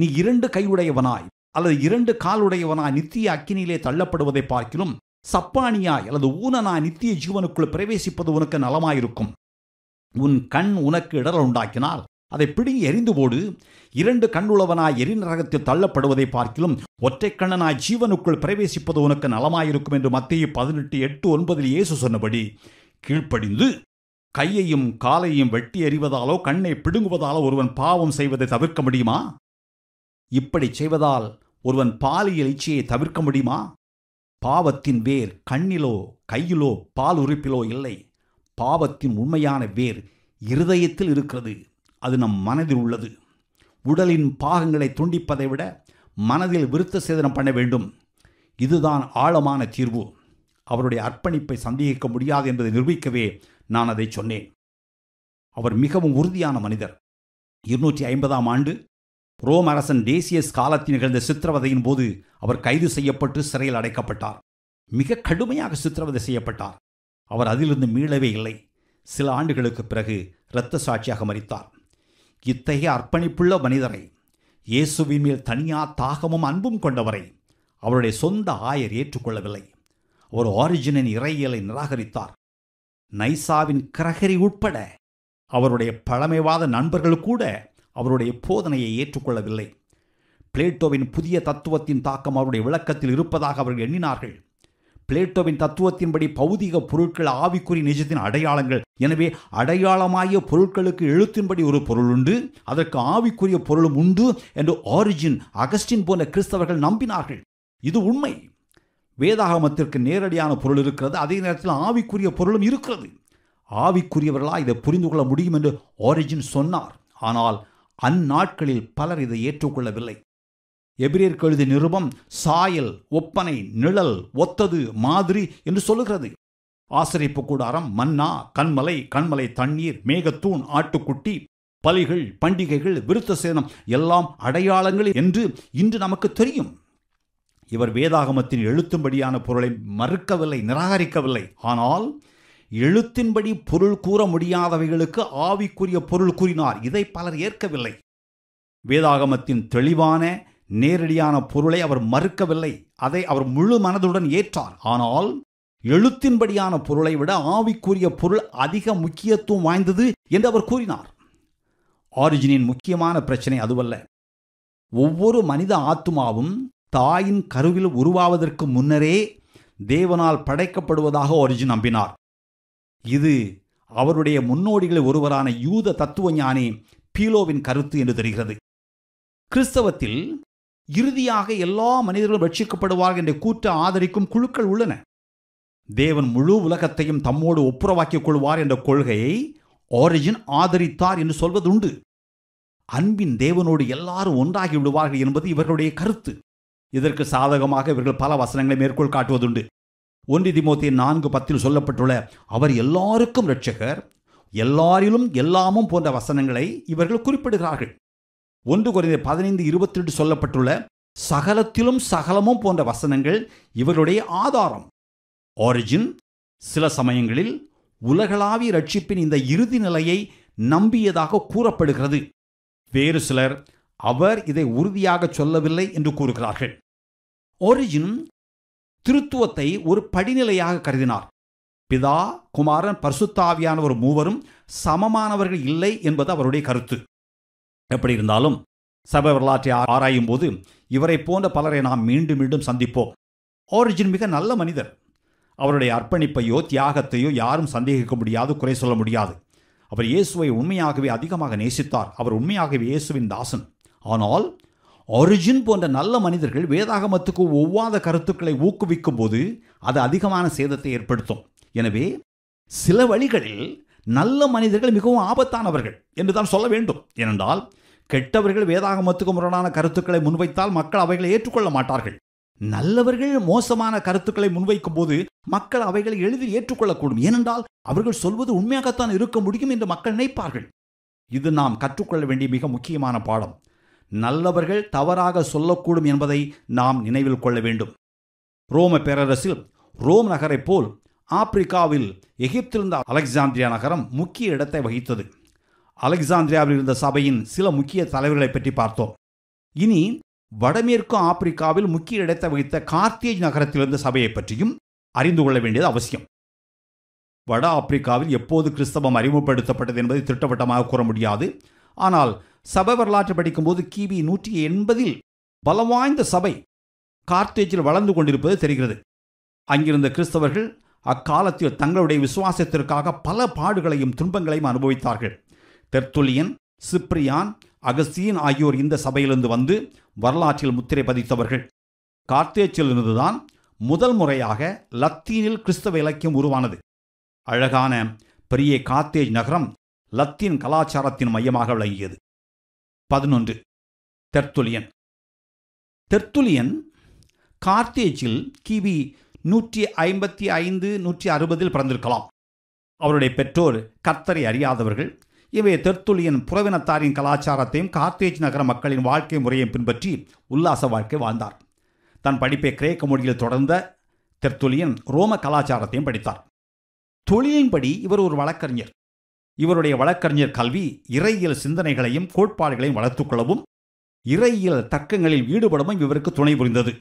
நீ இரண்டு கையுடையவனாய் அல்லது இரண்டு காலுடையவனாய் நித்திய அக்கினியிலே தள்ளப்படுவதை பார்க்கிலும் சப்பானியாய் அல்லது ஊனனா நித்திய ஜீவனுக்குள் பிரவேசிப்பது உனக்கு நலமாயிருக்கும் உன் கண் உனக்கு இடர் உண்டாக்கினால் அதை பிடுங்கி எரிந்து போடு இரண்டு கண்ணுள்ளவனாய் எரிநரகத்தில் தள்ளப்படுவதை பார்க்கிலும் ஒற்றை கண்ணனாய் ஜீவனுக்குள் பிரவேசிப்பது உனக்கு நலமாயிருக்கும் என்று மத்திய பதினெட்டு எட்டு ஒன்பதில் இயேசு சொன்னபடி கீழ்ப்படிந்து கையையும் காலையும் வெட்டி எறிவதாலோ கண்ணை பிடுங்குவதாலோ ஒருவன் பாவம் செய்வதை தவிர்க்க முடியுமா இப்படி செய்வதால் ஒருவன் பாலியல் இச்சையை தவிர்க்க முடியுமா பாவத்தின் வேர் கண்ணிலோ கையிலோ பால் உறுப்பிலோ இல்லை பாவத்தின் உண்மையான வேர் இருதயத்தில் இருக்கிறது அது நம் மனதில் உள்ளது உடலின் பாகங்களை துண்டிப்பதை விட மனதில் விருத்த சேதனம் பண்ண வேண்டும் இதுதான் ஆழமான தீர்வு அவருடைய அர்ப்பணிப்பை சந்தேகிக்க முடியாது என்பதை நிரூபிக்கவே நான் அதை சொன்னேன் அவர் மிகவும் உறுதியான மனிதர் இருநூற்றி ஐம்பதாம் ஆண்டு ரோம் அரசன் டேசியஸ் காலத்தில் நிகழ்ந்த சித்திரவதையின் போது அவர் கைது செய்யப்பட்டு சிறையில் அடைக்கப்பட்டார் மிக கடுமையாக சித்திரவதை செய்யப்பட்டார் அவர் அதிலிருந்து மீளவே இல்லை சில ஆண்டுகளுக்கு பிறகு இரத்த சாட்சியாக மறித்தார் இத்தகைய அர்ப்பணிப்புள்ள மனிதரை இயேசுவின் மேல் தனியா தாகமும் அன்பும் கொண்டவரை அவருடைய சொந்த ஆயர் ஏற்றுக்கொள்ளவில்லை ஒரு ஆரிஜினின் இறையியலை நிராகரித்தார் நைசாவின் கிரகரி உட்பட அவருடைய பழமைவாத நண்பர்கள் கூட அவருடைய போதனையை ஏற்றுக்கொள்ளவில்லை பிளேட்டோவின் புதிய தத்துவத்தின் தாக்கம் அவருடைய விளக்கத்தில் இருப்பதாக அவர்கள் எண்ணினார்கள் பிளேட்டோவின் தத்துவத்தின்படி பௌதிக பொருட்கள் ஆவிக்குறி நிஜத்தின் அடையாளங்கள் எனவே அடையாளமாகிய பொருட்களுக்கு எழுத்தின்படி ஒரு பொருள் உண்டு அதற்கு ஆவிக்குரிய பொருளும் உண்டு என்று ஆரிஜின் அகஸ்டின் போன்ற கிறிஸ்தவர்கள் நம்பினார்கள் இது உண்மை வேதாகமத்திற்கு நேரடியான பொருள் இருக்கிறது அதே நேரத்தில் ஆவிக்குரிய பொருளும் இருக்கிறது ஆவிக்குரியவர்களாக இதை புரிந்து கொள்ள முடியும் என்று ஆரிஜின் சொன்னார் ஆனால் அந்நாட்களில் பலர் இதை ஏற்றுக்கொள்ளவில்லை எபிரியர் கழுதி நிருபம் சாயல் ஒப்பனை நிழல் ஒத்தது மாதிரி என்று சொல்லுகிறது ஆசிரியப்பு கூடாரம் மன்னா கண்மலை கண்மலை தண்ணீர் மேகத்தூண் ஆட்டுக்குட்டி பலிகள் பண்டிகைகள் விருத்த சேதம் எல்லாம் அடையாளங்கள் என்று இன்று நமக்கு தெரியும் இவர் வேதாகமத்தின் எழுத்தும்படியான பொருளை மறுக்கவில்லை நிராகரிக்கவில்லை ஆனால் எழுத்தின்படி பொருள் கூற முடியாதவைகளுக்கு ஆவிக்குரிய பொருள் கூறினார் இதை பலர் ஏற்கவில்லை வேதாகமத்தின் தெளிவான நேரடியான பொருளை அவர் மறுக்கவில்லை அதை அவர் முழு மனதுடன் ஏற்றார் ஆனால் எழுத்தின்படியான பொருளை விட ஆவிக்குரிய பொருள் அதிக முக்கியத்துவம் வாய்ந்தது என்று அவர் கூறினார் ஆரிஜினின் முக்கியமான பிரச்சனை அதுவல்ல ஒவ்வொரு மனித ஆத்மாவும் தாயின் கருவில் உருவாவதற்கு முன்னரே தேவனால் படைக்கப்படுவதாக ஒரிஜின் நம்பினார் இது அவருடைய முன்னோடிகளில் ஒருவரான யூத தத்துவ ஞானி பீலோவின் கருத்து என்று தெரிகிறது கிறிஸ்தவத்தில் இறுதியாக எல்லா மனிதர்களும் ரட்சிக்கப்படுவார்கள் என்ற கூற்ற ஆதரிக்கும் குழுக்கள் உள்ளன தேவன் முழு உலகத்தையும் தம்மோடு ஒப்புரவாக்கிக் கொள்வார் என்ற கொள்கையை ஆரிஜின் ஆதரித்தார் என்று சொல்வதுண்டு அன்பின் தேவனோடு எல்லாரும் ஒன்றாகி விடுவார்கள் என்பது இவர்களுடைய கருத்து இதற்கு சாதகமாக இவர்கள் பல வசனங்களை மேற்கோள் காட்டுவதுண்டு ஒன்று திமுத்தி நான்கு பத்தில் சொல்லப்பட்டுள்ள அவர் எல்லாருக்கும் ரட்சகர் எல்லாரிலும் எல்லாமும் போன்ற வசனங்களை இவர்கள் குறிப்பிடுகிறார்கள் ஒன்று குறைந்த பதினைந்து இருபத்தி ரெண்டு சொல்லப்பட்டுள்ள சகலத்திலும் சகலமும் போன்ற வசனங்கள் இவருடைய ஆதாரம் ஆரிஜின் சில சமயங்களில் உலகளாவிய ரட்சிப்பின் இந்த இறுதி நிலையை நம்பியதாக கூறப்படுகிறது வேறு சிலர் அவர் இதை உறுதியாக சொல்லவில்லை என்று கூறுகிறார்கள் ஒரிஜினும் திருத்துவத்தை ஒரு படிநிலையாக கருதினார் பிதா குமாரன் ஒரு மூவரும் சமமானவர்கள் இல்லை என்பது அவருடைய கருத்து எப்படி இருந்தாலும் சப வரலாற்றை ஆராயும் போது இவரை போன்ற பலரை நாம் மீண்டும் மீண்டும் சந்திப்போம் ஆரிஜின் மிக நல்ல மனிதர் அவருடைய அர்ப்பணிப்பையோ தியாகத்தையோ யாரும் சந்தேகிக்க முடியாது குறை சொல்ல முடியாது அவர் இயேசுவை உண்மையாகவே அதிகமாக நேசித்தார் அவர் உண்மையாகவே இயேசுவின் தாசன் ஆனால் அர்ஜுன் போன்ற நல்ல மனிதர்கள் வேதாகமத்துக்கு ஒவ்வாத கருத்துக்களை ஊக்குவிக்கும் போது அது அதிகமான சேதத்தை ஏற்படுத்தும் எனவே சில வழிகளில் நல்ல மனிதர்கள் மிகவும் ஆபத்தானவர்கள் என்று தான் சொல்ல வேண்டும் ஏனென்றால் கெட்டவர்கள் வேதாகமத்துக்கு முரணான கருத்துக்களை முன்வைத்தால் மக்கள் அவைகளை ஏற்றுக்கொள்ள மாட்டார்கள் நல்லவர்கள் மோசமான கருத்துக்களை முன்வைக்கும் போது மக்கள் அவைகளை எளிதில் ஏற்றுக்கொள்ளக்கூடும் ஏனென்றால் அவர்கள் சொல்வது உண்மையாகத்தான் இருக்க முடியும் என்று மக்கள் நினைப்பார்கள் இது நாம் கற்றுக்கொள்ள வேண்டிய மிக முக்கியமான பாடம் நல்லவர்கள் தவறாக சொல்லக்கூடும் என்பதை நாம் நினைவில் கொள்ள வேண்டும் ரோம பேரரசில் ரோம் நகரைப் போல் ஆப்பிரிக்காவில் எகிப்திலிருந்த அலெக்சாந்திரியா நகரம் முக்கிய இடத்தை வகித்தது அலெக்சாந்திரியாவில் இருந்த சபையின் சில முக்கிய தலைவர்களை பற்றி பார்த்தோம் இனி வடமேற்கு ஆப்பிரிக்காவில் முக்கிய இடத்தை வகித்த கார்த்தேஜ் நகரத்திலிருந்த சபையை பற்றியும் அறிந்து கொள்ள வேண்டியது அவசியம் வட ஆப்பிரிக்காவில் எப்போது கிறிஸ்தவம் அறிமுகப்படுத்தப்பட்டது என்பதை திட்டவட்டமாக கூற முடியாது ஆனால் சபை வரலாற்று படிக்கும்போது கிபி நூற்றி எண்பதில் பலவாய்ந்த வாய்ந்த சபை கார்த்தேஜில் வளர்ந்து கொண்டிருப்பது தெரிகிறது அங்கிருந்த கிறிஸ்தவர்கள் அக்காலத்தில் தங்களுடைய விசுவாசத்திற்காக பல பாடுகளையும் துன்பங்களையும் அனுபவித்தார்கள் தெர்த்துலியன் சிப்ரியான் அகஸ்தியன் ஆகியோர் இந்த சபையிலிருந்து வந்து வரலாற்றில் முத்திரை பதித்தவர்கள் கார்த்தேச்சிலிருந்துதான் முதல் முறையாக லத்தீனில் கிறிஸ்தவ இலக்கியம் உருவானது அழகான பெரிய கார்த்தேஜ் நகரம் லத்தீன் கலாச்சாரத்தின் மையமாக விளங்கியது பதினொன்று தெர்த்துலியன் தெர்த்துலியன் கார்த்தேஜில் கிபி நூற்றி ஐம்பத்தி ஐந்து நூற்றி அறுபதில் பிறந்திருக்கலாம் அவருடைய பெற்றோர் கர்த்தரை அறியாதவர்கள் இவை தெர்த்துலியன் புறவினத்தாரின் கலாச்சாரத்தையும் கார்த்தேஜ் நகர மக்களின் வாழ்க்கை முறையையும் பின்பற்றி உல்லாச வாழ்க்கை வாழ்ந்தார் தன் படிப்பை கிரேக்க மொழியில் தொடர்ந்த தெர்த்துலியன் ரோம கலாச்சாரத்தையும் படித்தார் தொழிலின்படி இவர் ஒரு வழக்கறிஞர் இவருடைய வழக்கறிஞர் கல்வி இறையியல் சிந்தனைகளையும் கோட்பாடுகளையும் வளர்த்துக்கொள்ளவும் இறையியல் தர்க்கங்களில் ஈடுபடவும் இவருக்கு துணை புரிந்தது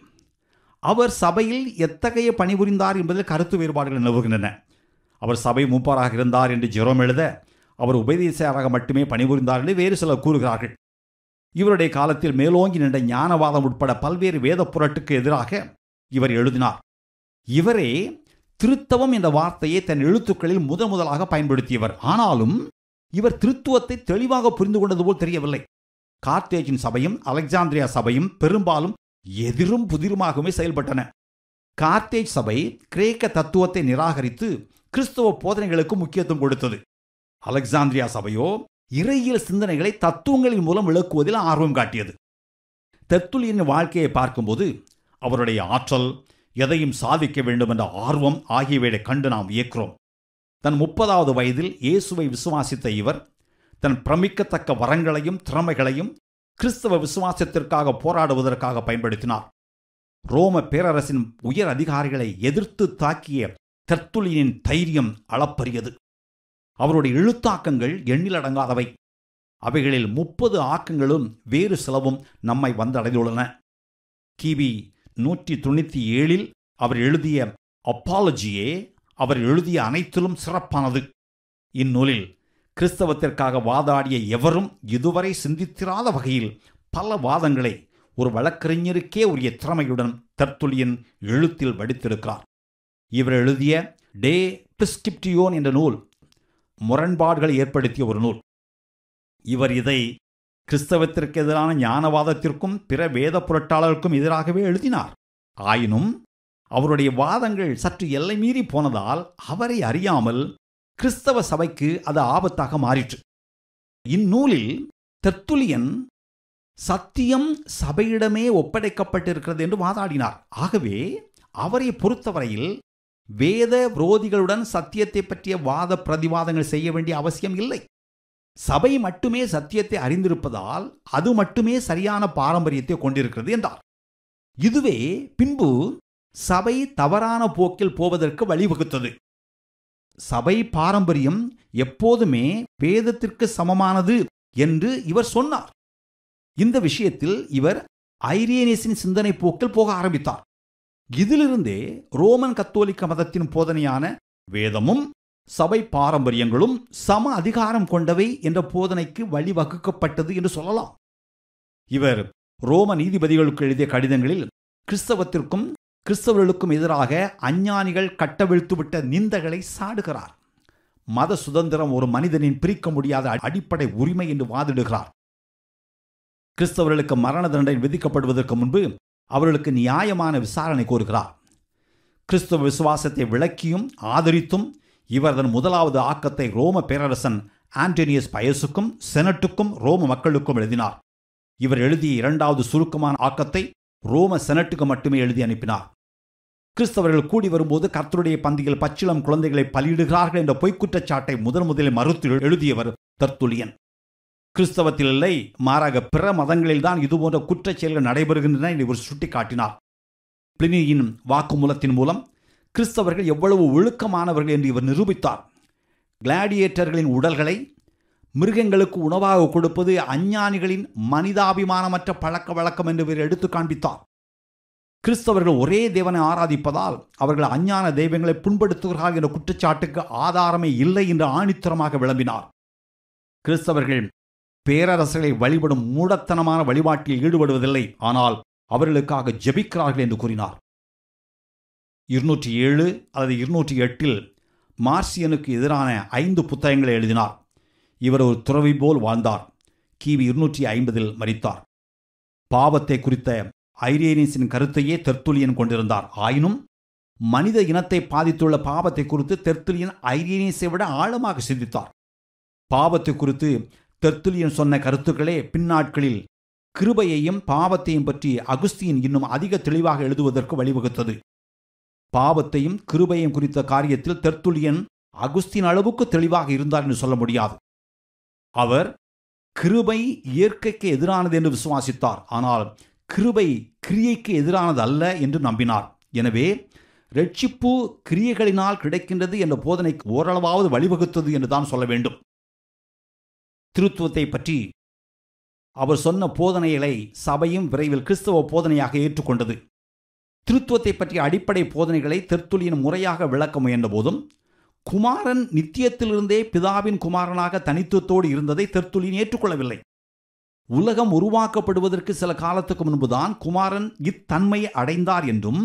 அவர் சபையில் எத்தகைய பணிபுரிந்தார் என்பதில் கருத்து வேறுபாடுகள் நிலவுகின்றன அவர் சபை மூப்பாராக இருந்தார் என்று ஜெரோம் எழுத அவர் உபதேசராக மட்டுமே பணிபுரிந்தார் என்று வேறு சிலர் கூறுகிறார்கள் இவருடைய காலத்தில் மேலோங்கி நின்ற ஞானவாதம் உட்பட பல்வேறு வேத புரட்டுக்கு எதிராக இவர் எழுதினார் இவரே திருத்தவம் என்ற வார்த்தையை தன் எழுத்துக்களில் முதன் முதலாக பயன்படுத்தியவர் ஆனாலும் இவர் திருத்துவத்தை தெளிவாக புரிந்து கொண்டது போல் தெரியவில்லை கார்த்தேஜின் சபையும் அலெக்சாந்திரியா சபையும் பெரும்பாலும் எதிரும் புதிருமாகவே செயல்பட்டன கார்த்தேஜ் சபை கிரேக்க தத்துவத்தை நிராகரித்து கிறிஸ்துவ போதனைகளுக்கு முக்கியத்துவம் கொடுத்தது அலெக்சாந்திரியா சபையோ இறையியல் சிந்தனைகளை தத்துவங்களின் மூலம் விளக்குவதில் ஆர்வம் காட்டியது தெத்துலியின் வாழ்க்கையை பார்க்கும்போது அவருடைய ஆற்றல் எதையும் சாதிக்க வேண்டும் என்ற ஆர்வம் ஆகியவைகளை கண்டு நாம் இயக்கிறோம் தன் முப்பதாவது வயதில் இயேசுவை விசுவாசித்த இவர் தன் பிரமிக்கத்தக்க வரங்களையும் திறமைகளையும் கிறிஸ்தவ விசுவாசத்திற்காக போராடுவதற்காக பயன்படுத்தினார் ரோம பேரரசின் உயர் அதிகாரிகளை எதிர்த்து தாக்கிய தர்த்துலியனின் தைரியம் அளப்பரியது அவருடைய எழுத்தாக்கங்கள் எண்ணிலடங்காதவை அவைகளில் முப்பது ஆக்கங்களும் வேறு சிலவும் நம்மை வந்தடைந்துள்ளன கிபி நூற்றி தொண்ணூற்றி ஏழில் அவர் எழுதிய அப்பாலஜியே அவர் எழுதிய அனைத்திலும் சிறப்பானது இந்நூலில் கிறிஸ்தவத்திற்காக வாதாடிய எவரும் இதுவரை சிந்தித்திராத வகையில் பல வாதங்களை ஒரு வழக்கறிஞருக்கே உரிய திறமையுடன் தற்துளியின் எழுத்தில் வடித்திருக்கிறார் இவர் எழுதிய டே பிரிஸ்கிப்டியோன் என்ற நூல் முரண்பாடுகளை ஏற்படுத்திய ஒரு நூல் இவர் இதை கிறிஸ்தவத்திற்கு எதிரான ஞானவாதத்திற்கும் பிற வேத புரட்டாளர்களுக்கும் எதிராகவே எழுதினார் ஆயினும் அவருடைய வாதங்கள் சற்று எல்லை மீறி போனதால் அவரை அறியாமல் கிறிஸ்தவ சபைக்கு அது ஆபத்தாக மாறிற்று இந்நூலில் தெத்துலியன் சத்தியம் சபையிடமே ஒப்படைக்கப்பட்டிருக்கிறது என்று வாதாடினார் ஆகவே அவரை பொறுத்தவரையில் வேத விரோதிகளுடன் சத்தியத்தை பற்றிய வாத பிரதிவாதங்கள் செய்ய வேண்டிய அவசியம் இல்லை சபை மட்டுமே சத்தியத்தை அறிந்திருப்பதால் அது மட்டுமே சரியான பாரம்பரியத்தை கொண்டிருக்கிறது என்றார் இதுவே பின்பு சபை தவறான போக்கில் போவதற்கு வழிவகுத்தது சபை பாரம்பரியம் எப்போதுமே வேதத்திற்கு சமமானது என்று இவர் சொன்னார் இந்த விஷயத்தில் இவர் ஐரியனேசின் சிந்தனை போக்கில் போக ஆரம்பித்தார் இதிலிருந்தே ரோமன் கத்தோலிக்க மதத்தின் போதனையான வேதமும் சபை பாரம்பரியங்களும் சம அதிகாரம் கொண்டவை என்ற போதனைக்கு வழிவகுக்கப்பட்டது என்று சொல்லலாம் இவர் ரோம நீதிபதிகளுக்கு எழுதிய கடிதங்களில் கிறிஸ்தவத்திற்கும் கிறிஸ்தவர்களுக்கும் எதிராக அஞ்ஞானிகள் கட்டவிழ்த்துவிட்ட நிந்தகளை சாடுகிறார் மத சுதந்திரம் ஒரு மனிதனின் பிரிக்க முடியாத அடிப்படை உரிமை என்று வாதிடுகிறார் கிறிஸ்தவர்களுக்கு மரண தண்டனை விதிக்கப்படுவதற்கு முன்பு அவர்களுக்கு நியாயமான விசாரணை கோருகிறார் கிறிஸ்தவ விசுவாசத்தை விளக்கியும் ஆதரித்தும் இவரது முதலாவது ஆக்கத்தை ரோம பேரரசன் ஆண்டனியஸ் பயசுக்கும் செனட்டுக்கும் ரோம மக்களுக்கும் எழுதினார் இவர் எழுதிய இரண்டாவது சுருக்கமான ஆக்கத்தை ரோம செனட்டுக்கு மட்டுமே எழுதி அனுப்பினார் கிறிஸ்தவர்கள் கூடி வரும்போது கர்த்தருடைய பந்தியில் பச்சிளம் குழந்தைகளை பலியிடுகிறார்கள் என்ற பொய்க்குற்றச்சாட்டை முதன் முதலில் மறுத்து எழுதியவர் தர்த்துலியன் கிறிஸ்தவத்தில் இல்லை மாறாக பிற மதங்களில்தான் இதுபோன்ற குற்றச் செயல்கள் நடைபெறுகின்றன என்று இவர் சுட்டிக்காட்டினார் பிளினியின் வாக்குமூலத்தின் மூலம் கிறிஸ்தவர்கள் எவ்வளவு ஒழுக்கமானவர்கள் என்று இவர் நிரூபித்தார் கிளாடியேட்டர்களின் உடல்களை மிருகங்களுக்கு உணவாக கொடுப்பது அஞ்ஞானிகளின் மனிதாபிமானமற்ற பழக்க வழக்கம் என்று இவர் எடுத்து காண்பித்தார் கிறிஸ்தவர்கள் ஒரே தேவனை ஆராதிப்பதால் அவர்கள் அஞ்ஞான தெய்வங்களை புண்படுத்துகிறார்கள் என்ற குற்றச்சாட்டுக்கு ஆதாரமே இல்லை என்று ஆணித்தரமாக விளம்பினார் கிறிஸ்தவர்கள் பேரரசர்களை வழிபடும் மூடத்தனமான வழிபாட்டில் ஈடுபடுவதில்லை ஆனால் அவர்களுக்காக ஜெபிக்கிறார்கள் என்று கூறினார் இருநூற்றி ஏழு அல்லது இருநூற்றி எட்டில் மார்சியனுக்கு எதிரான ஐந்து புத்தகங்களை எழுதினார் இவர் ஒரு துறவி போல் வாழ்ந்தார் கிவி இருநூற்றி ஐம்பதில் மறித்தார் பாவத்தை குறித்த ஐரேனிஸின் கருத்தையே தெர்த்துலியன் கொண்டிருந்தார் ஆயினும் மனித இனத்தை பாதித்துள்ள பாவத்தை குறித்து தெர்த்துலியன் ஐரேனிஸை விட ஆழமாக சிந்தித்தார் பாவத்தை குறித்து தெர்த்துலியன் சொன்ன கருத்துக்களே பின்னாட்களில் கிருபையையும் பாவத்தையும் பற்றி அகுஸ்தியின் இன்னும் அதிக தெளிவாக எழுதுவதற்கு வழிவகுத்தது பாவத்தையும் கிருபையும் குறித்த காரியத்தில் தெர்த்துலியன் அகுஸ்தின் அளவுக்கு தெளிவாக இருந்தார் என்று சொல்ல முடியாது அவர் கிருபை இயற்கைக்கு எதிரானது என்று விசுவாசித்தார் ஆனால் கிருபை கிரியைக்கு எதிரானது அல்ல என்று நம்பினார் எனவே ரட்சிப்பு கிரியைகளினால் கிடைக்கின்றது என்ற போதனைக்கு ஓரளவாவது வழிவகுத்தது என்று தான் சொல்ல வேண்டும் திருத்துவத்தை பற்றி அவர் சொன்ன போதனைகளை சபையும் விரைவில் கிறிஸ்தவ போதனையாக ஏற்றுக்கொண்டது திருத்துவத்தை பற்றிய அடிப்படை போதனைகளை தெற்துளியின் முறையாக விளக்க முயன்ற போதும் குமாரன் நித்தியத்திலிருந்தே பிதாவின் குமாரனாக தனித்துவத்தோடு இருந்ததை தெற்துளியின் ஏற்றுக்கொள்ளவில்லை உலகம் உருவாக்கப்படுவதற்கு சில காலத்துக்கு முன்புதான் குமாரன் இத்தன்மையை அடைந்தார் என்றும்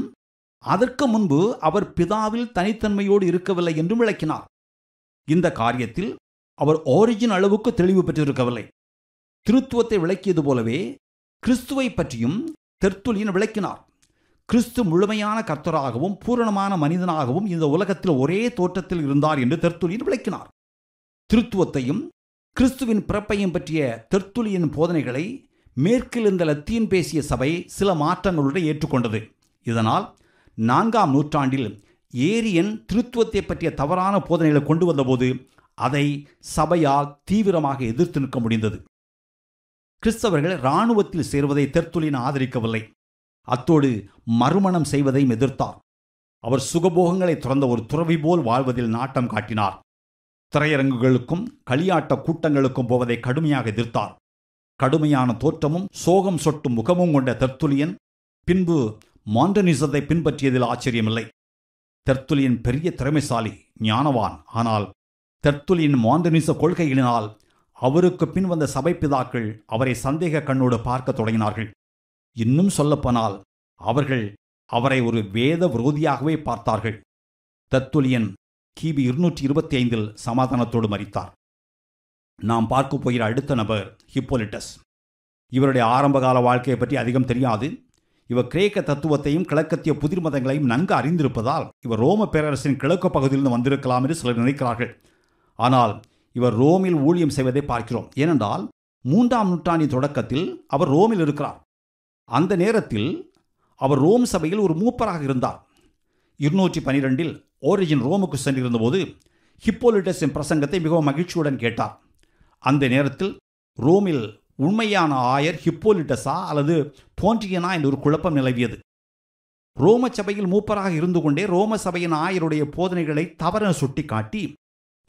அதற்கு முன்பு அவர் பிதாவில் தனித்தன்மையோடு இருக்கவில்லை என்றும் விளக்கினார் இந்த காரியத்தில் அவர் ஓரிஜின் அளவுக்கு தெளிவு பெற்றிருக்கவில்லை திருத்துவத்தை விளக்கியது போலவே கிறிஸ்துவை பற்றியும் தெற்துளியின் விளக்கினார் கிறிஸ்து முழுமையான கர்த்தராகவும் பூரணமான மனிதனாகவும் இந்த உலகத்தில் ஒரே தோற்றத்தில் இருந்தார் என்று தெர்த்துலியன் விளக்கினார் திருத்துவத்தையும் கிறிஸ்துவின் பிறப்பையும் பற்றிய தெர்த்துலியின் போதனைகளை மேற்கில் இந்த லத்தீன் பேசிய சபை சில மாற்றங்களுடன் ஏற்றுக்கொண்டது இதனால் நான்காம் நூற்றாண்டில் ஏரியன் திருத்துவத்தை பற்றிய தவறான போதனைகளை கொண்டு வந்தபோது அதை சபையால் தீவிரமாக எதிர்த்து நிற்க முடிந்தது கிறிஸ்தவர்கள் இராணுவத்தில் சேர்வதை தெர்த்துலின் ஆதரிக்கவில்லை அத்தோடு மறுமணம் செய்வதையும் எதிர்த்தார் அவர் சுகபோகங்களை துறந்த ஒரு துறவி போல் வாழ்வதில் நாட்டம் காட்டினார் திரையரங்குகளுக்கும் களியாட்ட கூட்டங்களுக்கும் போவதை கடுமையாக எதிர்த்தார் கடுமையான தோற்றமும் சோகம் சொட்டும் முகமும் கொண்ட தெர்த்துலியன் பின்பு மாண்டனிசத்தை பின்பற்றியதில் ஆச்சரியமில்லை தெர்த்துலியன் பெரிய திறமைசாலி ஞானவான் ஆனால் தெர்த்துலியின் மாண்டனிச கொள்கைகளினால் அவருக்கு பின் வந்த சபைப்பிதாக்கள் அவரை சந்தேக கண்ணோடு பார்க்க தொடங்கினார்கள் இன்னும் சொல்லப்போனால் அவர்கள் அவரை ஒரு வேத விரோதியாகவே பார்த்தார்கள் தத்துலியன் கிபி இருநூற்றி இருபத்தி ஐந்தில் சமாதானத்தோடு மறித்தார் நாம் பார்க்க போகிற அடுத்த நபர் ஹிப்போலிட்டஸ் இவருடைய ஆரம்பகால வாழ்க்கையை பற்றி அதிகம் தெரியாது இவர் கிரேக்க தத்துவத்தையும் கிழக்கத்திய புதிர் மதங்களையும் நன்கு அறிந்திருப்பதால் இவர் ரோம பேரரசின் கிழக்கு பகுதியிலிருந்து வந்திருக்கலாம் என்று சிலர் நினைக்கிறார்கள் ஆனால் இவர் ரோமில் ஊழியம் செய்வதை பார்க்கிறோம் ஏனென்றால் மூன்றாம் நூற்றாண்டின் தொடக்கத்தில் அவர் ரோமில் இருக்கிறார் அந்த நேரத்தில் அவர் ரோம் சபையில் ஒரு மூப்பராக இருந்தார் இருநூற்றி பனிரெண்டில் ஓரிஜின் ரோமுக்கு சென்றிருந்தபோது ஹிப்போலிட்டஸின் பிரசங்கத்தை மிகவும் மகிழ்ச்சியுடன் கேட்டார் அந்த நேரத்தில் ரோமில் உண்மையான ஆயர் ஹிப்போலிட்டஸா அல்லது போன்றியனா என்று ஒரு குழப்பம் நிலவியது ரோம சபையில் மூப்பராக இருந்து கொண்டே ரோம சபையின் ஆயருடைய போதனைகளை சுட்டி சுட்டிக்காட்டி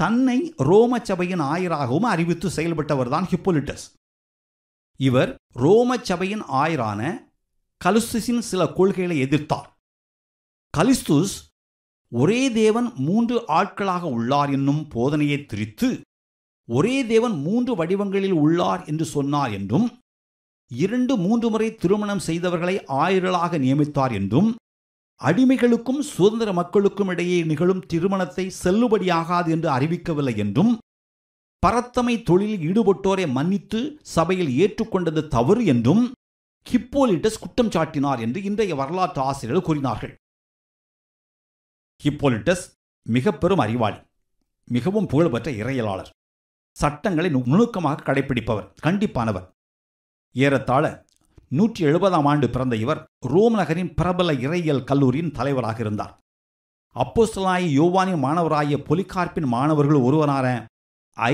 தன்னை ரோம சபையின் ஆயராகவும் அறிவித்து செயல்பட்டவர்தான் ஹிப்போலிட்டஸ் இவர் ரோம சபையின் ஆயரான கலிஸ்துஸின் சில கொள்கைகளை எதிர்த்தார் கலிஸ்துஸ் ஒரே தேவன் மூன்று ஆட்களாக உள்ளார் என்னும் போதனையை திரித்து ஒரே தேவன் மூன்று வடிவங்களில் உள்ளார் என்று சொன்னார் என்றும் இரண்டு மூன்று முறை திருமணம் செய்தவர்களை ஆயர்களாக நியமித்தார் என்றும் அடிமைகளுக்கும் சுதந்திர மக்களுக்கும் இடையே நிகழும் திருமணத்தை செல்லுபடியாகாது என்று அறிவிக்கவில்லை என்றும் பரத்தமை தொழிலில் ஈடுபட்டோரை மன்னித்து சபையில் ஏற்றுக்கொண்டது தவறு என்றும் ஹிப்போலிட்டஸ் குற்றம் சாட்டினார் என்று இன்றைய வரலாற்று ஆசிரியர்கள் கூறினார்கள் ஹிப்போலிட்டஸ் மிக பெரும் அறிவாளி மிகவும் புகழ்பெற்ற இறையலாளர் சட்டங்களை நுணுக்கமாக கடைபிடிப்பவர் கண்டிப்பானவர் ஏறத்தாழ நூற்றி எழுபதாம் ஆண்டு பிறந்த இவர் ரோம் நகரின் பிரபல இறையியல் கல்லூரியின் தலைவராக இருந்தார் அப்போஸ்தலாய யோவானி மாணவராகிய பொலிகார்ப்பின் மாணவர்கள் ஒருவனான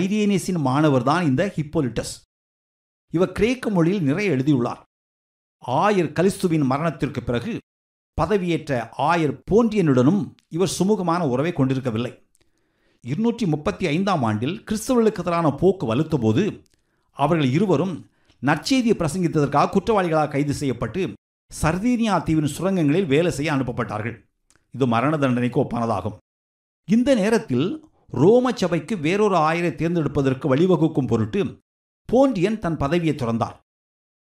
ஐரியனியஸின் மாணவர் தான் இந்த ஹிப்போலிட்டஸ் இவர் கிரேக்க மொழியில் நிறைய எழுதியுள்ளார் ஆயர் கலிஸ்துவின் மரணத்திற்கு பிறகு பதவியேற்ற ஆயர் போன்றியனுடனும் இவர் சுமூகமான உறவை கொண்டிருக்கவில்லை இருநூற்றி முப்பத்தி ஐந்தாம் ஆண்டில் கிறிஸ்தவர்களுக்கு எதிரான போக்கு வலுத்தபோது அவர்கள் இருவரும் நற்செய்தியை பிரசங்கித்ததற்காக குற்றவாளிகளாக கைது செய்யப்பட்டு சர்தீனியா தீவின் சுரங்கங்களில் வேலை செய்ய அனுப்பப்பட்டார்கள் இது மரண தண்டனைக்கு ஒப்பானதாகும் இந்த நேரத்தில் ரோம சபைக்கு வேறொரு ஆயரை தேர்ந்தெடுப்பதற்கு வழிவகுக்கும் பொருட்டு போண்டியன் தன் பதவியை துறந்தார்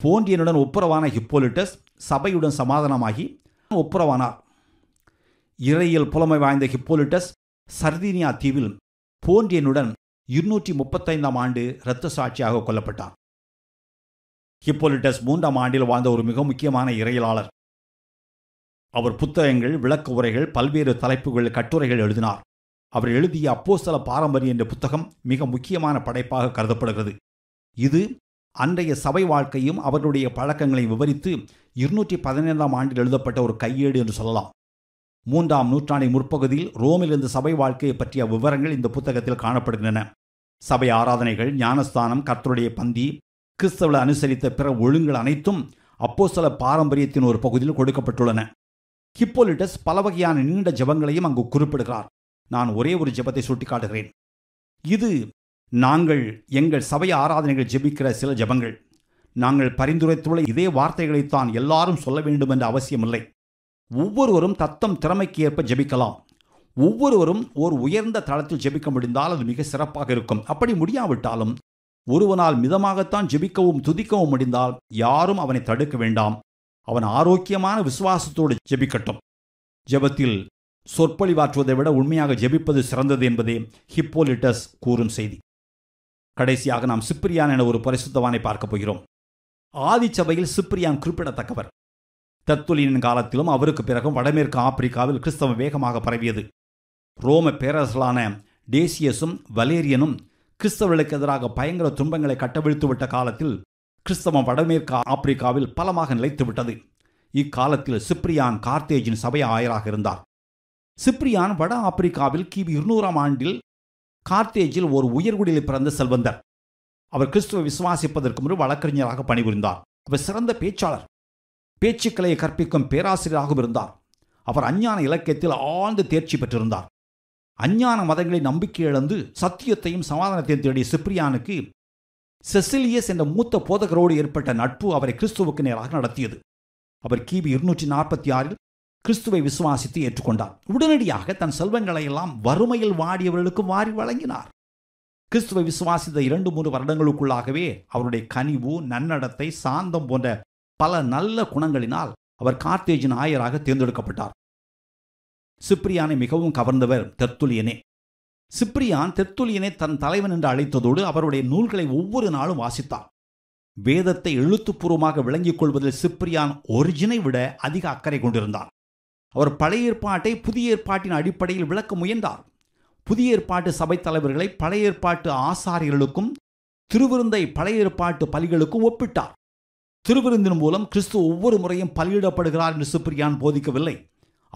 போண்டியனுடன் ஒப்புரவான ஹிப்போலிட்டஸ் சபையுடன் சமாதானமாகி ஒப்புரவானார் இறையியல் புலமை வாய்ந்த ஹிப்போலிட்டஸ் சர்தீனியா தீவில் போண்டியனுடன் இருநூற்றி முப்பத்தைந்தாம் ஆண்டு இரத்த சாட்சியாக கொல்லப்பட்டார் ஹிப்போலிட்டஸ் மூன்றாம் ஆண்டில் வாழ்ந்த ஒரு மிக முக்கியமான இறையலாளர் அவர் புத்தகங்கள் விளக்க உரைகள் பல்வேறு தலைப்புகள் கட்டுரைகள் எழுதினார் அவர் எழுதிய அப்போஸ்தல பாரம்பரியம் என்ற புத்தகம் மிக முக்கியமான படைப்பாக கருதப்படுகிறது இது அன்றைய சபை வாழ்க்கையும் அவர்களுடைய பழக்கங்களை விவரித்து இருநூற்றி பதினைந்தாம் ஆண்டில் எழுதப்பட்ட ஒரு கையேடு என்று சொல்லலாம் மூன்றாம் நூற்றாண்டின் முற்பகுதியில் ரோமில் இருந்த சபை வாழ்க்கையை பற்றிய விவரங்கள் இந்த புத்தகத்தில் காணப்படுகின்றன சபை ஆராதனைகள் ஞானஸ்தானம் கர்த்தருடைய பந்தி கிறிஸ்தவளை அனுசரித்த பிற ஒழுங்குகள் அனைத்தும் அப்போ சில பாரம்பரியத்தின் ஒரு பகுதியில் கொடுக்கப்பட்டுள்ளன ஹிப்போலிட்டஸ் பல வகையான நீண்ட ஜபங்களையும் அங்கு குறிப்பிடுகிறார் நான் ஒரே ஒரு ஜெபத்தை சுட்டிக்காட்டுகிறேன் இது நாங்கள் எங்கள் சபை ஆராதனைகள் ஜெபிக்கிற சில ஜெபங்கள் நாங்கள் பரிந்துரைத்துள்ள இதே வார்த்தைகளைத்தான் எல்லாரும் சொல்ல வேண்டும் என்ற அவசியமில்லை ஒவ்வொருவரும் தத்தம் திறமைக்கு ஏற்ப ஜெபிக்கலாம் ஒவ்வொருவரும் ஓர் உயர்ந்த தளத்தில் ஜெபிக்க முடிந்தால் அது மிக சிறப்பாக இருக்கும் அப்படி முடியாவிட்டாலும் ஒருவனால் மிதமாகத்தான் ஜெபிக்கவும் துதிக்கவும் முடிந்தால் யாரும் அவனை தடுக்க வேண்டாம் அவன் ஆரோக்கியமான விசுவாசத்தோடு ஜெபிக்கட்டும் ஜெபத்தில் சொற்பொழிவாற்றுவதை விட உண்மையாக ஜெபிப்பது சிறந்தது என்பதே ஹிப்போலிட்டஸ் கூறும் செய்தி கடைசியாக நாம் சிப்ரியான் என ஒரு பரிசுத்தவானை பார்க்க போகிறோம் ஆதிச்சபையில் சிப்ரியான் குறிப்பிடத்தக்கவர் தத்துலியின் காலத்திலும் அவருக்கு பிறகும் வடமேற்கு ஆப்பிரிக்காவில் கிறிஸ்தவ வேகமாக பரவியது ரோம பேரரசலான டேசியஸும் வலேரியனும் கிறிஸ்தவர்களுக்கு எதிராக பயங்கர துன்பங்களை கட்டவிழ்த்துவிட்ட காலத்தில் கிறிஸ்தவம் வடமேற்கு ஆப்பிரிக்காவில் பலமாக நிலைத்துவிட்டது இக்காலத்தில் சிப்ரியான் கார்த்தேஜின் சபை ஆயராக இருந்தார் சிப்ரியான் வட ஆப்பிரிக்காவில் கிபி இருநூறாம் ஆண்டில் கார்த்தேஜில் ஒரு உயர்குடியில் பிறந்த செல்வந்தர் அவர் கிறிஸ்துவ விசுவாசிப்பதற்கு முன்பு வழக்கறிஞராக பணிபுரிந்தார் அவர் சிறந்த பேச்சாளர் பேச்சுக்கலையை கற்பிக்கும் பேராசிரியராகவும் இருந்தார் அவர் அஞ்ஞான இலக்கியத்தில் ஆழ்ந்து தேர்ச்சி பெற்றிருந்தார் அஞ்ஞான மதங்களை நம்பிக்கை இழந்து சத்தியத்தையும் சமாதானத்தையும் தேடிய சிப்ரியானுக்கு செசிலியஸ் என்ற மூத்த போதகரோடு ஏற்பட்ட நட்பு அவரை கிறிஸ்துவுக்கு நேராக நடத்தியது அவர் கிபி இருநூற்றி நாற்பத்தி ஆறில் கிறிஸ்துவை விசுவாசித்து ஏற்றுக்கொண்டார் உடனடியாக தன் செல்வங்களை எல்லாம் வறுமையில் வாடியவர்களுக்கு வாரி வழங்கினார் கிறிஸ்துவை விசுவாசித்த இரண்டு மூன்று வருடங்களுக்குள்ளாகவே அவருடைய கனிவு நன்னடத்தை சாந்தம் போன்ற பல நல்ல குணங்களினால் அவர் கார்த்தேஜின் ஆயராக தேர்ந்தெடுக்கப்பட்டார் சிப்ரியானை மிகவும் கவர்ந்தவர் தெத்துலியனே சிப்ரியான் தெத்துலியனை தன் தலைவன் என்று அழைத்ததோடு அவருடைய நூல்களை ஒவ்வொரு நாளும் வாசித்தார் வேதத்தை எழுத்துப்பூர்வமாக விளங்கிக் கொள்வதில் சிப்ரியான் ஒரிஜினை விட அதிக அக்கறை கொண்டிருந்தார் அவர் பழைய ஏற்பாட்டை புதிய ஏற்பாட்டின் அடிப்படையில் விளக்க முயன்றார் புதிய ஏற்பாட்டு சபைத் தலைவர்களை பழைய ஏற்பாட்டு ஆசாரியர்களுக்கும் திருவிருந்தை பழைய ஏற்பாட்டு பலிகளுக்கும் ஒப்பிட்டார் திருவிருந்தின் மூலம் கிறிஸ்து ஒவ்வொரு முறையும் பலியிடப்படுகிறார் என்று சுப்ரியான் போதிக்கவில்லை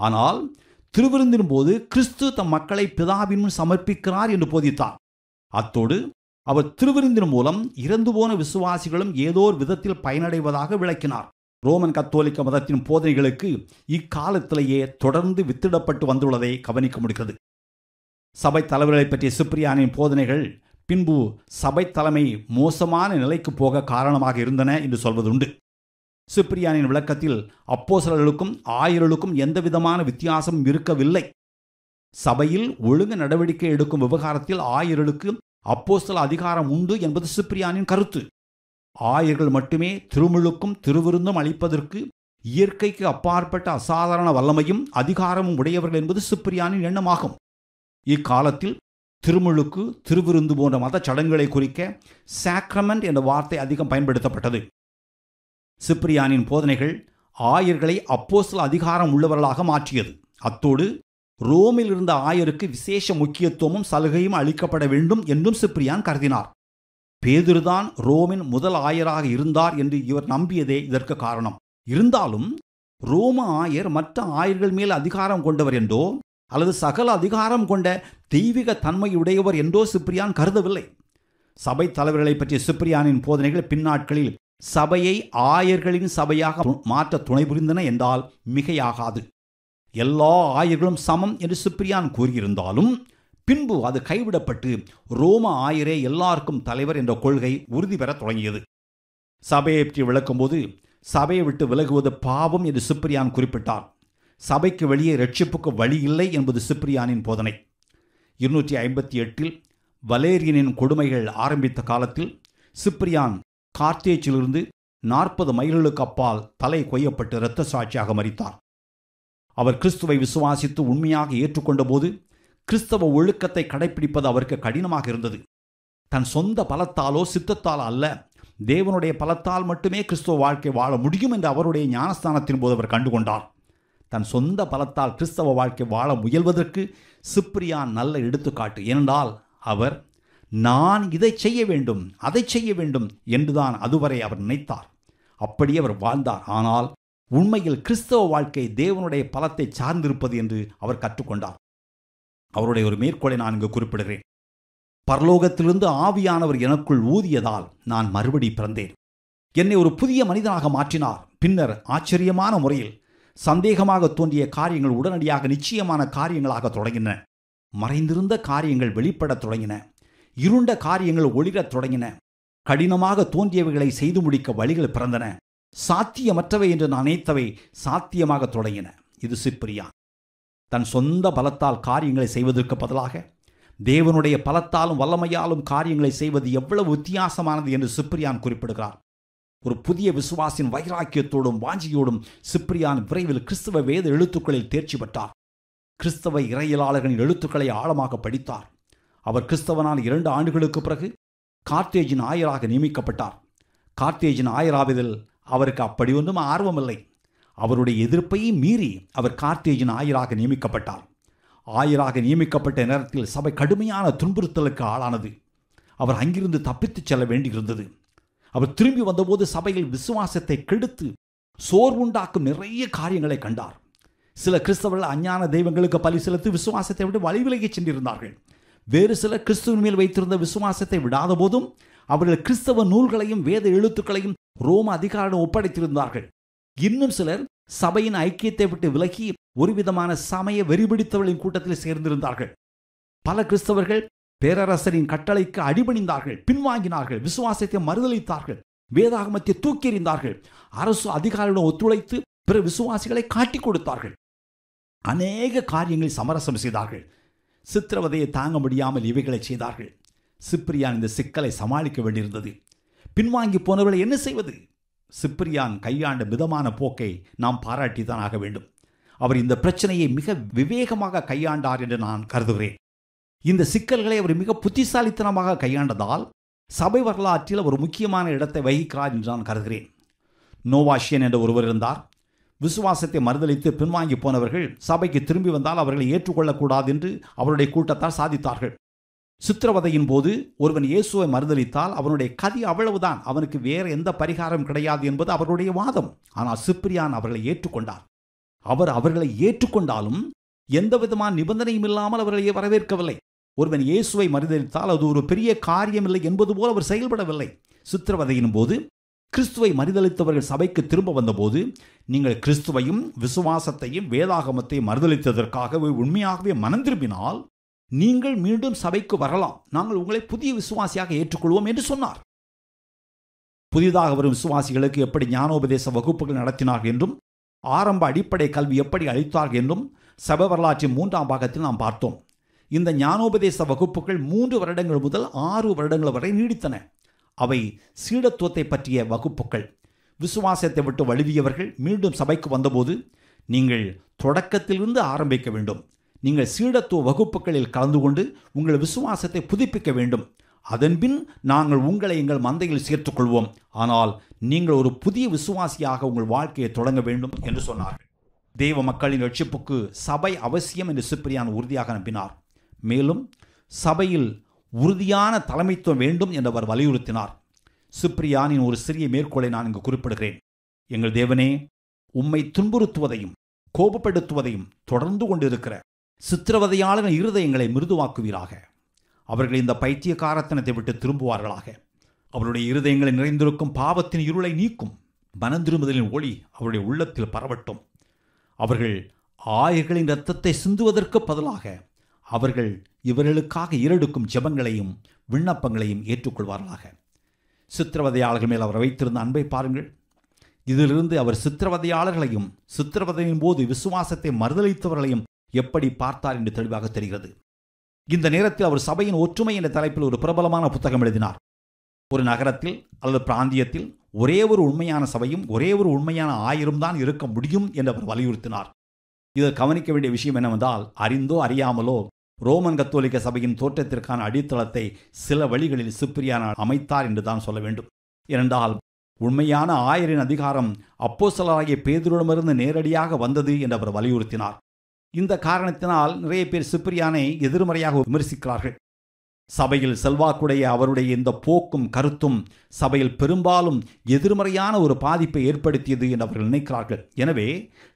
ஆனால் திருவிருந்தின் போது கிறிஸ்து தம் மக்களை பிதாவின் சமர்ப்பிக்கிறார் என்று போதித்தார் அத்தோடு அவர் திருவிருந்தின் மூலம் இறந்து போன விசுவாசிகளும் ஏதோ விதத்தில் பயனடைவதாக விளக்கினார் ரோமன் கத்தோலிக்க மதத்தின் போதனைகளுக்கு இக்காலத்திலேயே தொடர்ந்து வித்திடப்பட்டு வந்துள்ளதை கவனிக்க முடிகிறது சபை தலைவர்களை பற்றிய சிப்ரியானின் போதனைகள் பின்பு சபை தலைமை மோசமான நிலைக்கு போக காரணமாக இருந்தன என்று சொல்வதுண்டு சிப்ரியானின் விளக்கத்தில் அப்போசலர்களுக்கும் ஆயர்களுக்கும் எந்தவிதமான வித்தியாசமும் இருக்கவில்லை சபையில் ஒழுங்கு நடவடிக்கை எடுக்கும் விவகாரத்தில் ஆயர்களுக்கு அப்போசல அதிகாரம் உண்டு என்பது சிப்ரியானின் கருத்து ஆயர்கள் மட்டுமே திருமுழுக்கும் திருவிருந்தும் அளிப்பதற்கு இயற்கைக்கு அப்பாற்பட்ட அசாதாரண வல்லமையும் அதிகாரமும் உடையவர்கள் என்பது சுப்பிரியானின் எண்ணமாகும் இக்காலத்தில் திருமுழுக்கு திருவிருந்து போன்ற மத சடங்குகளை குறிக்க சாக்ரமெண்ட் என்ற வார்த்தை அதிகம் பயன்படுத்தப்பட்டது சிப்ரியானின் போதனைகள் ஆயர்களை அப்போசல் அதிகாரம் உள்ளவர்களாக மாற்றியது அத்தோடு ரோமில் இருந்த ஆயருக்கு விசேஷ முக்கியத்துவமும் சலுகையும் அளிக்கப்பட வேண்டும் என்றும் சிப்ரியான் கருதினார் பேதுருதான் ரோமின் முதல் ஆயராக இருந்தார் என்று இவர் நம்பியதே இதற்கு காரணம் இருந்தாலும் ரோம ஆயர் மற்ற ஆயர்கள் மேல் அதிகாரம் கொண்டவர் என்றோ அல்லது சகல அதிகாரம் கொண்ட தெய்வீக தன்மையுடையவர் என்றோ சிப்ரியான் கருதவில்லை சபை தலைவர்களை பற்றிய சிப்ரியானின் போதனைகள் பின்னாட்களில் சபையை ஆயர்களின் சபையாக மாற்ற துணை புரிந்தன என்றால் மிகையாகாது எல்லா ஆயர்களும் சமம் என்று சிப்ரியான் கூறியிருந்தாலும் பின்பு அது கைவிடப்பட்டு ரோம ஆயரே எல்லாருக்கும் தலைவர் என்ற கொள்கை உறுதி பெற தொடங்கியது சபையை பற்றி விளக்கும்போது சபையை விட்டு விலகுவது பாவம் என்று சிப்ரியான் குறிப்பிட்டார் சபைக்கு வெளியே ரட்சிப்புக்கு வழி இல்லை என்பது சிப்ரியானின் போதனை இருநூற்றி ஐம்பத்தி எட்டில் வலேரியனின் கொடுமைகள் ஆரம்பித்த காலத்தில் சிப்ரியான் கார்த்தேச்சிலிருந்து நாற்பது மைல்களுக்கு அப்பால் தலை கொய்யப்பட்டு இரத்த சாட்சியாக மறித்தார் அவர் கிறிஸ்துவை விசுவாசித்து உண்மையாக ஏற்றுக்கொண்ட போது கிறிஸ்தவ ஒழுக்கத்தை கடைபிடிப்பது அவருக்கு கடினமாக இருந்தது தன் சொந்த பலத்தாலோ சித்தத்தால் அல்ல தேவனுடைய பலத்தால் மட்டுமே கிறிஸ்தவ வாழ்க்கை வாழ முடியும் என்று அவருடைய ஞானஸ்தானத்தின் போது அவர் கண்டுகொண்டார் தன் சொந்த பலத்தால் கிறிஸ்தவ வாழ்க்கை வாழ முயல்வதற்கு சிப்ரியான் நல்ல எடுத்துக்காட்டு ஏனென்றால் அவர் நான் இதை செய்ய வேண்டும் அதை செய்ய வேண்டும் என்றுதான் அதுவரை அவர் நினைத்தார் அப்படி அவர் வாழ்ந்தார் ஆனால் உண்மையில் கிறிஸ்தவ வாழ்க்கை தேவனுடைய பலத்தை சார்ந்திருப்பது என்று அவர் கற்றுக்கொண்டார் அவருடைய ஒரு மேற்கோளை நான் இங்கு குறிப்பிடுகிறேன் பரலோகத்திலிருந்து ஆவியானவர் எனக்குள் ஊதியதால் நான் மறுபடி பிறந்தேன் என்னை ஒரு புதிய மனிதனாக மாற்றினார் பின்னர் ஆச்சரியமான முறையில் சந்தேகமாக தோன்றிய காரியங்கள் உடனடியாக நிச்சயமான காரியங்களாக தொடங்கின மறைந்திருந்த காரியங்கள் வெளிப்படத் தொடங்கின இருண்ட காரியங்கள் ஒளிரத் தொடங்கின கடினமாக தோன்றியவைகளை செய்து முடிக்க வழிகள் பிறந்தன சாத்தியமற்றவை என்று நான் நினைத்தவை சாத்தியமாக தொடங்கின இது சிப்பிரியா தன் சொந்த பலத்தால் காரியங்களை செய்வதற்கு பதிலாக தேவனுடைய பலத்தாலும் வல்லமையாலும் காரியங்களை செய்வது எவ்வளவு வித்தியாசமானது என்று சிப்ரியான் குறிப்பிடுகிறார் ஒரு புதிய விசுவாசின் வைராக்கியத்தோடும் வாஞ்சியோடும் சிப்ரியான் விரைவில் கிறிஸ்தவ வேத எழுத்துக்களில் தேர்ச்சி பெற்றார் கிறிஸ்தவ இறையலாளர்களின் எழுத்துக்களை ஆழமாக படித்தார் அவர் கிறிஸ்தவனால் இரண்டு ஆண்டுகளுக்கு பிறகு கார்த்தேஜின் ஆயராக நியமிக்கப்பட்டார் கார்த்தேஜின் ஆயராவதில் அவருக்கு அப்படி ஒன்றும் ஆர்வமில்லை அவருடைய எதிர்ப்பை மீறி அவர் கார்த்தேஜின் ஆயராக நியமிக்கப்பட்டார் ஆயராக நியமிக்கப்பட்ட நேரத்தில் சபை கடுமையான துன்புறுத்தலுக்கு ஆளானது அவர் அங்கிருந்து தப்பித்துச் செல்ல வேண்டியிருந்தது அவர் திரும்பி வந்தபோது சபையில் விசுவாசத்தை கெடுத்து சோர்வுண்டாக்கும் நிறைய காரியங்களை கண்டார் சில கிறிஸ்தவர்கள் அஞ்ஞான தெய்வங்களுக்கு பலி செலுத்தி விசுவாசத்தை விட்டு வழிவிலகி சென்றிருந்தார்கள் வேறு சில கிறிஸ்துவின் மேல் வைத்திருந்த விசுவாசத்தை விடாத போதும் அவர்கள் கிறிஸ்தவ நூல்களையும் வேத எழுத்துக்களையும் ரோம அதிகாரிடம் ஒப்படைத்திருந்தார்கள் இன்னும் சிலர் சபையின் ஐக்கியத்தை விட்டு விலகி ஒரு விதமான சமய வெறிபிடித்தவர்களின் கூட்டத்தில் சேர்ந்திருந்தார்கள் பல கிறிஸ்தவர்கள் பேரரசரின் கட்டளைக்கு அடிபணிந்தார்கள் பின்வாங்கினார்கள் விசுவாசத்தை மறுதளித்தார்கள் வேதாகமத்தை தூக்கி எறிந்தார்கள் அரசு அதிகாரியுடன் ஒத்துழைத்து பிற விசுவாசிகளை காட்டி கொடுத்தார்கள் அநேக காரியங்களில் சமரசம் செய்தார்கள் சித்திரவதையை தாங்க முடியாமல் இவைகளை செய்தார்கள் சிப்ரியான் இந்த சிக்கலை சமாளிக்க வேண்டியிருந்தது பின்வாங்கி போனவர்களை என்ன செய்வது சிப்ரியான் கையாண்ட மிதமான போக்கை நாம் பாராட்டித்தான் ஆக வேண்டும் அவர் இந்த பிரச்சனையை மிக விவேகமாக கையாண்டார் என்று நான் கருதுகிறேன் இந்த சிக்கல்களை அவர் மிக புத்திசாலித்தனமாக கையாண்டதால் சபை வரலாற்றில் ஒரு முக்கியமான இடத்தை வகிக்கிறார் என்று நான் கருதுகிறேன் நோவாஷியன் என்ற ஒருவர் இருந்தார் விசுவாசத்தை மறுதளித்து பின்வாங்கி போனவர்கள் சபைக்கு திரும்பி வந்தால் அவர்களை ஏற்றுக்கொள்ளக்கூடாது என்று அவருடைய கூட்டத்தால் சாதித்தார்கள் சித்திரவதையின் போது ஒருவன் இயேசுவை மறுதளித்தால் அவனுடைய கதி அவ்வளவுதான் அவனுக்கு வேறு எந்த பரிகாரம் கிடையாது என்பது அவர்களுடைய வாதம் ஆனால் சிப்ரியான் அவர்களை ஏற்றுக்கொண்டார் அவர் அவர்களை ஏற்றுக்கொண்டாலும் எந்த விதமான நிபந்தனையும் இல்லாமல் அவர்களை வரவேற்கவில்லை ஒருவன் இயேசுவை மறுதளித்தால் அது ஒரு பெரிய காரியம் இல்லை என்பது போல் அவர் செயல்படவில்லை சித்திரவதையின் போது கிறிஸ்துவை மறுதளித்தவர்கள் சபைக்கு திரும்ப வந்தபோது நீங்கள் கிறிஸ்துவையும் விசுவாசத்தையும் வேதாகமத்தையும் மறுதளித்ததற்காகவே உண்மையாகவே மனம் திரும்பினால் நீங்கள் மீண்டும் சபைக்கு வரலாம் நாங்கள் உங்களை புதிய விசுவாசியாக ஏற்றுக்கொள்வோம் என்று சொன்னார் புதிதாக வரும் விசுவாசிகளுக்கு எப்படி ஞானோபதேச வகுப்புகள் நடத்தினார் என்றும் ஆரம்ப அடிப்படை கல்வி எப்படி அளித்தார் என்றும் சபை வரலாற்றின் மூன்றாம் பாகத்தில் நாம் பார்த்தோம் இந்த ஞானோபதேச வகுப்புகள் மூன்று வருடங்கள் முதல் ஆறு வருடங்கள் வரை நீடித்தன அவை சீடத்துவத்தை பற்றிய வகுப்புகள் விசுவாசத்தை விட்டு வழுவியவர்கள் மீண்டும் சபைக்கு வந்தபோது நீங்கள் தொடக்கத்திலிருந்து ஆரம்பிக்க வேண்டும் நீங்கள் சீடத்துவ வகுப்புகளில் கலந்து கொண்டு உங்கள் விசுவாசத்தை புதுப்பிக்க வேண்டும் அதன்பின் நாங்கள் உங்களை எங்கள் மந்தையில் சேர்த்துக்கொள்வோம் ஆனால் நீங்கள் ஒரு புதிய விசுவாசியாக உங்கள் வாழ்க்கையை தொடங்க வேண்டும் என்று சொன்னார்கள் தெய்வ மக்களின் ரட்சிப்புக்கு சபை அவசியம் என்று சுப்பிரியான் உறுதியாக நம்பினார் மேலும் சபையில் உறுதியான தலைமைத்துவம் வேண்டும் என்று அவர் வலியுறுத்தினார் சுப்பிரியானின் ஒரு சிறிய மேற்கோளை நான் இங்கு குறிப்பிடுகிறேன் எங்கள் தேவனே உம்மை துன்புறுத்துவதையும் கோபப்படுத்துவதையும் தொடர்ந்து கொண்டிருக்கிற சித்திரவதையாளன இருதயங்களை மிருதுவாக்குவீராக அவர்கள் இந்த பைத்தியகாரத்தனத்தை விட்டு திரும்புவார்களாக அவருடைய இருதயங்களை நிறைந்திருக்கும் பாவத்தின் இருளை நீக்கும் மனந்திரும்புதலின் ஒளி அவருடைய உள்ளத்தில் பரவட்டும் அவர்கள் ஆயர்களின் இரத்தத்தை சிந்துவதற்கு பதிலாக அவர்கள் இவர்களுக்காக இரடுக்கும் ஜபங்களையும் விண்ணப்பங்களையும் ஏற்றுக்கொள்வார்களாக சித்திரவதையாளர்கள் மேல் அவர் வைத்திருந்த அன்பை பாருங்கள் இதிலிருந்து அவர் சித்திரவதையாளர்களையும் சித்திரவதையின் போது விசுவாசத்தை மறுதளித்தவர்களையும் எப்படி பார்த்தார் என்று தெளிவாக தெரிகிறது இந்த நேரத்தில் அவர் சபையின் ஒற்றுமை என்ற தலைப்பில் ஒரு பிரபலமான புத்தகம் எழுதினார் ஒரு நகரத்தில் அல்லது பிராந்தியத்தில் ஒரே ஒரு உண்மையான சபையும் ஒரே ஒரு உண்மையான ஆயிரம் தான் இருக்க முடியும் என்று அவர் வலியுறுத்தினார் இதை கவனிக்க வேண்டிய விஷயம் என்னவென்றால் அறிந்தோ அறியாமலோ ரோமன் கத்தோலிக்க சபையின் தோற்றத்திற்கான அடித்தளத்தை சில வழிகளில் சுப்பிரியான அமைத்தார் என்று தான் சொல்ல வேண்டும் ஏனென்றால் உண்மையான ஆயரின் அதிகாரம் அப்போ சிலராகிய பேதரிடமிருந்து நேரடியாக வந்தது என்று அவர் வலியுறுத்தினார் இந்த காரணத்தினால் நிறைய பேர் சிப்ரியானை எதிர்மறையாக விமர்சிக்கிறார்கள் சபையில் செல்வாக்குடைய அவருடைய இந்த போக்கும் கருத்தும் சபையில் பெரும்பாலும் எதிர்மறையான ஒரு பாதிப்பை ஏற்படுத்தியது என்று அவர்கள் நினைக்கிறார்கள் எனவே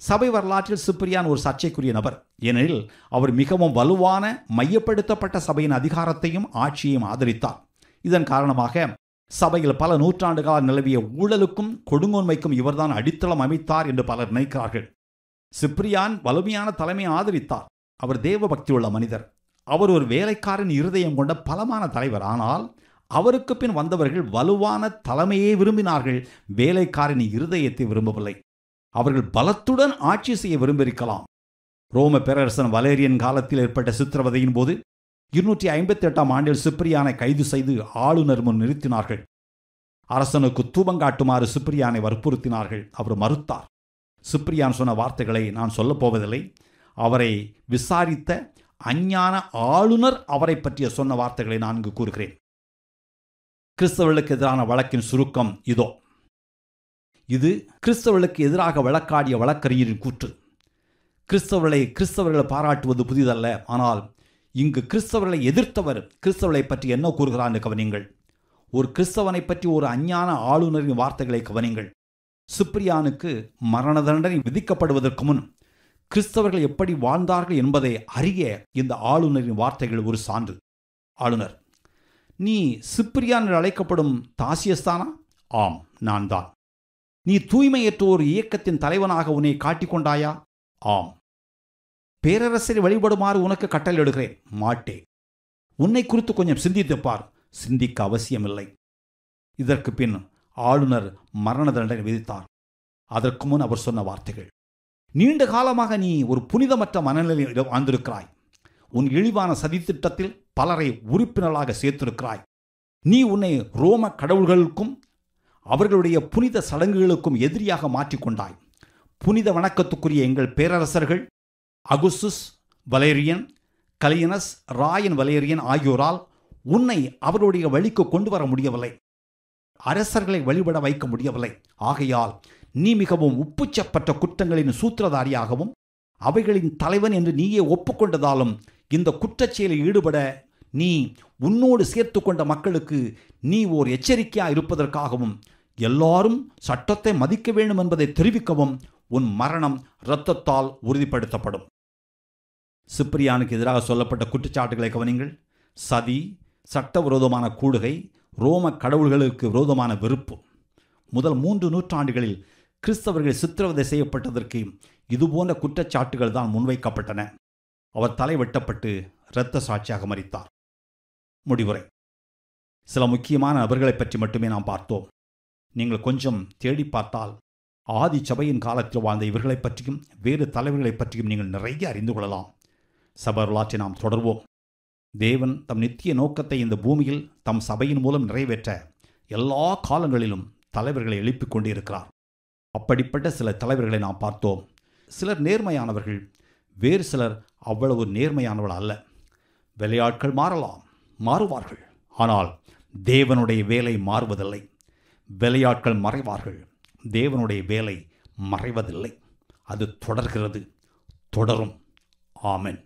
சபை வரலாற்றில் சிப்ரியான் ஒரு சர்ச்சைக்குரிய நபர் ஏனெனில் அவர் மிகவும் வலுவான மையப்படுத்தப்பட்ட சபையின் அதிகாரத்தையும் ஆட்சியையும் ஆதரித்தார் இதன் காரணமாக சபையில் பல நூற்றாண்டுகளால் நிலவிய ஊழலுக்கும் கொடுங்கோன்மைக்கும் இவர்தான் அடித்தளம் அமைத்தார் என்று பலர் நினைக்கிறார்கள் சிப்ரியான் வலிமையான தலைமையை ஆதரித்தார் அவர் தேவ பக்தியுள்ள மனிதர் அவர் ஒரு வேலைக்காரன் இருதயம் கொண்ட பலமான தலைவர் ஆனால் அவருக்கு பின் வந்தவர்கள் வலுவான தலைமையை விரும்பினார்கள் வேலைக்காரனின் இருதயத்தை விரும்பவில்லை அவர்கள் பலத்துடன் ஆட்சி செய்ய விரும்பியிருக்கலாம் ரோம பேரரசன் வலேரியன் காலத்தில் ஏற்பட்ட சித்திரவதையின் போது இருநூற்றி ஐம்பத்தி எட்டாம் ஆண்டில் சிப்ரியானை கைது செய்து ஆளுநர் முன் நிறுத்தினார்கள் அரசனுக்கு காட்டுமாறு சிப்ரியானை வற்புறுத்தினார்கள் அவர் மறுத்தார் சுப்ரியான் சொன்ன வார்த்தைகளை நான் சொல்லப் போவதில்லை அவரை விசாரித்த அஞ்ஞான ஆளுநர் அவரை பற்றிய சொன்ன வார்த்தைகளை நான் இங்கு கூறுகிறேன் கிறிஸ்தவர்களுக்கு எதிரான வழக்கின் சுருக்கம் இதோ இது கிறிஸ்தவர்களுக்கு எதிராக வழக்காடிய வழக்கறிஞரின் கூற்று கிறிஸ்தவர்களை கிறிஸ்தவர்களை பாராட்டுவது புதிதல்ல ஆனால் இங்கு கிறிஸ்தவர்களை எதிர்த்தவர் கிறிஸ்தவர்களை பற்றி என்ன கூறுகிறான்னு கவனிங்கள் ஒரு கிறிஸ்தவனை பற்றி ஒரு அஞ்ஞான ஆளுநரின் வார்த்தைகளை கவனிங்கள் சுப்ரியானுக்கு மரண தண்டனை விதிக்கப்படுவதற்கு முன் கிறிஸ்தவர்கள் எப்படி வாழ்ந்தார்கள் என்பதை அறிய இந்த ஆளுநரின் வார்த்தைகள் ஒரு சான்று ஆளுநர் நீ சிப்ரியான் என்று அழைக்கப்படும் தாசியஸ்தானா ஆம் நான் தான் நீ தூய்மையற்ற ஒரு இயக்கத்தின் தலைவனாக உன்னை காட்டிக்கொண்டாயா ஆம் பேரரசரை வழிபடுமாறு உனக்கு கட்டளையிடுகிறேன் மாட்டே உன்னை குறித்து கொஞ்சம் சிந்தித்துப்பார் சிந்திக்க அவசியமில்லை இதற்கு பின் ஆளுநர் மரண தண்டனை விதித்தார் அதற்கு முன் அவர் சொன்ன வார்த்தைகள் நீண்ட காலமாக நீ ஒரு புனிதமற்ற மனநிலையில் வாழ்ந்திருக்கிறாய் உன் இழிவான சதித்திட்டத்தில் பலரை உறுப்பினர்களாக சேர்த்திருக்கிறாய் நீ உன்னை ரோம கடவுள்களுக்கும் அவர்களுடைய புனித சடங்குகளுக்கும் எதிரியாக மாற்றிக்கொண்டாய் புனித வணக்கத்துக்குரிய எங்கள் பேரரசர்கள் அகுசுஸ் வலேரியன் கலியனஸ் ராயன் வலேரியன் ஆகியோரால் உன்னை அவருடைய வழிக்கு கொண்டு வர முடியவில்லை அரசர்களை வழிபட வைக்க முடியவில்லை ஆகையால் நீ மிகவும் உப்புச்சப்பட்ட குற்றங்களின் சூத்திரதாரியாகவும் அவைகளின் தலைவன் என்று நீயே ஒப்புக்கொண்டதாலும் இந்த குற்றச்செயலில் ஈடுபட நீ உன்னோடு சேர்த்து கொண்ட மக்களுக்கு நீ ஓர் எச்சரிக்கையாக இருப்பதற்காகவும் எல்லாரும் சட்டத்தை மதிக்க வேண்டும் என்பதை தெரிவிக்கவும் உன் மரணம் இரத்தத்தால் உறுதிப்படுத்தப்படும் சிப்ரியானுக்கு எதிராக சொல்லப்பட்ட குற்றச்சாட்டுகளை கவனிங்கள் சதி சட்டவிரோதமான கூடுகை ரோம கடவுள்களுக்கு விரோதமான வெறுப்பு முதல் மூன்று நூற்றாண்டுகளில் கிறிஸ்தவர்கள் சித்திரவதை செய்யப்பட்டதற்கு இதுபோன்ற குற்றச்சாட்டுகள் தான் முன்வைக்கப்பட்டன அவர் தலை வெட்டப்பட்டு இரத்த சாட்சியாக மறித்தார் முடிவுரை சில முக்கியமான நபர்களை பற்றி மட்டுமே நாம் பார்த்தோம் நீங்கள் கொஞ்சம் தேடி பார்த்தால் ஆதி சபையின் காலத்தில் வாழ்ந்த இவர்களை பற்றியும் வேறு தலைவர்களை பற்றியும் நீங்கள் நிறைய அறிந்து கொள்ளலாம் சபர்லாற்றை நாம் தொடர்வோம் தேவன் தம் நித்திய நோக்கத்தை இந்த பூமியில் தம் சபையின் மூலம் நிறைவேற்ற எல்லா காலங்களிலும் தலைவர்களை எழுப்பிக் கொண்டிருக்கிறார் அப்படிப்பட்ட சில தலைவர்களை நாம் பார்த்தோம் சிலர் நேர்மையானவர்கள் வேறு சிலர் அவ்வளவு நேர்மையானவள் அல்ல விளையாட்கள் மாறலாம் மாறுவார்கள் ஆனால் தேவனுடைய வேலை மாறுவதில்லை விளையாட்கள் மறைவார்கள் தேவனுடைய வேலை மறைவதில்லை அது தொடர்கிறது தொடரும் ஆமென்